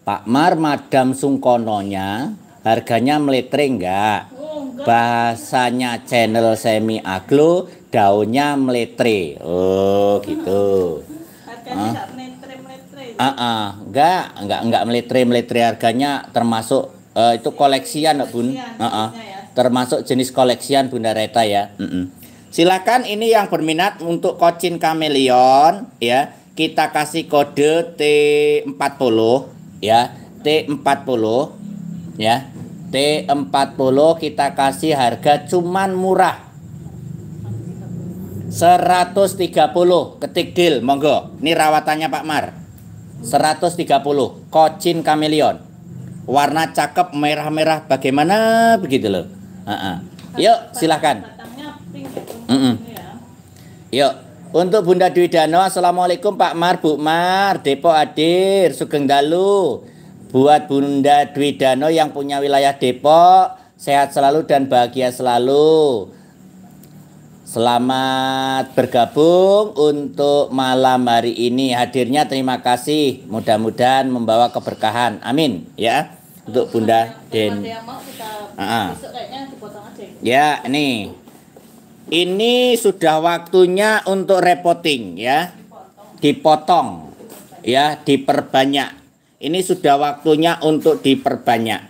Pak Mar Madam Sungkononya harganya meletre enggak? Bahasanya channel semi aglo, daunnya meletre. Oh, gitu. Harganya enggak meletre-meletre. Uh ya? -uh. enggak, enggak enggak meletre-meletre harganya termasuk uh, itu koleksian, Bun. Koleksian, uh -uh. Termasuk jenis koleksian Bunda Reta ya. uh -uh. Silakan ini yang berminat untuk kocin kameleon ya. Kita kasih kode T40 ya. T40 ya T40 kita kasih harga cuman murah 130 ketik deal monggo ini rawatannya Pak Mar 130 kocin kameleon warna cakep merah-merah bagaimana begitu loh uh -uh. yuk silahkan uh -uh. yuk untuk Bunda Dwi Dano Assalamualaikum Pak Mar Bu Mar Depo Adir Sugeng Dalu buat Bunda Dwi Dano yang punya wilayah Depok sehat selalu dan bahagia selalu. Selamat bergabung untuk malam hari ini. Hadirnya terima kasih. Mudah-mudahan membawa keberkahan. Amin ya untuk Bunda Den. uh Ya, ini ini sudah waktunya untuk repoting ya. Dipotong ya, diperbanyak ini sudah waktunya untuk diperbanyak.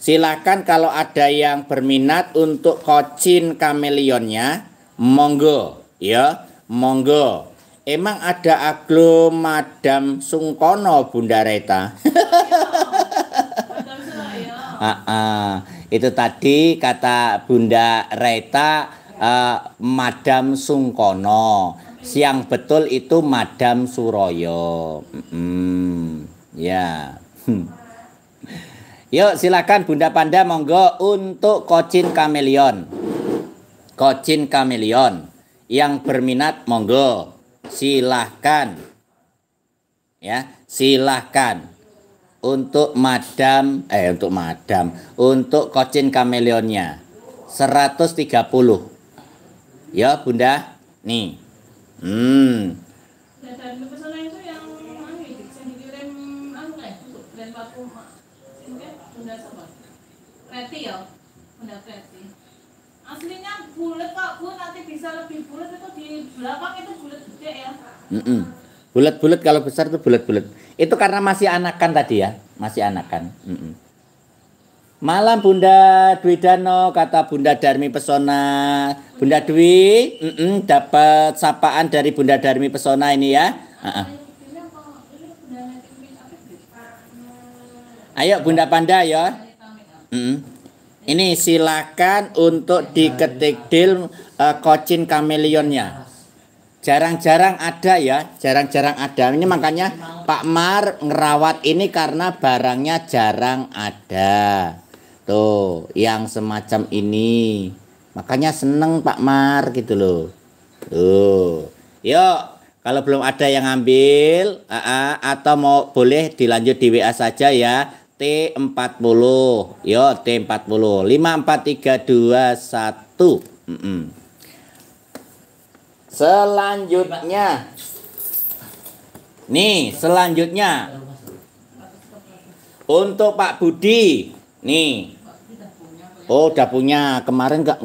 Silakan kalau ada yang berminat untuk kocin kamelionnya, monggo ya, monggo. Emang ada aglo Madam Sungkono Bunda Reta. Ah, itu tadi kata Bunda Reta uh, Madam Sungkono. Siang betul itu Madam Suroyo. Mm Ya. Yuk silakan Bunda Panda monggo untuk kocin kameleon. Kocin kameleon yang berminat monggo silahkan ya silahkan untuk madam eh untuk madam untuk kocin kameleonnya 130 ya bunda nih hmm preti ya bunda preti aslinya bulat kok bu nanti bisa lebih bulat itu di belakang itu bulat gede ya mm -mm. bulat-bulat kalau besar itu bulat-bulat itu karena masih anakan tadi ya masih anakan mm -mm. Malam Bunda Dwi Dano kata Bunda Darmi Pesona. Bunda Dwi mm -mm, dapat sapaan dari Bunda Darmi Pesona ini ya. Uh -uh. Ayo Bunda Panda ya. Mm -mm. Ini silakan untuk diketik deal uh, eh, kocin kamelionnya. Jarang-jarang ada ya, jarang-jarang ada. Ini makanya Pak Mar ngerawat ini karena barangnya jarang ada. Tuh, yang semacam ini. Makanya seneng Pak Mar gitu loh. Tuh. Yuk, kalau belum ada yang ambil, ah, ah, atau mau boleh dilanjut di WA saja ya T40. Yo T40. 54321. Mm -mm. Selanjutnya. Nih, selanjutnya. Untuk Pak Budi. Nih. Oh, udah punya. Kemarin enggak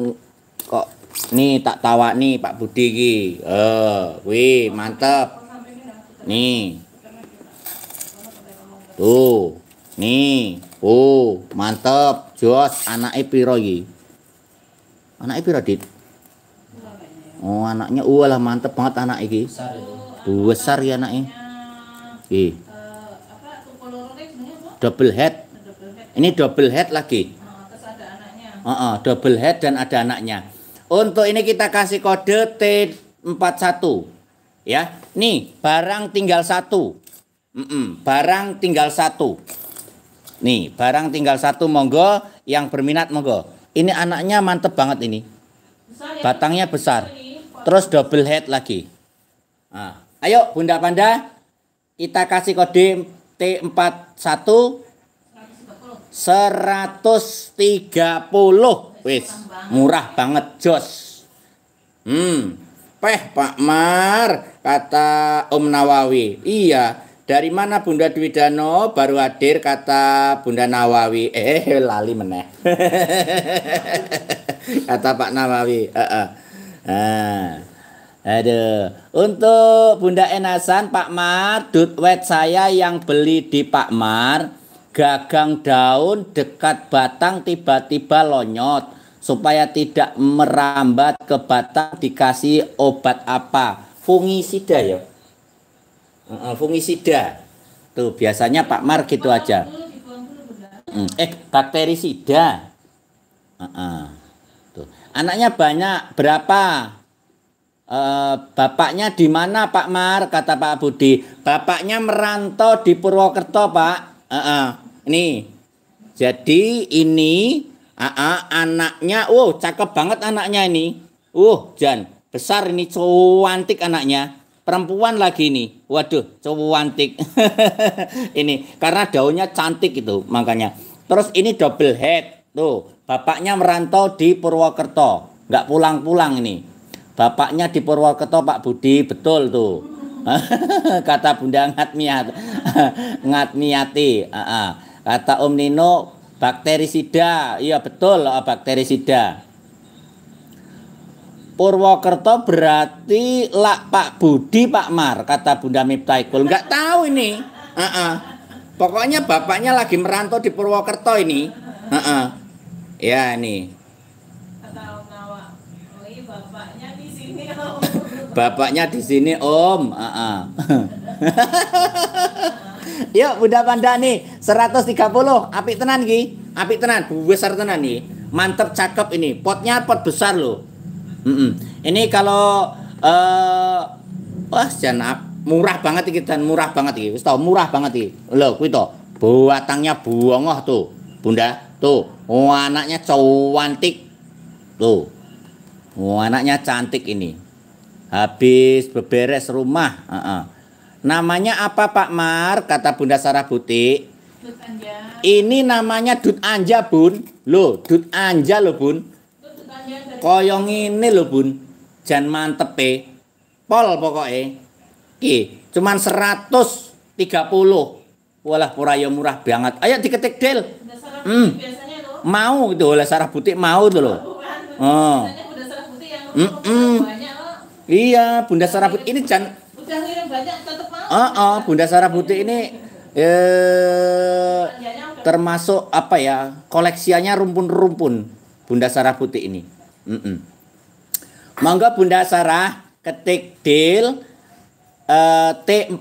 kok nih tak tawa nih Pak Budi ki. Eh, wih, mantep. Nih. Tuh. Nih, oh, mantep. Jos, anak piro iki? Anak piro, Dit? Oh, anaknya lah mantep banget anak iki. Besar ya, oh, ya anaknya. Uh, Double head. Ini double head lagi. Uh, uh, double head dan ada anaknya. Untuk ini kita kasih kode T41. Ya. Nih, barang tinggal satu. Mm -mm, barang tinggal satu. Nih, barang tinggal satu monggo, yang berminat monggo. Ini anaknya mantep banget ini. Ya? Batangnya besar. Terus double head lagi. Nah, ayo Bunda Panda, kita kasih kode T41 130. Wis, murah banget, jos. Hmm. Peh Pak Mar, kata Om Nawawi. Iya, dari mana Bunda Dwi Dano baru hadir kata Bunda Nawawi. Eh lali meneh. kata Pak Nawawi. Uh -uh. Uh. Aduh, untuk Bunda Enasan Pak Mar, dutwet saya yang beli di Pak Mar, gagang daun dekat batang tiba-tiba lonyot supaya tidak merambat ke batang dikasih obat apa? Fungisida ya fungisida. Tuh biasanya Pak Mar gitu aja. Hmm, eh bakteri sida. Tuh. Anaknya banyak berapa? Uh, bapaknya di mana Pak Mar? Kata Pak Budi. Bapaknya merantau di Purwokerto Pak. Uh Nih. Jadi ini uh, anaknya. Wow cakep banget anaknya ini. Uh Jan besar ini cantik anaknya. Perempuan lagi ini. Waduh, cowok cantik ini karena daunnya cantik itu makanya. Terus ini double head. Tuh, bapaknya merantau di Purwokerto. Nggak pulang-pulang ini. Bapaknya di Purwokerto Pak Budi, betul tuh. Kata Bunda Ngatmiat. Ngatmiati. Kata Om Nino bakterisida. Iya betul oh, bakterisida. Purwokerto berarti lak Pak Budi Pak Mar kata Bunda Miptaikul nggak tahu ini uh -uh. pokoknya bapaknya lagi merantau di Purwokerto ini uh -uh. ya ini bapaknya di sini om uh -uh. yuk Bunda Panda nih 130 api tenan ki api tenan besar tenan nih mantep cakep ini potnya pot besar loh Mm -mm. Ini kalau eh uh, wah murah banget iki dan murah banget iki. Wis tau murah banget iki. Lho kuwi to, buatangnya buongoh tuh. Bunda, tuh. Oh, anaknya cantik. Tuh. Oh, anaknya cantik ini. Habis beberes rumah, uh -uh. Namanya apa Pak Mar? kata Bunda Sarah Butik. Dut Anja. Ini namanya Dut Anja, Bun. Loh, Dut Anja loh, Bun kaya ngene lho Bun jan mantepe pol pokoke ki cuman 130 walah ora ya murah banget ayo diketik del hmm. Gitu, mau itu oleh sarah oh. butik mau tuh loh oh. Mm -mm. Iya, Bunda Sarah Butik ini jan banyak mau. Oh, ah, oh, ah, Bunda Sarah Butik ini eh termasuk apa ya? Koleksiannya rumpun-rumpun Bunda Sarah putih ini. Mm -mm. Monggo Bunda Sarah ketik deal uh, T41.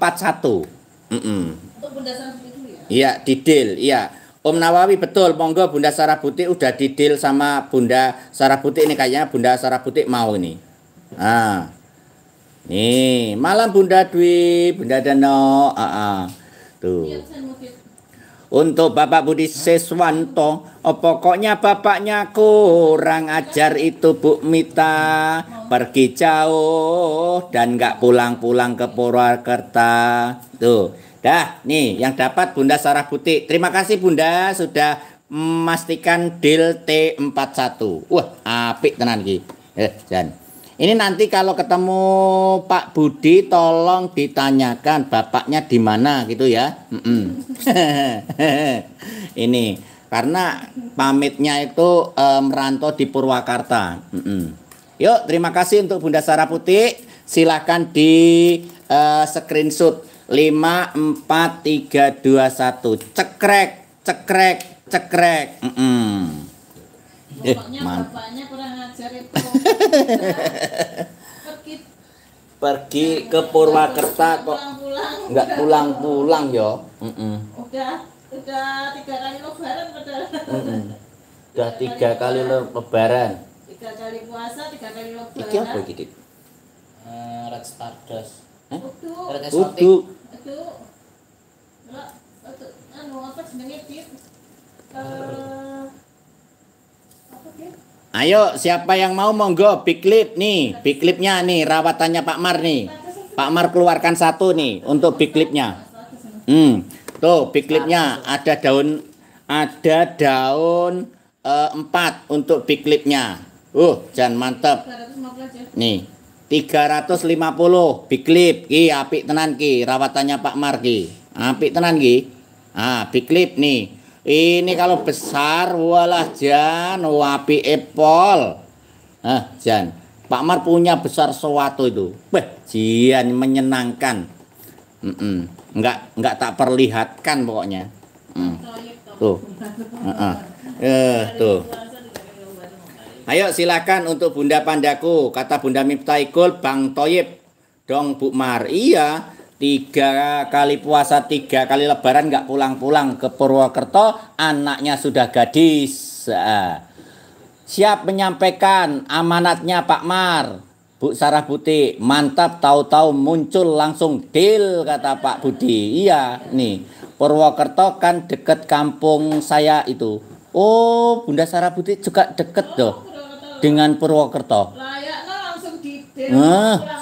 Mm -mm. ya? Iya, di deal, iya. Om Nawawi betul, monggo Bunda Sarah Putih udah di deal sama Bunda Sarah Putih ini kayaknya Bunda Sarah Putih mau ini. Ah. Nih, malam Bunda Dwi, Bunda Dano, ah, ah. Tuh. Iya, untuk Bapak Budi Seswanto, oh, pokoknya bapaknya kurang ajar itu Bu Mita pergi jauh dan nggak pulang-pulang ke Purwakarta tuh dah nih yang dapat Bunda Sarah Putih terima kasih Bunda sudah memastikan deal T41 wah apik tenang ki eh, jangan. Ini nanti kalau ketemu Pak Budi tolong ditanyakan bapaknya di mana gitu ya. Mm -mm. ini karena pamitnya itu eh, merantau di Purwakarta. Mm -mm. Yuk, terima kasih untuk Bunda Sarah Putih. Silahkan di eh, screenshot 54321. Cekrek, cekrek, cekrek. Mm -mm. Bapaknya, eh, Pergi ke Purwakarta kok nggak pulang-pulang yo Udah udah tiga kali lebaran padahal. Udah tiga kali lebaran. Tiga kali puasa, tiga kali lebaran. Iki apa iki, Dik? Eh, Red Stardust. Ayo siapa yang mau monggo big nih, big nih rawatannya Pak Mar nih. Pak Mar keluarkan satu nih untuk big Hmm, tuh big ada daun ada daun eh, empat untuk big Uh, jangan mantep. Nih, 350 big clip ki Api tenan ki rawatannya Pak Mar ki. Apik tenan ki. Ah, big nih. Ini kalau besar walah Jan, wapi oh, epol. ah Jan. Pak Mar punya besar sesuatu itu. beh Jian menyenangkan. Mm -mm. nggak nggak tak perlihatkan pokoknya. Mm. Tuh. Uh -uh. Eh, tuh. Ayo silakan untuk Bunda Pandaku, kata Bunda Miftaikul Bang Toyib. Dong Bu Mar. Iya, tiga kali puasa tiga kali lebaran nggak pulang-pulang ke Purwokerto anaknya sudah gadis ah. siap menyampaikan amanatnya Pak Mar Bu Sarah Putih mantap tahu-tahu muncul langsung deal kata Pak Budi iya nih Purwokerto kan deket kampung saya itu oh Bunda Sarah Putih juga deket loh dengan Purwokerto Layaknya langsung di deal. Nah,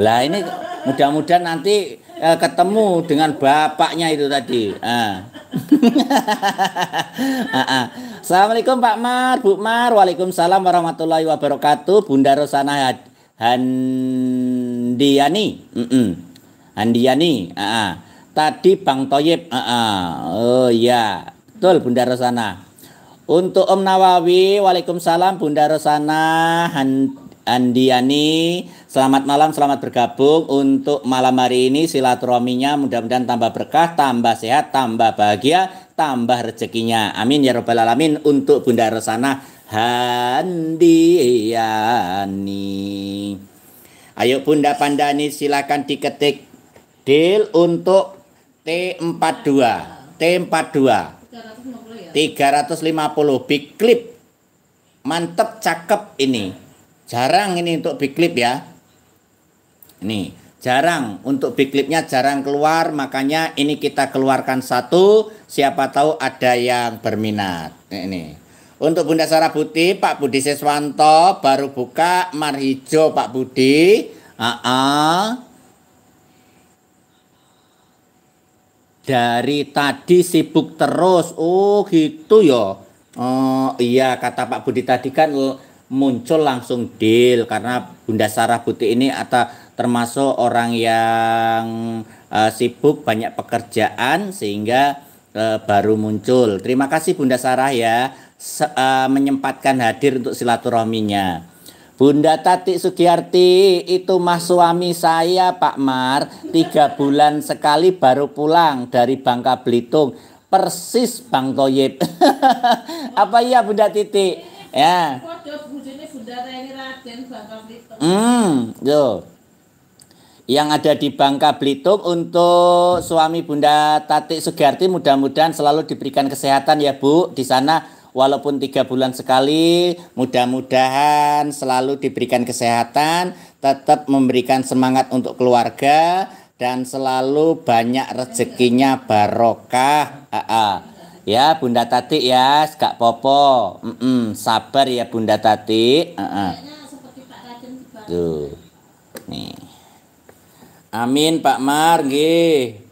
lah ini mudah-mudahan nanti eh, ketemu dengan bapaknya itu tadi. Ah. ah, ah. Assalamualaikum Pak Mar, Bu Mar. Waalaikumsalam warahmatullahi wabarakatuh. Bunda Rosana Handiani. Mm -mm. Handiani. Ah, ah. Tadi Bang Toyib. Ah, ah. Oh iya. Betul Bunda Rosana. Untuk Om Nawawi, Waalaikumsalam Bunda Rosana Hand Andiani, selamat malam, selamat bergabung untuk malam hari ini silaturahminya mudah-mudahan tambah berkah, tambah sehat, tambah bahagia, tambah rezekinya. Amin ya robbal alamin untuk Bunda Rosana Handiani. Ayo Bunda Pandani silakan diketik deal untuk T42. T42. 350 big clip. Mantep cakep ini. Jarang ini untuk big clip ya. Ini jarang untuk big clipnya jarang keluar makanya ini kita keluarkan satu siapa tahu ada yang berminat ini untuk Bunda Sarah Budi Pak Budi Seswanto baru buka mar Pak Budi uh -uh. dari tadi sibuk terus oh gitu ya oh iya kata Pak Budi tadi kan muncul langsung deal karena Bunda Sarah Putih ini atau termasuk orang yang uh, sibuk banyak pekerjaan sehingga uh, baru muncul. Terima kasih Bunda Sarah ya se uh, menyempatkan hadir untuk silaturahminya. Bunda Tati Sugiyarti itu mah suami saya Pak Mar tiga bulan sekali baru pulang dari Bangka Belitung persis Bang Toyib apa iya Bunda Titi ya Hmm, yo. Yang ada di Bangka Belitung untuk suami Bunda Tati Sugarti mudah-mudahan selalu diberikan kesehatan ya Bu di sana walaupun tiga bulan sekali mudah-mudahan selalu diberikan kesehatan tetap memberikan semangat untuk keluarga dan selalu banyak rezekinya barokah. ah. Ya, Bunda Tati ya, gak popo. Mm -mm, sabar ya Bunda Tati. Uh -uh. Tuh. Nih. Amin Pak Mar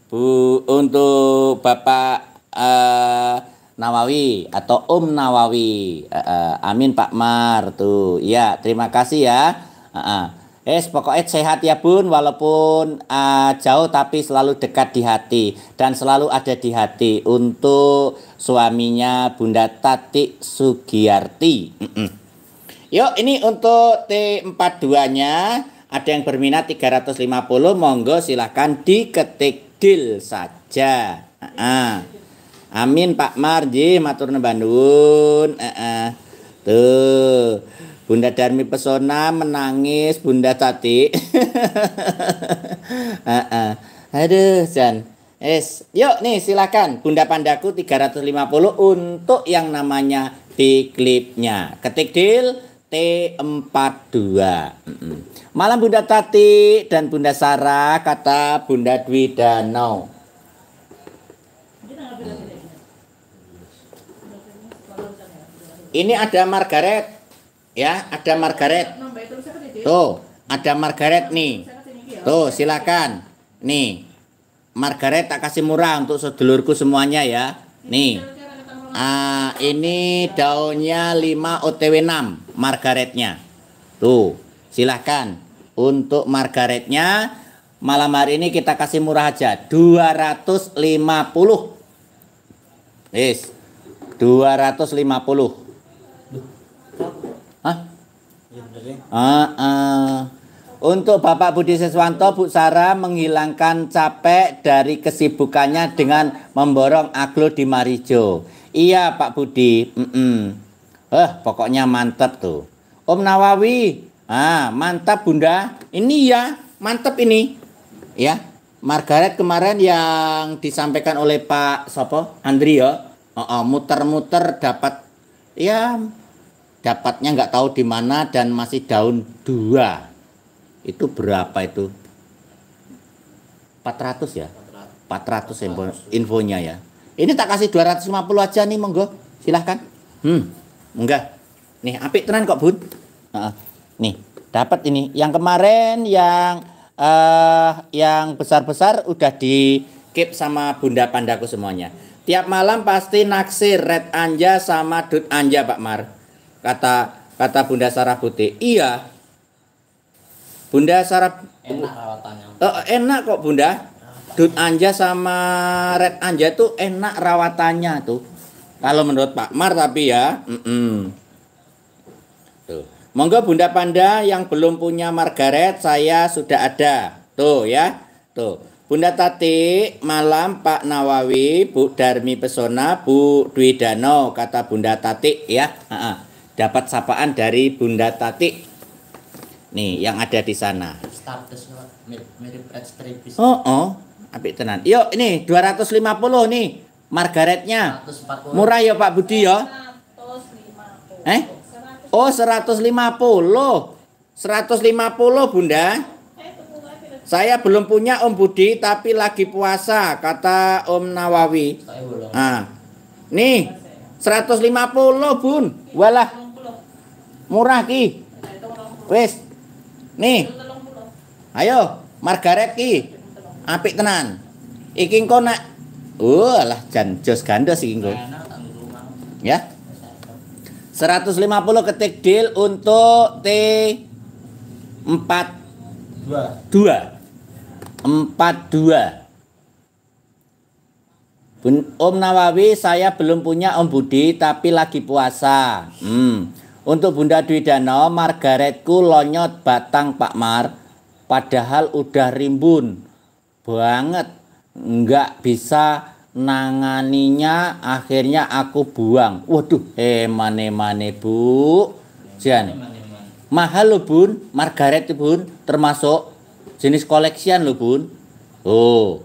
Bu untuk Bapak uh, Nawawi atau Om Nawawi. Uh, uh, amin Pak Mar tuh. Ya, terima kasih ya. Uh -uh. Es pokoknya sehat ya bun walaupun uh, jauh tapi selalu dekat di hati dan selalu ada di hati untuk suaminya Bunda Tati Sugiyarti. Mm Yuk ini untuk T42-nya ada yang berminat 350 monggo silahkan diketik deal saja. Uh -uh. Amin Pak Marji matur nuwun. Uh -uh. Tuh. Bunda Darmi Pesona menangis Bunda Tati. Aduh, Jan. Es, yuk nih silakan Bunda Pandaku 350 untuk yang namanya di klipnya. Ketik deal T42. Malam Bunda Tati dan Bunda Sarah kata Bunda Dwi Danau. Ini ada Margaret ya ada Margaret tuh ada Margaret nih tuh silakan nih Margaret tak kasih murah untuk sedulurku semuanya ya nih ah ini daunnya 5 OTW 6 Margaretnya tuh silahkan untuk Margaretnya malam hari ini kita kasih murah aja 250 yes 250 Hah? Ya, ah, ah. Untuk Bapak Budi Seswanto, Bu Sara menghilangkan capek dari kesibukannya dengan memborong aglo di Marijo. Iya Pak Budi, mm -mm. Eh, pokoknya mantap tuh. Om Nawawi, ah mantap Bunda. Ini ya, mantap ini. Ya, Margaret kemarin yang disampaikan oleh Pak Sopo Andrio, oh, oh, muter-muter dapat ya dapatnya nggak tahu di mana dan masih daun dua itu berapa itu 400 ya 400, 400 info, infonya ya ini tak kasih 250 aja nih monggo silahkan hmm enggak nih api tenan kok bud? uh, nih dapat ini yang kemarin yang uh, yang besar-besar udah di keep sama bunda pandaku semuanya tiap malam pasti naksir red anja sama dut anja pak mar kata kata Bunda Sarah Putih iya Bunda Sarah enak rawatannya oh, enak kok Bunda Dut Anja sama Red Anja tuh enak rawatannya tuh kalau menurut Pak Mar tapi ya mm -mm. tuh monggo Bunda Panda yang belum punya Margaret saya sudah ada tuh ya tuh Bunda Tati, malam Pak Nawawi, Bu Darmi Pesona, Bu Dwi Dano, kata Bunda Tati ya. Ha -ha dapat sapaan dari Bunda Tati nih yang ada di sana. mirip Oh, oh. Apik tenan. Yuk ini 250 nih margaretnya. Murah ya Pak Budi ya. Eh? Oh, 150. 150 Bunda. Saya belum punya Om Budi tapi lagi puasa kata Om Nawawi. Nah. Nih 150 Bun. Walah Murah ki. Wis. Nih. Ayo, Margaret ki. Apik tenan. Iki engko nak uh oh, lah jan jos gandos iki engko. Ya. 150 ketik deal untuk T empat dua empat 42 Bun, Om Nawawi saya belum punya Om Budi tapi lagi puasa. Hmm. Untuk Bunda Dwi Dano, margaretku lonyot batang Pak Mar. Padahal udah rimbun banget. Nggak bisa nanganinya akhirnya aku buang waduh eh mane bu jan mahal lo bun margaret bun termasuk jenis koleksian loh bun oh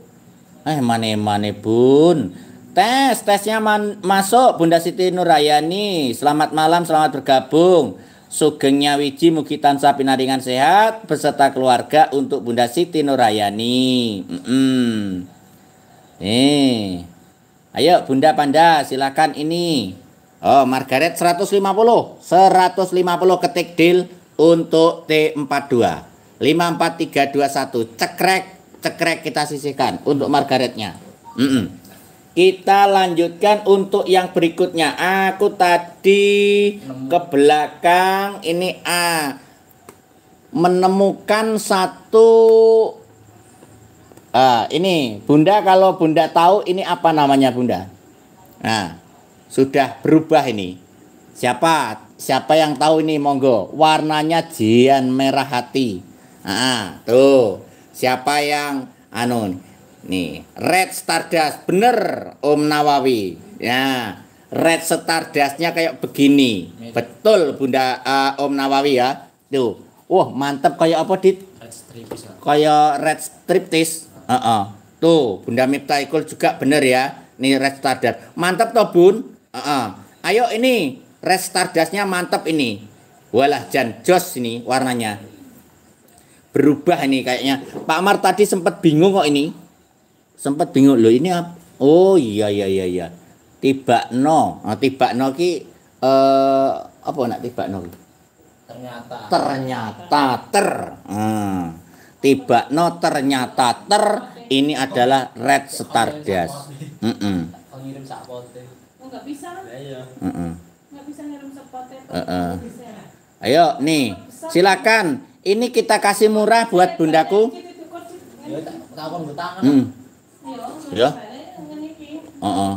eh mane mane bun Tes, tesnya man, masuk Bunda Siti Nurayani. Selamat malam, selamat bergabung. Sugengnya wiji mugi tansah pinaringan sehat beserta keluarga untuk Bunda Siti Nurayani. Mm -mm. Eh. Ayo Bunda Panda, silakan ini. Oh, Margaret 150. 150 ketik deal untuk T42. 54321 cekrek cekrek kita sisihkan untuk Margaretnya. Mm kita lanjutkan untuk yang berikutnya. Aku tadi ke belakang ini A menemukan satu uh, ini Bunda kalau Bunda tahu ini apa namanya Bunda. Nah, sudah berubah ini. Siapa? Siapa yang tahu ini monggo. Warnanya jian merah hati. Ah, tuh. Siapa yang anun? Nih, red stardust bener Om Nawawi. Ya, red stardustnya kayak begini. Iya. Betul Bunda uh, Om Nawawi ya. Tuh. Wah, mantap kayak apa dit? Kayak red striptis. Uh -uh. Tuh, Bunda Miftah Ikul juga bener ya. Nih red stardust. mantap toh, Bun? Uh -uh. Ayo ini red stardustnya mantap ini. Walah Jan Jos ini warnanya berubah ini kayaknya. Pak Mar tadi sempat bingung kok ini sempat bingung loh ini apa? oh iya iya iya iya tiba no nah, tiba no ki eh, apa nak tiba no ternyata ternyata ter hmm. Nah, tiba no ternyata ter ini adalah red stardust mm -mm. nggak bisa mm -mm. nggak bisa ngirim sepotnya uh -uh. ayo nih silakan ini kita kasih murah buat bundaku iya, hmm. Ya. Uh -uh.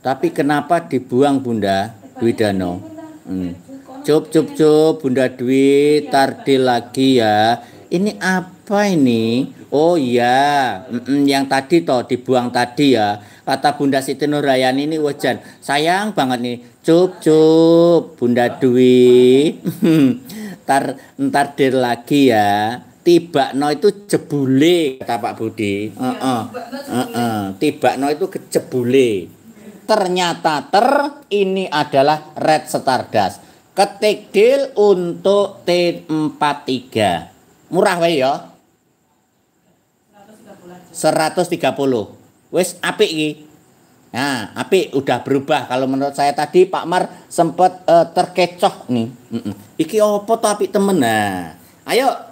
Tapi kenapa dibuang Bunda Dwi No, Hmm. Cup cup cup Bunda Dwi tardil lagi ya. Ini apa ini? Oh iya, mm -mm, yang tadi toh dibuang tadi ya. Kata Bunda Siti Nurayani ini wajan. Sayang banget nih. Cup cup Bunda Dwi. ntar ntar dir lagi ya no itu jebule kata Pak Budi. uh -uh. uh -uh. tiba no itu kejebule Ternyata ter ini adalah red setardas Ketik deal untuk T43. Murah wae ya. 130. Wis apik iki. Nah, apik udah berubah kalau menurut saya tadi Pak Mar sempat uh, eh, terkecoh nih. Mm -mm. Iki opo tapi temen nah. Ayo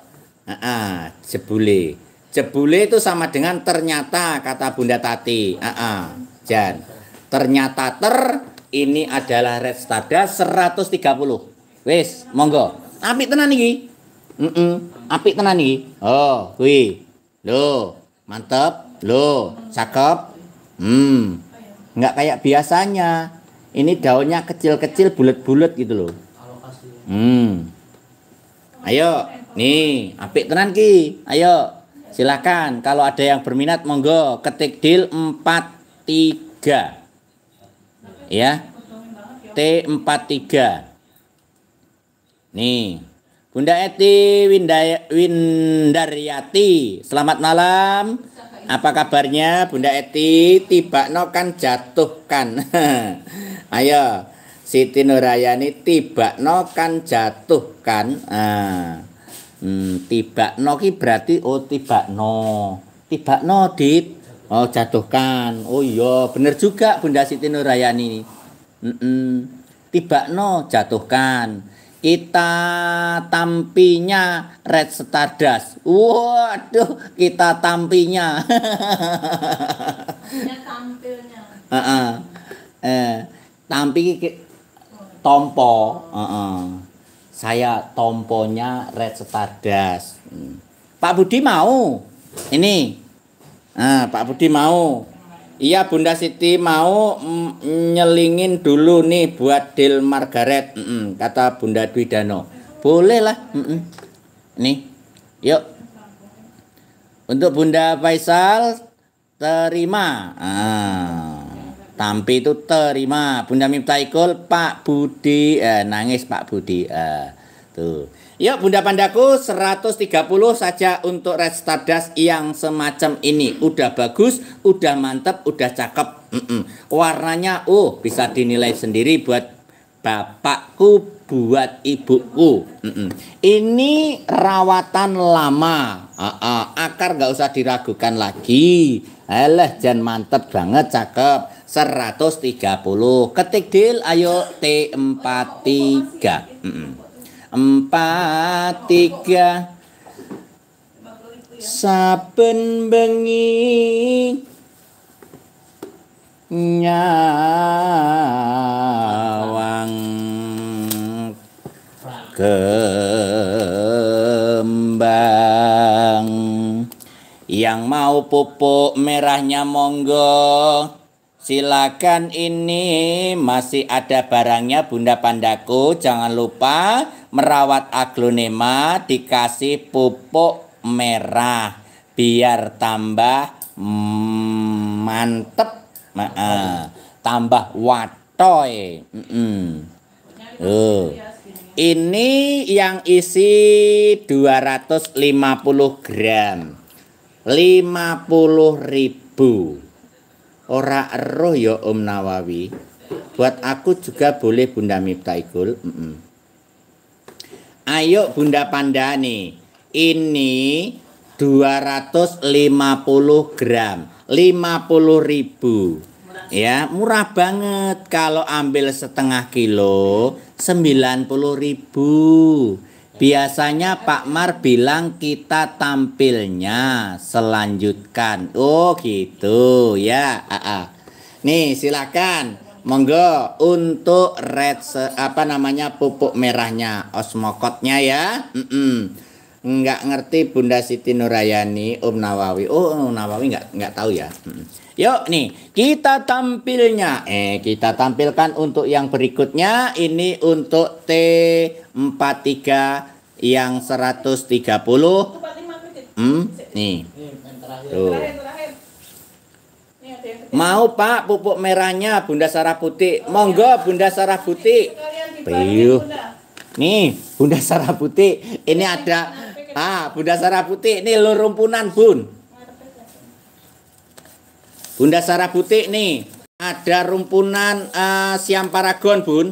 Aa, jebule. Jebule itu sama dengan ternyata kata Bunda Tati. Aa, Jan. Ternyata ter ini adalah red stada 130. Wes, monggo. Apik tenan iki. Mm -mm. Apik tenan iki. Oh, kuwi. Loh, mantep. Loh, cakep. Hmm. Enggak kayak biasanya. Ini daunnya kecil-kecil bulat-bulat gitu loh. Hmm. Ayo, Nih, apik tenan ki. Ayo, silakan Kalau ada yang berminat, monggo ketik deal tiga Ya. t empat tiga Nih. Bunda Eti Windaya, Windaryati, selamat malam. Apa kabarnya Bunda Eti? Tiba no kan jatuh kan. Ayo, Siti Nurayani tiba no kan jatuh kan? Ah. Hmm, tiba no ki berarti oh tiba no. Tiba no dit. Oh jatuhkan. Oh iya bener juga Bunda Siti Nurayani Mm -mm. Tiba no jatuhkan. Kita tampinya Red Stardust. Waduh, kita tampinya. tampilnya. Uh -uh. Eh, tampi tompo. Uh -uh saya tomponya Red sepadas hmm. Pak Budi mau. Ini. Nah, Pak Budi mau. Iya Bunda Siti mau nyelingin dulu nih buat deal Margaret, mm -mm, kata Bunda Dwi Bolehlah, Mm -mm. Nih, yuk. Untuk Bunda Faisal terima. Ah. Tampi itu terima. Bunda Ikul Pak Budi. Eh, nangis Pak Budi. Eh, tuh. Yuk Bunda Pandaku 130 saja untuk red stardust yang semacam ini. Udah bagus, udah mantep, udah cakep. Mm -mm. Warnanya oh bisa dinilai sendiri buat bapakku, buat ibuku. Mm -mm. Ini rawatan lama. Uh -uh. Akar gak usah diragukan lagi. Alah, jangan mantep banget, cakep 130. Ketik deal ayo T43. 43 saben bengi nyawang kembang yang mau pupuk merahnya monggo Silakan ini masih ada barangnya Bunda Pandaku. Jangan lupa merawat aglonema dikasih pupuk merah biar tambah mantep. tambah watoy. Mm -mm. Uh. Ini yang isi 250 gram. 50 ribu ora eroh ya Om Nawawi. Buat aku juga boleh Bunda Miftaikul. Mm -mm. Ayo Bunda Pandani. Ini 250 gram. 50 ribu. Murah. Ya, murah banget. Kalau ambil setengah kilo, 90 ribu. Biasanya Pak Mar bilang kita tampilnya selanjutkan. Oh gitu ya. A ah, ah. Nih silakan. Monggo untuk red apa namanya pupuk merahnya osmokotnya ya. Mm -mm. ngerti Bunda Siti Nurayani Om Nawawi. Oh Om Nawawi nggak nggak tahu ya. Mm -mm. Yuk nih, kita tampilnya. Eh, kita tampilkan untuk yang berikutnya. Ini untuk T43 yang 130. Hmm, nih. Tuh. Mau Pak pupuk merahnya Bunda Sarah Putih. Monggo Bunda Sarah Putih. Piyuh. Nih, Bunda Sarah Putih. Ini ada ah Bunda Sarah Putih. Ini lurumpunan, Bun. Bunda Sarah Butik nih, ada rumpunan uh, siam paragon bun.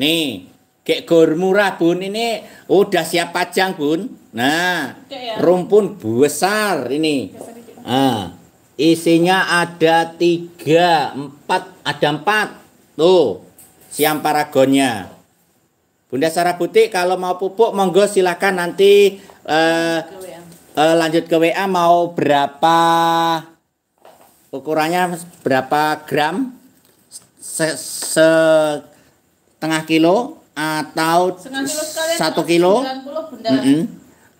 Nih, Kek gor murah bun ini udah siap pajang bun. Nah, ya. rumpun besar ini. nah, isinya ada tiga, empat, ada empat. Tuh, siam paragonnya. Bunda Sarah Putih kalau mau pupuk monggo silahkan nanti uh, uh, lanjut ke WA eh, mau berapa ukurannya berapa gram se, se tengah kilo atau satu kilo, kilo mm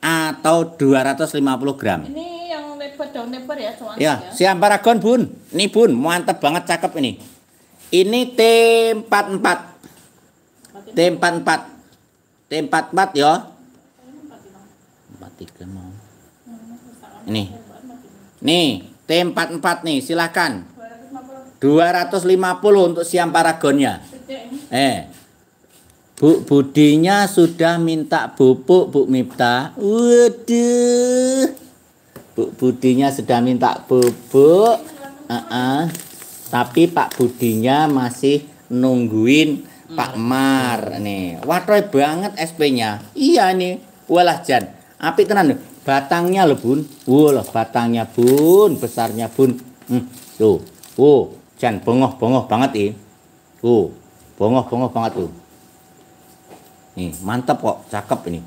-mm, atau 250 gram. Ini yang lebar daun lebar ya Ya, ya. siam paragon bun. Ini bun, mantep banget cakep ini. Ini T44. T44. T44 ya. 43 mau. Hmm, ini. Nih. T44 nih, silahkan. 250 untuk siam paragonnya. Eh. Bu Budinya sudah minta pupuk Bu Mipta. Waduh. Bu Budinya sudah minta pupuk. Uh ah, -uh. Ah. Tapi Pak Budinya masih nungguin Pak Mar nih. Watroy banget SP-nya. Iya nih. Walah Jan. tenang tenan Batangnya loh bun. Wuh loh batangnya bun. Besarnya bun. Hmm. Tuh. Wuh. Jan bongoh-bongoh banget ini. Wuh. Bongoh-bongoh banget tuh. Nih mantep kok. Cakep ini.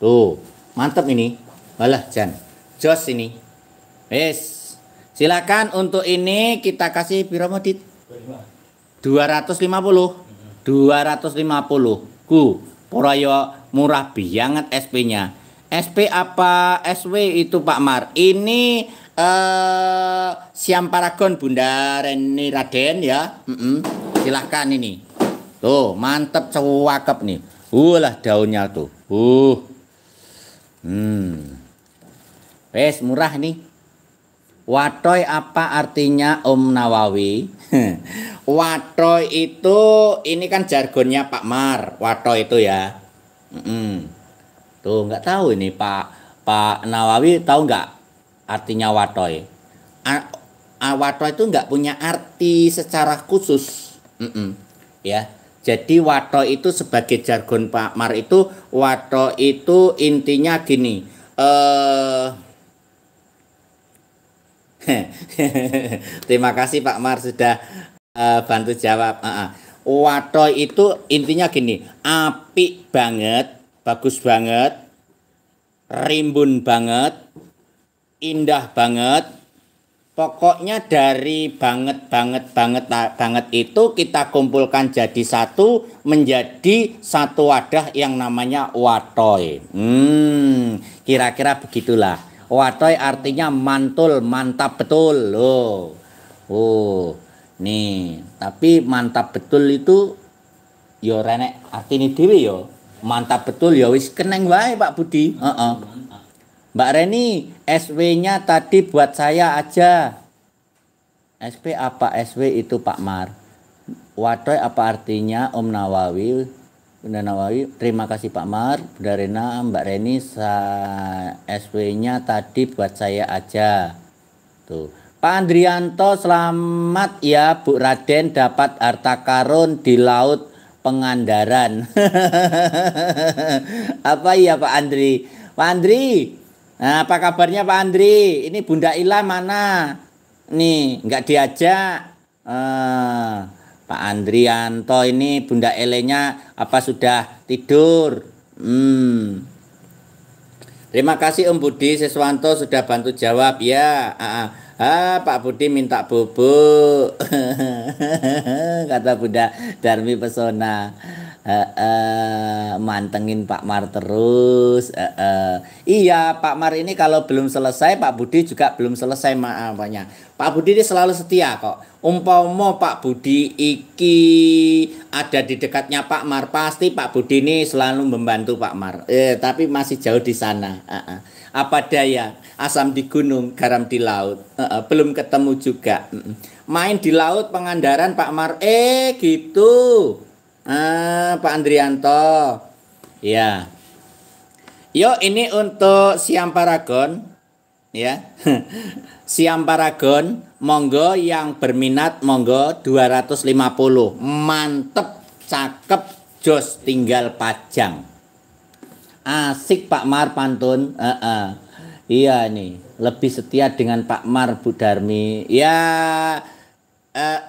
Tuh. Mantep ini. malah Jan. Jos ini. Wes. Silakan untuk ini kita kasih piro modit? 250. 250. Ku. Poroyo murah biangat SP-nya. SP apa SW itu Pak Mar? Ini eh, Siam Paragon Bunda Reni Raden ya. Mm -mm. Silahkan ini. Tuh, mantep cewakep nih. Ulah lah daunnya tuh. Uh. Hmm. Wes murah nih. Watoy apa artinya Om Nawawi? Watoy itu ini kan jargonnya Pak Mar. Watoy itu ya. Mm -mm. Tuh nggak tahu ini Pak Pak Nawawi tahu nggak artinya watoy? A, a, watoy itu nggak punya arti secara khusus, mm -mm. ya. Jadi watoy itu sebagai jargon Pak Mar itu watoy itu intinya gini. Uh, Terima kasih Pak Mar sudah uh, bantu jawab. Uh -uh. itu intinya gini, api banget bagus banget, rimbun banget, indah banget. Pokoknya dari banget banget banget banget itu kita kumpulkan jadi satu menjadi satu wadah yang namanya watoy. Hmm, kira-kira begitulah. Watoy artinya mantul, mantap betul loh. Oh, nih. Tapi mantap betul itu yo renek artinya dewi yo mantap betul ya wis keneng wae Pak Budi uh -uh. Mbak Reni SW-nya tadi buat saya aja SP apa SW itu Pak Mar Watoy apa artinya Om Nawawi Bunda Nawawi terima kasih Pak Mar Bunda Rena Mbak Reni SW-nya tadi buat saya aja tuh Pak Andrianto selamat ya Bu Raden dapat harta karun di laut Pengandaran. apa iya Pak Andri? Pak Andri, nah, apa kabarnya Pak Andri? Ini Bunda Ila mana? Nih, nggak diajak. Uh, Pak Andrianto ini Bunda Elenya apa sudah tidur? Hmm. Terima kasih Om Budi Siswanto sudah bantu jawab ya. Uh, Ah, Pak Budi minta bubuk. Kata Bunda Darmi Pesona. Uh, uh, mantengin Pak Mar terus. Uh, uh. Iya, Pak Mar ini kalau belum selesai, Pak Budi juga belum selesai maafnya. Pak Budi ini selalu setia kok. Umpomo Pak Budi iki ada di dekatnya Pak Mar, pasti Pak Budi ini selalu membantu Pak Mar. Eh, tapi masih jauh di sana. Uh, uh apa daya asam di gunung garam di laut uh, uh, belum ketemu juga uh, main di laut pengandaran Pak Mar eh gitu uh, Pak Andrianto ya yuk ini untuk siam paragon ya siam paragon monggo yang berminat monggo 250 mantep cakep jos tinggal pajang Asik Pak Mar pantun. Uh -uh. Iya nih, lebih setia dengan Pak Mar Bu Darmi, Ya uh,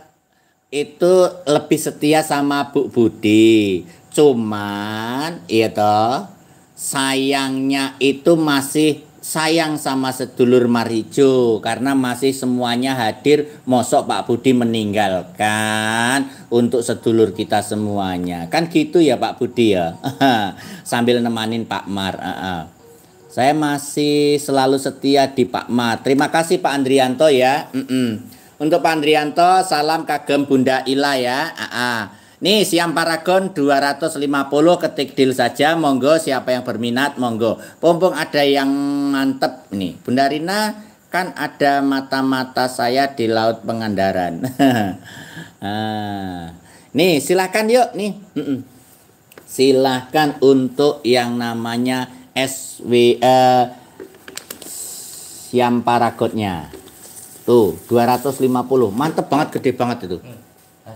itu lebih setia sama Bu Budi. Cuman itu iya sayangnya itu masih sayang sama sedulur Marijo karena masih semuanya hadir mosok Pak Budi meninggalkan untuk sedulur kita semuanya kan gitu ya Pak Budi ya sambil nemanin Pak Mar saya masih selalu setia di Pak Mar terima kasih Pak Andrianto ya untuk Pak Andrianto salam kagem Bunda Ila ya Nih siam paragon 250 ketik deal saja monggo siapa yang berminat monggo. Pompong ada yang mantep nih. Bunda Rina kan ada mata-mata saya di laut Pengandaran. Ah. Nih silahkan yuk nih. Silahkan untuk yang namanya SW siam paragonnya. Tuh 250 mantep banget gede banget itu. Eh,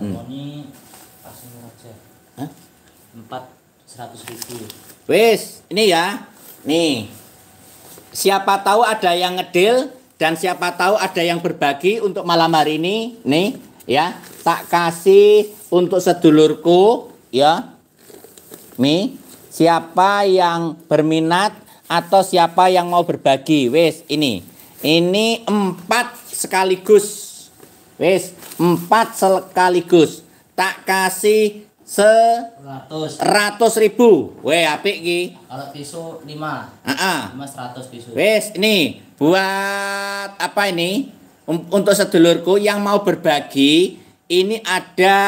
empat seratus ribu Wes, ini ya nih siapa tahu ada yang ngedil dan siapa tahu ada yang berbagi untuk malam hari ini nih ya tak kasih untuk sedulurku ya nih siapa yang berminat atau siapa yang mau berbagi Wes? ini ini empat sekaligus Wes. empat sekaligus tak kasih se ratus ribu weh api ki kalau tisu lima ah lima seratus tisu wes ini buat apa ini um, untuk sedulurku yang mau berbagi ini ada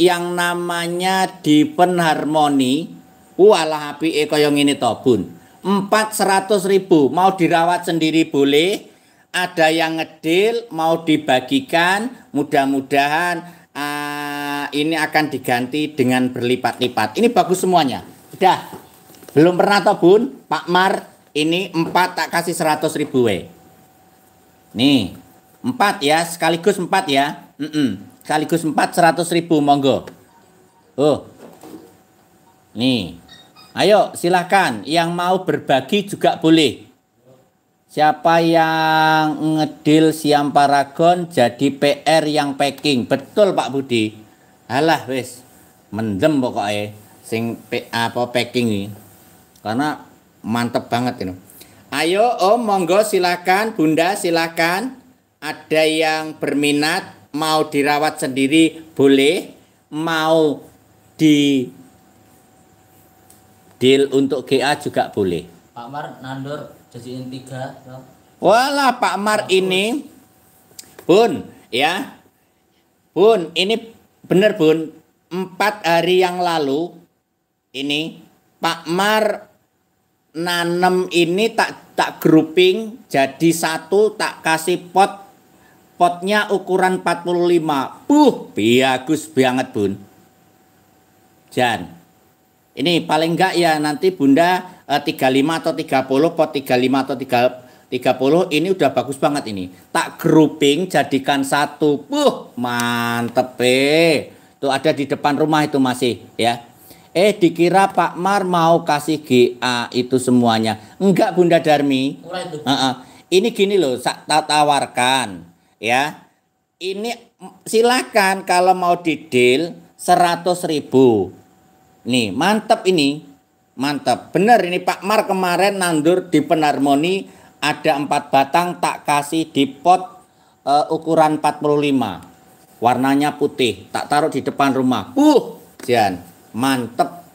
yang namanya Dipen Harmoni walah api ekoyong ini tobun empat seratus ribu mau dirawat sendiri boleh ada yang ngedil mau dibagikan mudah-mudahan uh, ini akan diganti dengan berlipat-lipat. Ini bagus semuanya. Udah. Belum pernah toh bun? Pak Mar, ini empat tak kasih seratus ribu we. Nih, empat ya. Sekaligus empat ya. Mm -mm. Sekaligus empat seratus ribu monggo. Oh. Nih. Ayo silahkan. Yang mau berbagi juga boleh. Siapa yang ngedil siam paragon jadi PR yang packing. Betul Pak Budi. Alah wis mendem pokoknya sing apa packing ini. Karena mantep banget ini. Ayo Om monggo silakan, Bunda silakan. Ada yang berminat mau dirawat sendiri boleh, mau di deal untuk GA juga boleh. Pak Mar nandur jadiin tiga. So. Ya. Walah Pak Mar Bagus. ini, pun ya, pun ini Benar bun, empat hari yang lalu ini Pak Mar nanem ini tak tak grouping jadi satu tak kasih pot potnya ukuran 45 buh gus banget bun Jan ini paling enggak ya nanti bunda eh, 35 atau 30 pot 35 atau 30 30 ini udah bagus banget ini. Tak grouping jadikan satu. Buh, mantep eh. Tuh ada di depan rumah itu masih ya. Eh dikira Pak Mar mau kasih GA itu semuanya. Enggak Bunda Darmi. Uh -uh. Ini gini loh, tak tawarkan ya. Ini silakan kalau mau didil 100 ribu. Nih, mantep ini. Mantap. Benar ini Pak Mar kemarin nandur di Penarmoni ada empat batang tak kasih di pot uh, ukuran 45 warnanya putih tak taruh di depan rumah uh Jan mantep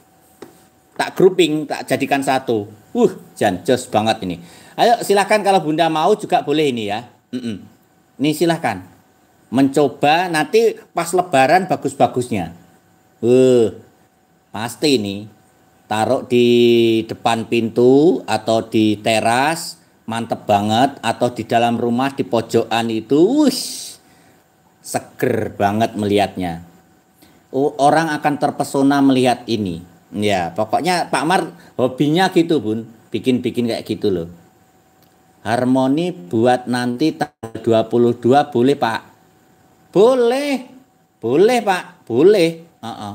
tak grouping tak jadikan satu uh Jan jos banget ini ayo silahkan kalau bunda mau juga boleh ini ya mm -mm. ini silahkan mencoba nanti pas lebaran bagus-bagusnya uh pasti ini taruh di depan pintu atau di teras mantep banget atau di dalam rumah di pojokan itu wush, seger banget melihatnya orang akan terpesona melihat ini ya pokoknya Pak Mar hobinya gitu bun bikin-bikin kayak gitu loh harmoni buat nanti tanggal 22 boleh Pak boleh boleh Pak boleh uh -uh.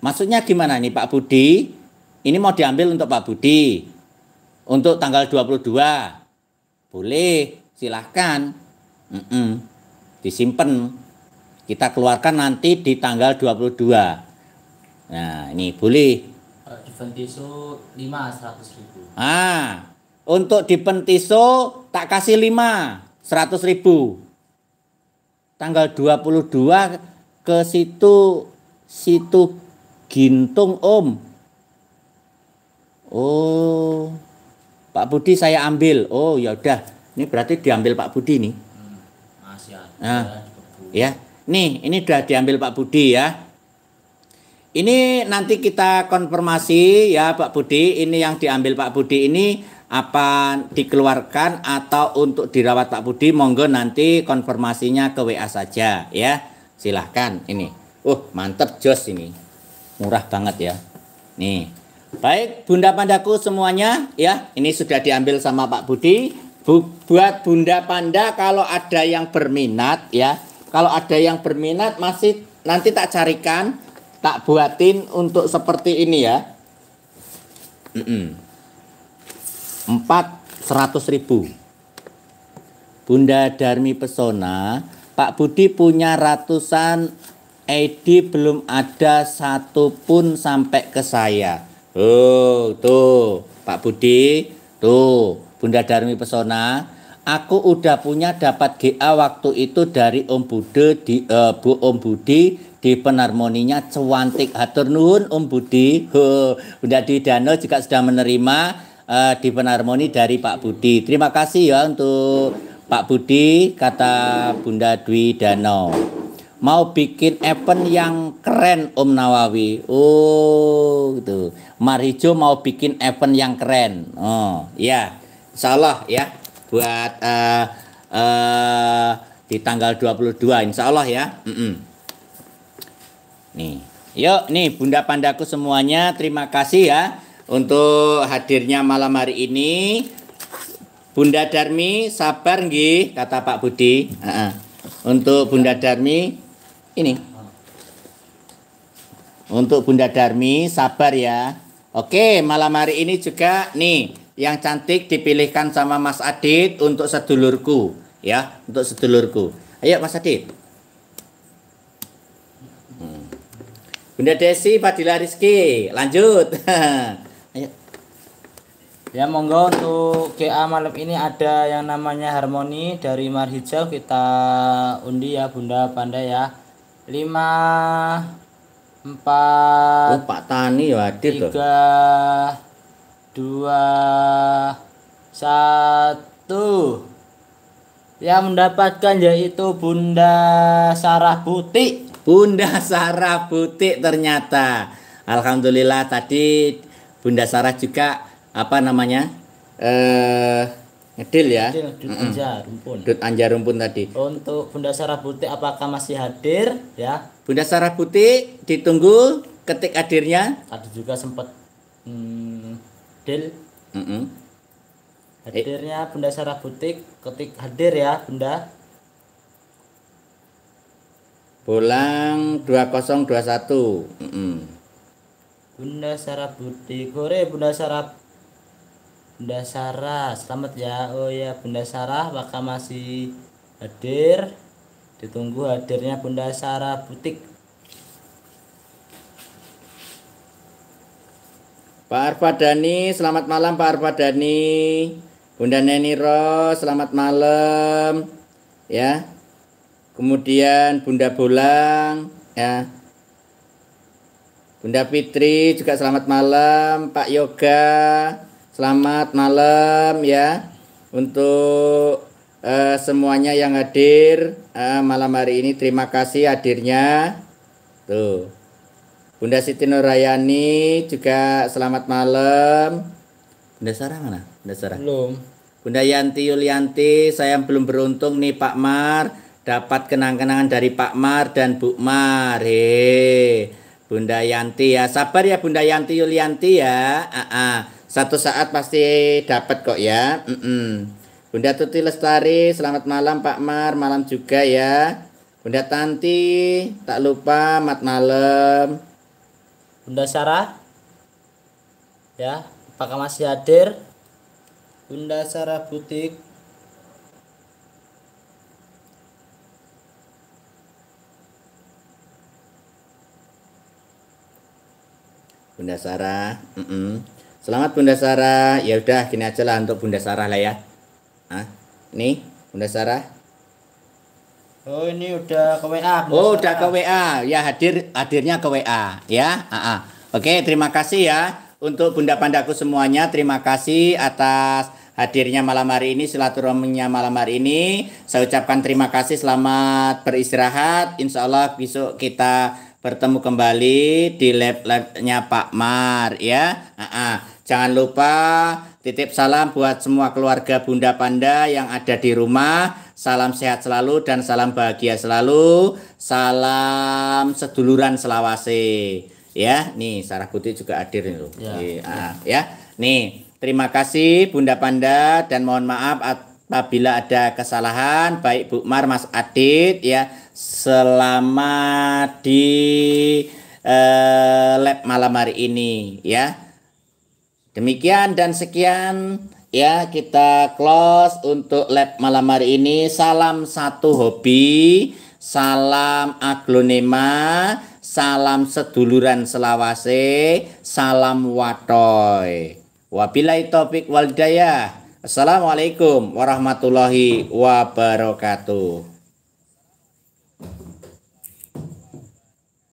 maksudnya gimana nih Pak Budi ini mau diambil untuk Pak Budi untuk tanggal 22 boleh silahkan mm -mm. disimpan kita keluarkan nanti di tanggal 22 nah ini boleh di Pentiso 5 100 ribu ah untuk di Pentiso tak kasih 5 100 ribu tanggal 22 ke situ situ Gintung Om oh Pak Budi saya ambil. Oh ya udah, ini berarti diambil Pak Budi nih. Hmm, masih ada. Nah, ya, nih ini sudah diambil Pak Budi ya. Ini nanti kita konfirmasi ya Pak Budi, ini yang diambil Pak Budi ini apa dikeluarkan atau untuk dirawat Pak Budi monggo nanti konfirmasinya ke WA saja ya. Silahkan ini. Uh, mantep jos ini. Murah banget ya. Nih. Baik, Bunda Pandaku semuanya ya. Ini sudah diambil sama Pak Budi. Bu, buat Bunda Panda kalau ada yang berminat ya. Kalau ada yang berminat masih nanti tak carikan, tak buatin untuk seperti ini ya. Empat seratus ribu. Bunda Darmi Pesona, Pak Budi punya ratusan ID belum ada satu pun sampai ke saya Oh, tuh Pak Budi, tuh Bunda Darmi Pesona. Aku udah punya dapat GA waktu itu dari Om Bude di uh, Bu Om Budi di penarmoninya Cewantik. Hatur nuhun Om Budi. Ho, Bunda Didano juga sudah menerima uh, di penarmoni dari Pak Budi. Terima kasih ya untuk Pak Budi kata Bunda Dwi Dano mau bikin event yang keren Om Nawawi. Oh, gitu. Marijo mau bikin event yang keren. Oh, ya. Insyaallah ya buat uh, uh, di tanggal 22 insyaallah ya. Mm -mm. Nih. Yuk nih Bunda Pandaku semuanya terima kasih ya untuk hadirnya malam hari ini. Bunda Darmi sabar nggih kata Pak Budi. Uh -uh. Untuk Bunda Darmi ini. Untuk Bunda Darmi, sabar ya. Oke, malam hari ini juga nih yang cantik dipilihkan sama Mas Adit untuk sedulurku ya, untuk sedulurku. Ayo Mas Adit. Hmm. Bunda Desi, Fadila Rizky, lanjut. Ayo. Ya monggo untuk GA malam ini ada yang namanya Harmoni dari Marhijau kita undi ya Bunda Panda ya lima empat oh, Pak Tani ya hadir tiga dua satu yang mendapatkan yaitu Bunda Sarah Putih Bunda Sarah Putih ternyata Alhamdulillah tadi Bunda Sarah juga apa namanya eh ngedil ya ngedil, Dut mm -mm. Anjar Rumpun Dut Anjar Rumpun tadi untuk Bunda Sarah Putih apakah masih hadir ya Bunda Sarah Putih ditunggu ketik hadirnya Ada juga sempat hmm, deal mm -mm. hadirnya Bunda Sarah Putih ketik hadir ya Bunda Bolang 2021 mm -mm. Bunda Sarah Putih Kore Bunda Sarah Bunda Sarah selamat ya oh ya Bunda Sarah bakal masih hadir ditunggu hadirnya Bunda Sarah Butik Pak Arfadani selamat malam Pak Arfadani Bunda Neni Ros, selamat malam ya kemudian Bunda Bolang ya Bunda Fitri juga selamat malam Pak Yoga Selamat malam ya untuk uh, semuanya yang hadir uh, malam hari ini. Terima kasih hadirnya. Tuh. Bunda Siti Nurayani juga selamat malam. Bunda Sarah mana? Bunda Sarah. Belum. Bunda Yanti Yulianti, saya belum beruntung nih Pak Mar dapat kenang-kenangan dari Pak Mar dan Bu Mar. Hei, Bunda Yanti ya, sabar ya Bunda Yanti Yulianti ya. Ah, ah. Satu saat pasti dapat kok ya. Mm -mm. Bunda Tuti Lestari, selamat malam Pak Mar, malam juga ya. Bunda Tanti, tak lupa mat malam. Bunda Sarah, ya, apakah masih hadir? Bunda Sarah Butik. Bunda Sarah, mm -mm. Selamat Bunda Sarah. Ya udah gini aja lah untuk Bunda Sarah lah ya. Hah? Ini Bunda Sarah. Oh ini udah ke WA. Bunda oh udah ke WA. Ya hadir hadirnya ke WA ya. Ah, Oke terima kasih ya untuk Bunda Pandaku semuanya. Terima kasih atas hadirnya malam hari ini, silaturahminya malam hari ini. Saya ucapkan terima kasih, selamat beristirahat. Insya Allah besok kita bertemu kembali di lab-labnya Pak Mar ya. Uh -uh. Jangan lupa titip salam buat semua keluarga Bunda Panda yang ada di rumah. Salam sehat selalu dan salam bahagia selalu. Salam seduluran Selawase. Ya, nih Sarah Putih juga hadir nih loh. Ya. ya. ya. Nih, terima kasih Bunda Panda dan mohon maaf apabila ada kesalahan baik Bu Mar Mas Adit ya selama di eh, lab malam hari ini ya. Demikian dan sekian ya kita close untuk lab malam hari ini. Salam satu hobi, salam aglonema, salam seduluran selawase, salam watoy. Wabilai topik waldaya. Assalamualaikum warahmatullahi wabarakatuh.